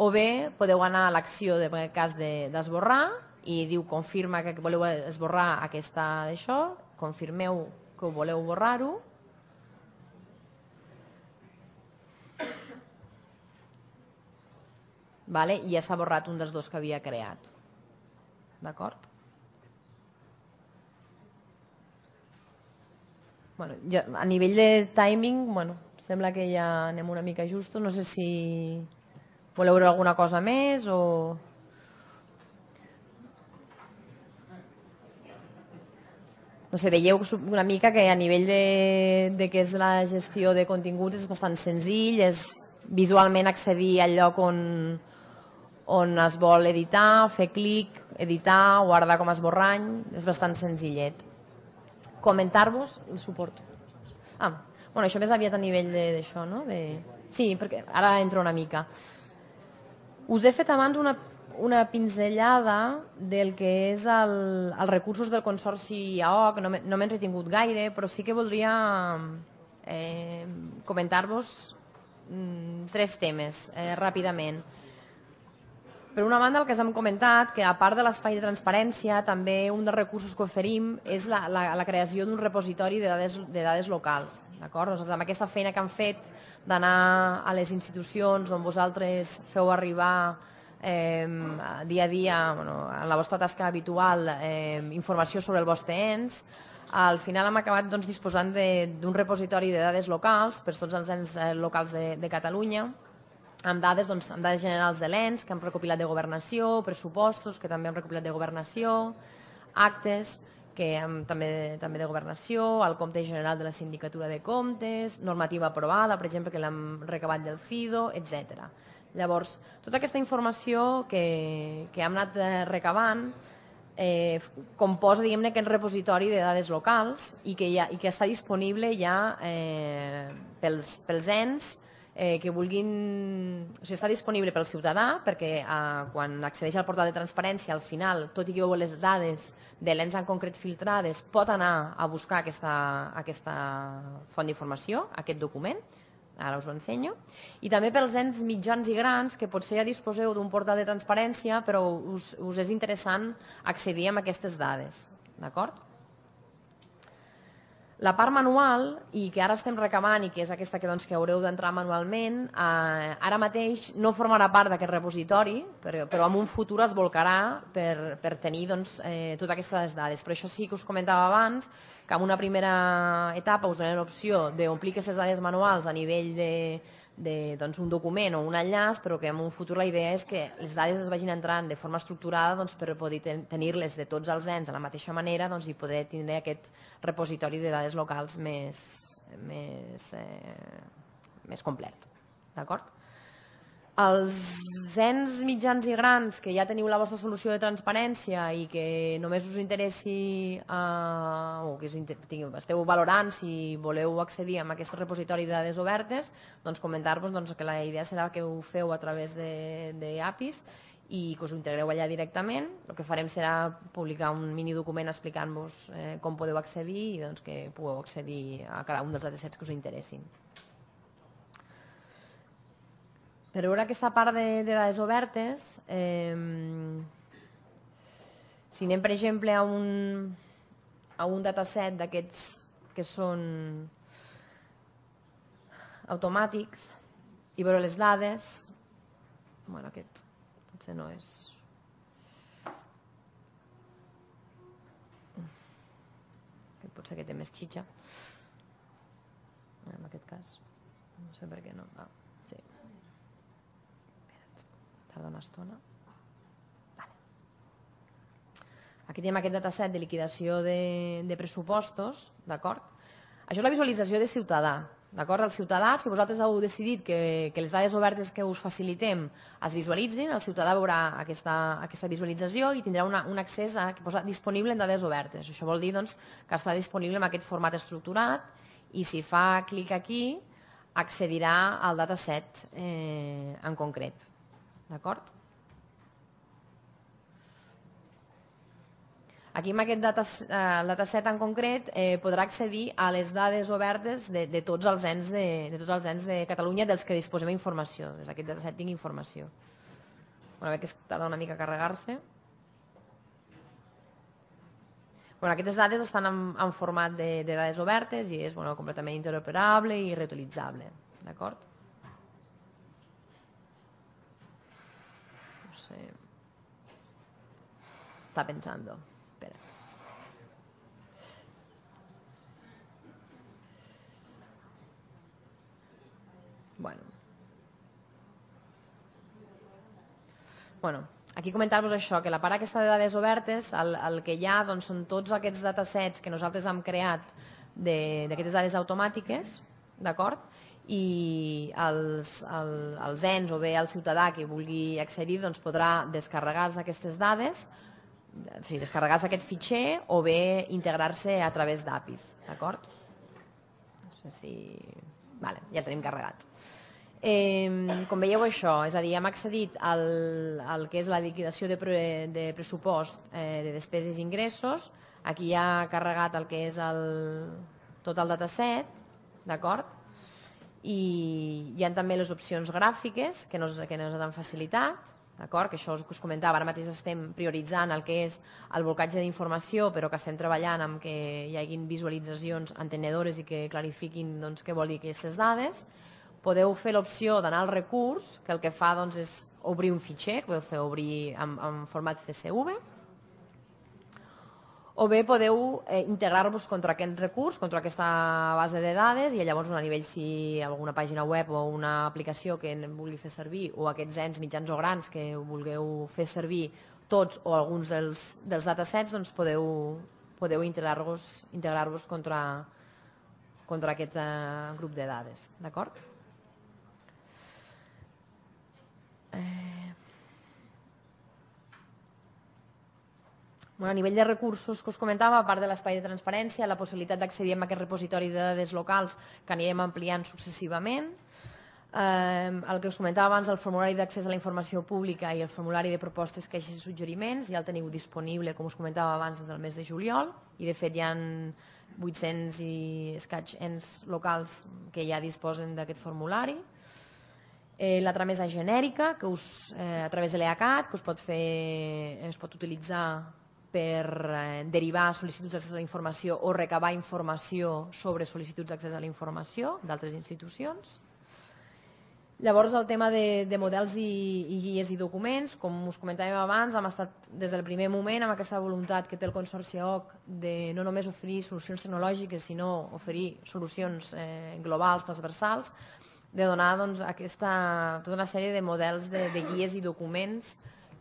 o bé podeu anar a l'acció en cas d'esborrar, de, i diu confirma que voleu esborrar aquesta d'això, confirmeu que voleu borrar-ho vale? i ja s'ha borrat un dels dos que havia creat. D'acord? Bueno, jo, a nivell de timing, bueno, sembla que ja anem una mica justos. No sé si voleu veure alguna cosa més o... No sé, veieu una mica que a nivell de, de què és la gestió de continguts és bastant senzill, és visualment accedir al lloc on, on es vol editar, fer clic, editar, guardar com esborrany, és bastant senzillet. Comentar-vos el suport. Ah, bueno, això més aviat a nivell d'això, no? De... Sí, perquè ara entro una mica. Us he fet abans una, una pinzellada del que és el, els recursos del Consorci AOC, no, no m'he retingut gaire, però sí que voldria eh, comentar-vos mm, tres temes eh, ràpidament. Per una banda, el que hem comentat, que a part de l'espai de transparència, també un dels recursos que oferim és la, la, la creació d'un repositori de dades, de dades locals. Nosaltres, doncs amb aquesta feina que han fet d'anar a les institucions on vosaltres feu arribar eh, dia a dia, bueno, en la vostra tasca habitual, eh, informació sobre el vostre ens, al final hem acabat doncs, disposant d'un repositori de dades locals per tots els ens eh, locals de, de Catalunya, amb dades, doncs, amb dades generals de l'ENS que hem recopilat de governació, pressupostos que també hem recopilat de governació, actes que hem, també, també de governació, el compte general de la sindicatura de comptes, normativa aprovada, per exemple, que l'hem recabat del FIDO, etc. Llavors, tota aquesta informació que, que hem anat recabant eh, eh composa, diguem-ne, aquest repositori de dades locals i que, ja, i que està disponible ja eh, pels, pels ens, eh, que vulguin... O sigui, està disponible pel ciutadà, perquè eh, quan accedeix al portal de transparència, al final, tot i que veu les dades de l'ens en concret filtrades, pot anar a buscar aquesta, aquesta font d'informació, aquest document, ara us ho ensenyo, i també pels ens mitjans i grans, que potser ja disposeu d'un portal de transparència, però us, us és interessant accedir a aquestes dades, d'acord? La part manual, i que ara estem recamant, i que és aquesta que, doncs, que haureu d'entrar manualment, eh, ara mateix no formarà part d'aquest repositori, però, però en un futur es volcarà per, per tenir doncs, eh, totes aquestes dades. Però això sí que us comentava abans, que en una primera etapa us donem l'opció d'omplir aquestes dades manuals a nivell de, de doncs, un document o un enllaç, però que en un futur la idea és que les dades es vagin entrant de forma estructurada doncs, per poder ten tenir-les de tots els ens de la mateixa manera doncs, i poder tindre aquest repositori de dades locals més, més, eh, més complet. D'acord? Els ens mitjans i grans que ja teniu la vostra solució de transparència i que només us interessi eh, o que us inter... esteu valorant si voleu accedir a aquest repositori de dades obertes, doncs comentar-vos doncs, que la idea serà que ho feu a través d'APIs i que us ho integreu allà directament. El que farem serà publicar un mini document explicant-vos eh, com podeu accedir i doncs, que pugueu accedir a cada un dels datasets que us interessin. per veure aquesta part de, de dades obertes, eh, si anem, per exemple, a un, a un dataset d'aquests que són automàtics i veure les dades, bueno, aquest potser no és... Aquest potser que té més xitxa, en aquest cas. No sé per què no... Ah. Tarda una estona. Vale. Aquí tenim aquest dataset de liquidació de, de pressupostos, d'acord? Això és la visualització de ciutadà, D'acord? El ciutadà, si vosaltres heu decidit que, que les dades obertes que us facilitem es visualitzin, el ciutadà veurà aquesta, aquesta visualització i tindrà una, un accés a, que posa disponible en dades obertes. Això vol dir doncs, que està disponible en aquest format estructurat i si fa clic aquí accedirà al dataset eh, en concret. D'acord? Aquí amb aquest data, eh, dataset en concret eh, podrà accedir a les dades obertes de, de, tots els ens de, de tots els ens de Catalunya dels que disposem informació. Des d'aquest dataset tinc informació. Bueno, veig que es tarda una mica a carregar-se. Bueno, aquestes dades estan en, en format de, de dades obertes i és bueno, completament interoperable i reutilitzable. D'acord? sé. Está pensando. Espera. Bueno. Bueno, aquí comentar-vos això, que la part aquesta de dades obertes, el, el que hi ha doncs, són tots aquests datasets que nosaltres hem creat d'aquestes dades automàtiques, d'acord? i els, el, els ens o bé el ciutadà que vulgui accedir doncs podrà descarregar aquestes dades, o sigui, descarregar aquest fitxer o bé integrar-se a través d'APIs, d'acord? No sé si... Vale, ja tenim carregat. Eh, com veieu això, és a dir, hem accedit al, al que és la liquidació de, pre, de pressupost eh, de despeses i ingressos, aquí ja ha carregat el que és el, tot el dataset, d'acord? i hi ha també les opcions gràfiques que no, que nos han facilitat, d'acord? que això us, que us comentava, ara mateix estem prioritzant el que és el volcatge d'informació, però que estem treballant amb que hi haguin visualitzacions entenedores i que clarifiquin doncs, què vol dir aquestes dades. Podeu fer l'opció d'anar al recurs, que el que fa doncs, és obrir un fitxer, que podeu fer obrir en, en format CSV, o bé podeu eh, integrar-vos contra aquest recurs, contra aquesta base de dades i llavors a nivell si alguna pàgina web o una aplicació que en vulgui fer servir o aquests ens mitjans o grans que vulgueu fer servir tots o alguns dels, dels datasets doncs podeu, podeu integrar-vos integrar contra, contra aquest eh, grup de dades. D'acord? Eh... Bueno, a nivell de recursos que us comentava, a part de l'espai de transparència, la possibilitat d'accedir a aquest repositori de dades locals que anirem ampliant successivament, eh, el que us comentava abans, el formulari d'accés a la informació pública i el formulari de propostes, queixes i suggeriments, ja el teniu disponible, com us comentava abans, des del mes de juliol, i de fet hi ha 800 i escaig ens locals que ja disposen d'aquest formulari. Eh, la tramesa genèrica, que us, eh, a través de l'EACAT, que us pot fer, es pot utilitzar per eh, derivar sol·licituds d'accés a la informació o recabar informació sobre sol·licituds d'accés a la informació d'altres institucions. Llavors, el tema de, de models i, i guies i documents, com us comentàvem abans, hem estat des del primer moment amb aquesta voluntat que té el Consorci OC de no només oferir solucions tecnològiques, sinó oferir solucions eh, globals, transversals, de donar doncs, aquesta, tota una sèrie de models de, de guies i documents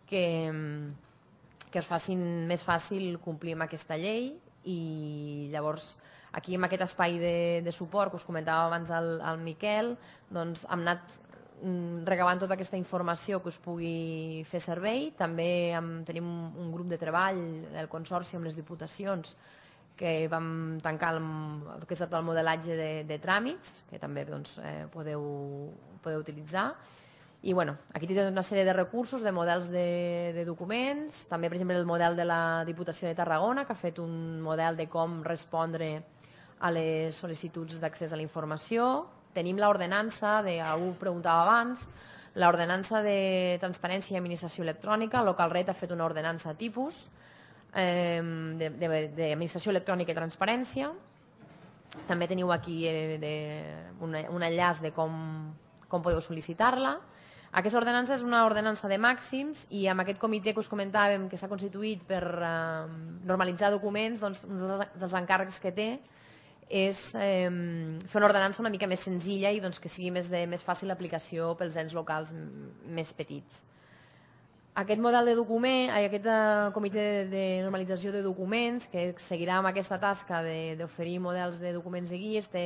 que, mm, que es facin més fàcil complir amb aquesta llei i llavors aquí amb aquest espai de, de suport que us comentava abans el, el Miquel, doncs hem anat mm, regalant tota aquesta informació que us pugui fer servei. També hem, tenim un grup de treball del Consorci amb les Diputacions que vam tancar el, el que és el modelatge de, de tràmits, que també doncs, eh, podeu, podeu utilitzar i bueno, aquí tenen una sèrie de recursos, de models de, de documents, també per exemple el model de la Diputació de Tarragona, que ha fet un model de com respondre a les sol·licituds d'accés a la informació. Tenim l'ordenança, algú preguntava abans, l'ordenança de transparència i administració electrònica, Local ha fet una ordenança tipus eh, d'administració electrònica i transparència. També teniu aquí eh, de, un, un enllaç de com, com podeu sol·licitar-la. Aquesta ordenança és una ordenança de màxims i amb aquest comitè que us comentàvem que s'ha constituït per eh, normalitzar documents, doncs un dels encàrrecs que té és eh, fer una ordenança una mica més senzilla i doncs, que sigui més, de, més fàcil l'aplicació pels ens locals més petits aquest model de document, aquest eh, comitè de, normalització de documents, que seguirà amb aquesta tasca d'oferir models de documents de guies, té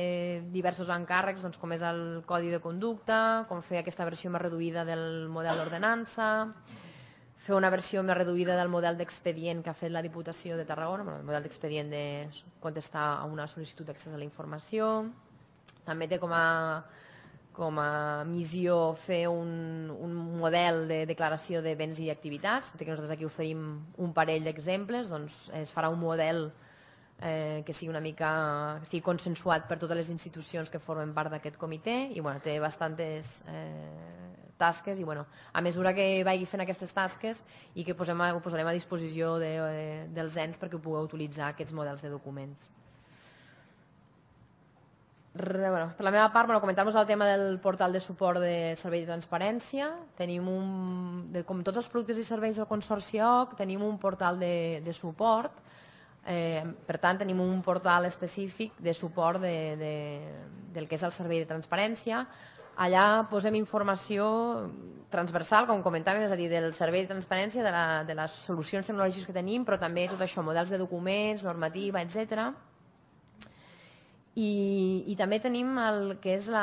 diversos encàrrecs, doncs, com és el codi de conducta, com fer aquesta versió més reduïda del model d'ordenança, fer una versió més reduïda del model d'expedient que ha fet la Diputació de Tarragona, el model d'expedient de contestar a una sol·licitud d'accés a la informació. També té com a com a missió fer un, un model de declaració de béns i activitats, tot i que nosaltres aquí oferim un parell d'exemples, doncs eh, es farà un model eh, que sigui una mica que sigui consensuat per totes les institucions que formen part d'aquest comitè i bueno, té bastantes eh, tasques i bueno, a mesura que vagi fent aquestes tasques i que posem, ho posarem a disposició de, de, eh, dels ens perquè ho pugueu utilitzar aquests models de documents bueno, per la meva part, bueno, comentar-vos el tema del portal de suport de servei de transparència. Tenim un, de, com tots els productes i serveis del Consorci OC, tenim un portal de, de suport. Eh, per tant, tenim un portal específic de suport de, de, del que és el servei de transparència. Allà posem informació transversal, com comentàvem, és a dir, del servei de transparència, de, la, de les solucions tecnològiques que tenim, però també tot això, models de documents, normativa, etcètera i, I també tenim el que és la...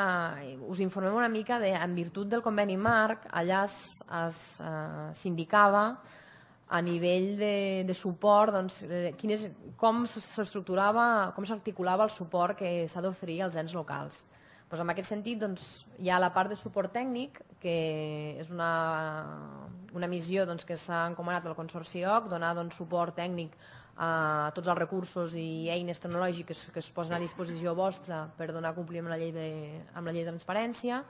Us informem una mica de, en virtut del conveni marc, allà es, es uh, sindicava a nivell de, de suport, doncs, eh, quin és, com s'estructurava, com s'articulava el suport que s'ha d'oferir als ens locals. Doncs en aquest sentit doncs, hi ha la part de suport tècnic, que és una, una missió doncs, que s'ha encomanat al Consorci OC, donar doncs, suport tècnic a tots els recursos i eines tecnològiques que es posen a disposició vostra per donar compliment amb la llei de, amb la llei de transparència.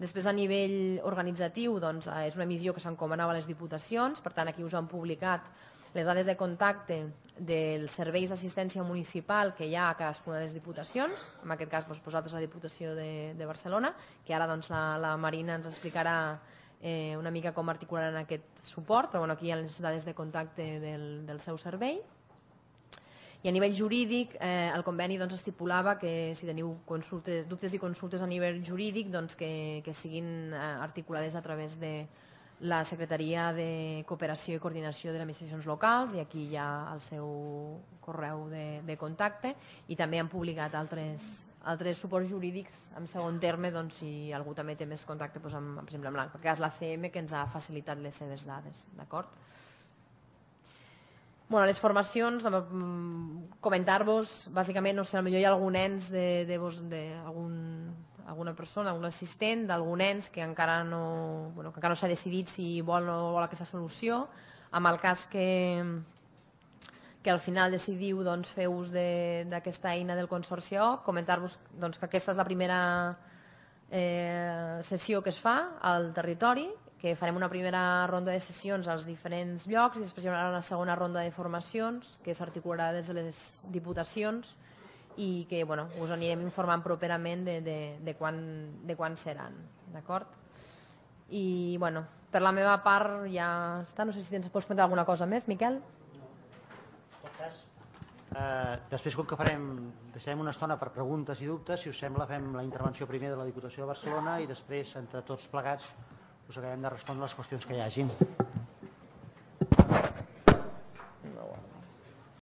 Després, a nivell organitzatiu, doncs, eh, és una missió que s'encomanava a les diputacions, per tant, aquí us han publicat les dades de contacte dels serveis d'assistència municipal que hi ha a cadascuna de les diputacions, en aquest cas doncs, vosaltres la Diputació de, de Barcelona, que ara doncs, la, la Marina ens explicarà eh, una mica com articularan aquest suport, però bueno, aquí hi ha les dades de contacte del, del seu servei. I a nivell jurídic, eh, el conveni doncs, estipulava que si teniu consultes, dubtes i consultes a nivell jurídic, doncs, que, que siguin eh, articulades a través de la Secretaria de Cooperació i Coordinació de les Administracions Locals i aquí hi ha el seu correu de, de contacte i també han publicat altres, altres suports jurídics en segon terme doncs, si algú també té més contacte doncs, amb, per exemple, amb la, perquè és la CM que ens ha facilitat les seves dades. D'acord? Bueno, les formacions, mm, comentar-vos, bàsicament, no sé, potser hi ha algun ens de, de, vos, de algun, alguna persona, algun assistent d'algun ens que encara no, bueno, que encara no s'ha decidit si vol o no vol aquesta solució. Amb el cas que, que al final decidiu doncs, fer ús d'aquesta de, eina del O, comentar-vos doncs, que aquesta és la primera eh, sessió que es fa al territori que farem una primera ronda de sessions als diferents llocs i després hi haurà una segona ronda de formacions que s'articularà des de les diputacions i que bueno, us anirem informant properament de, de, de, quan, de quan seran. D'acord? I bueno, per la meva part ja està. No sé si tens, pots comentar alguna cosa més, Miquel? No. En cas, eh, després, com que farem, deixarem una estona per preguntes i dubtes, si us sembla, fem la intervenció primer de la Diputació de Barcelona i després, entre tots plegats, us acabem de respondre les qüestions que hi hagin.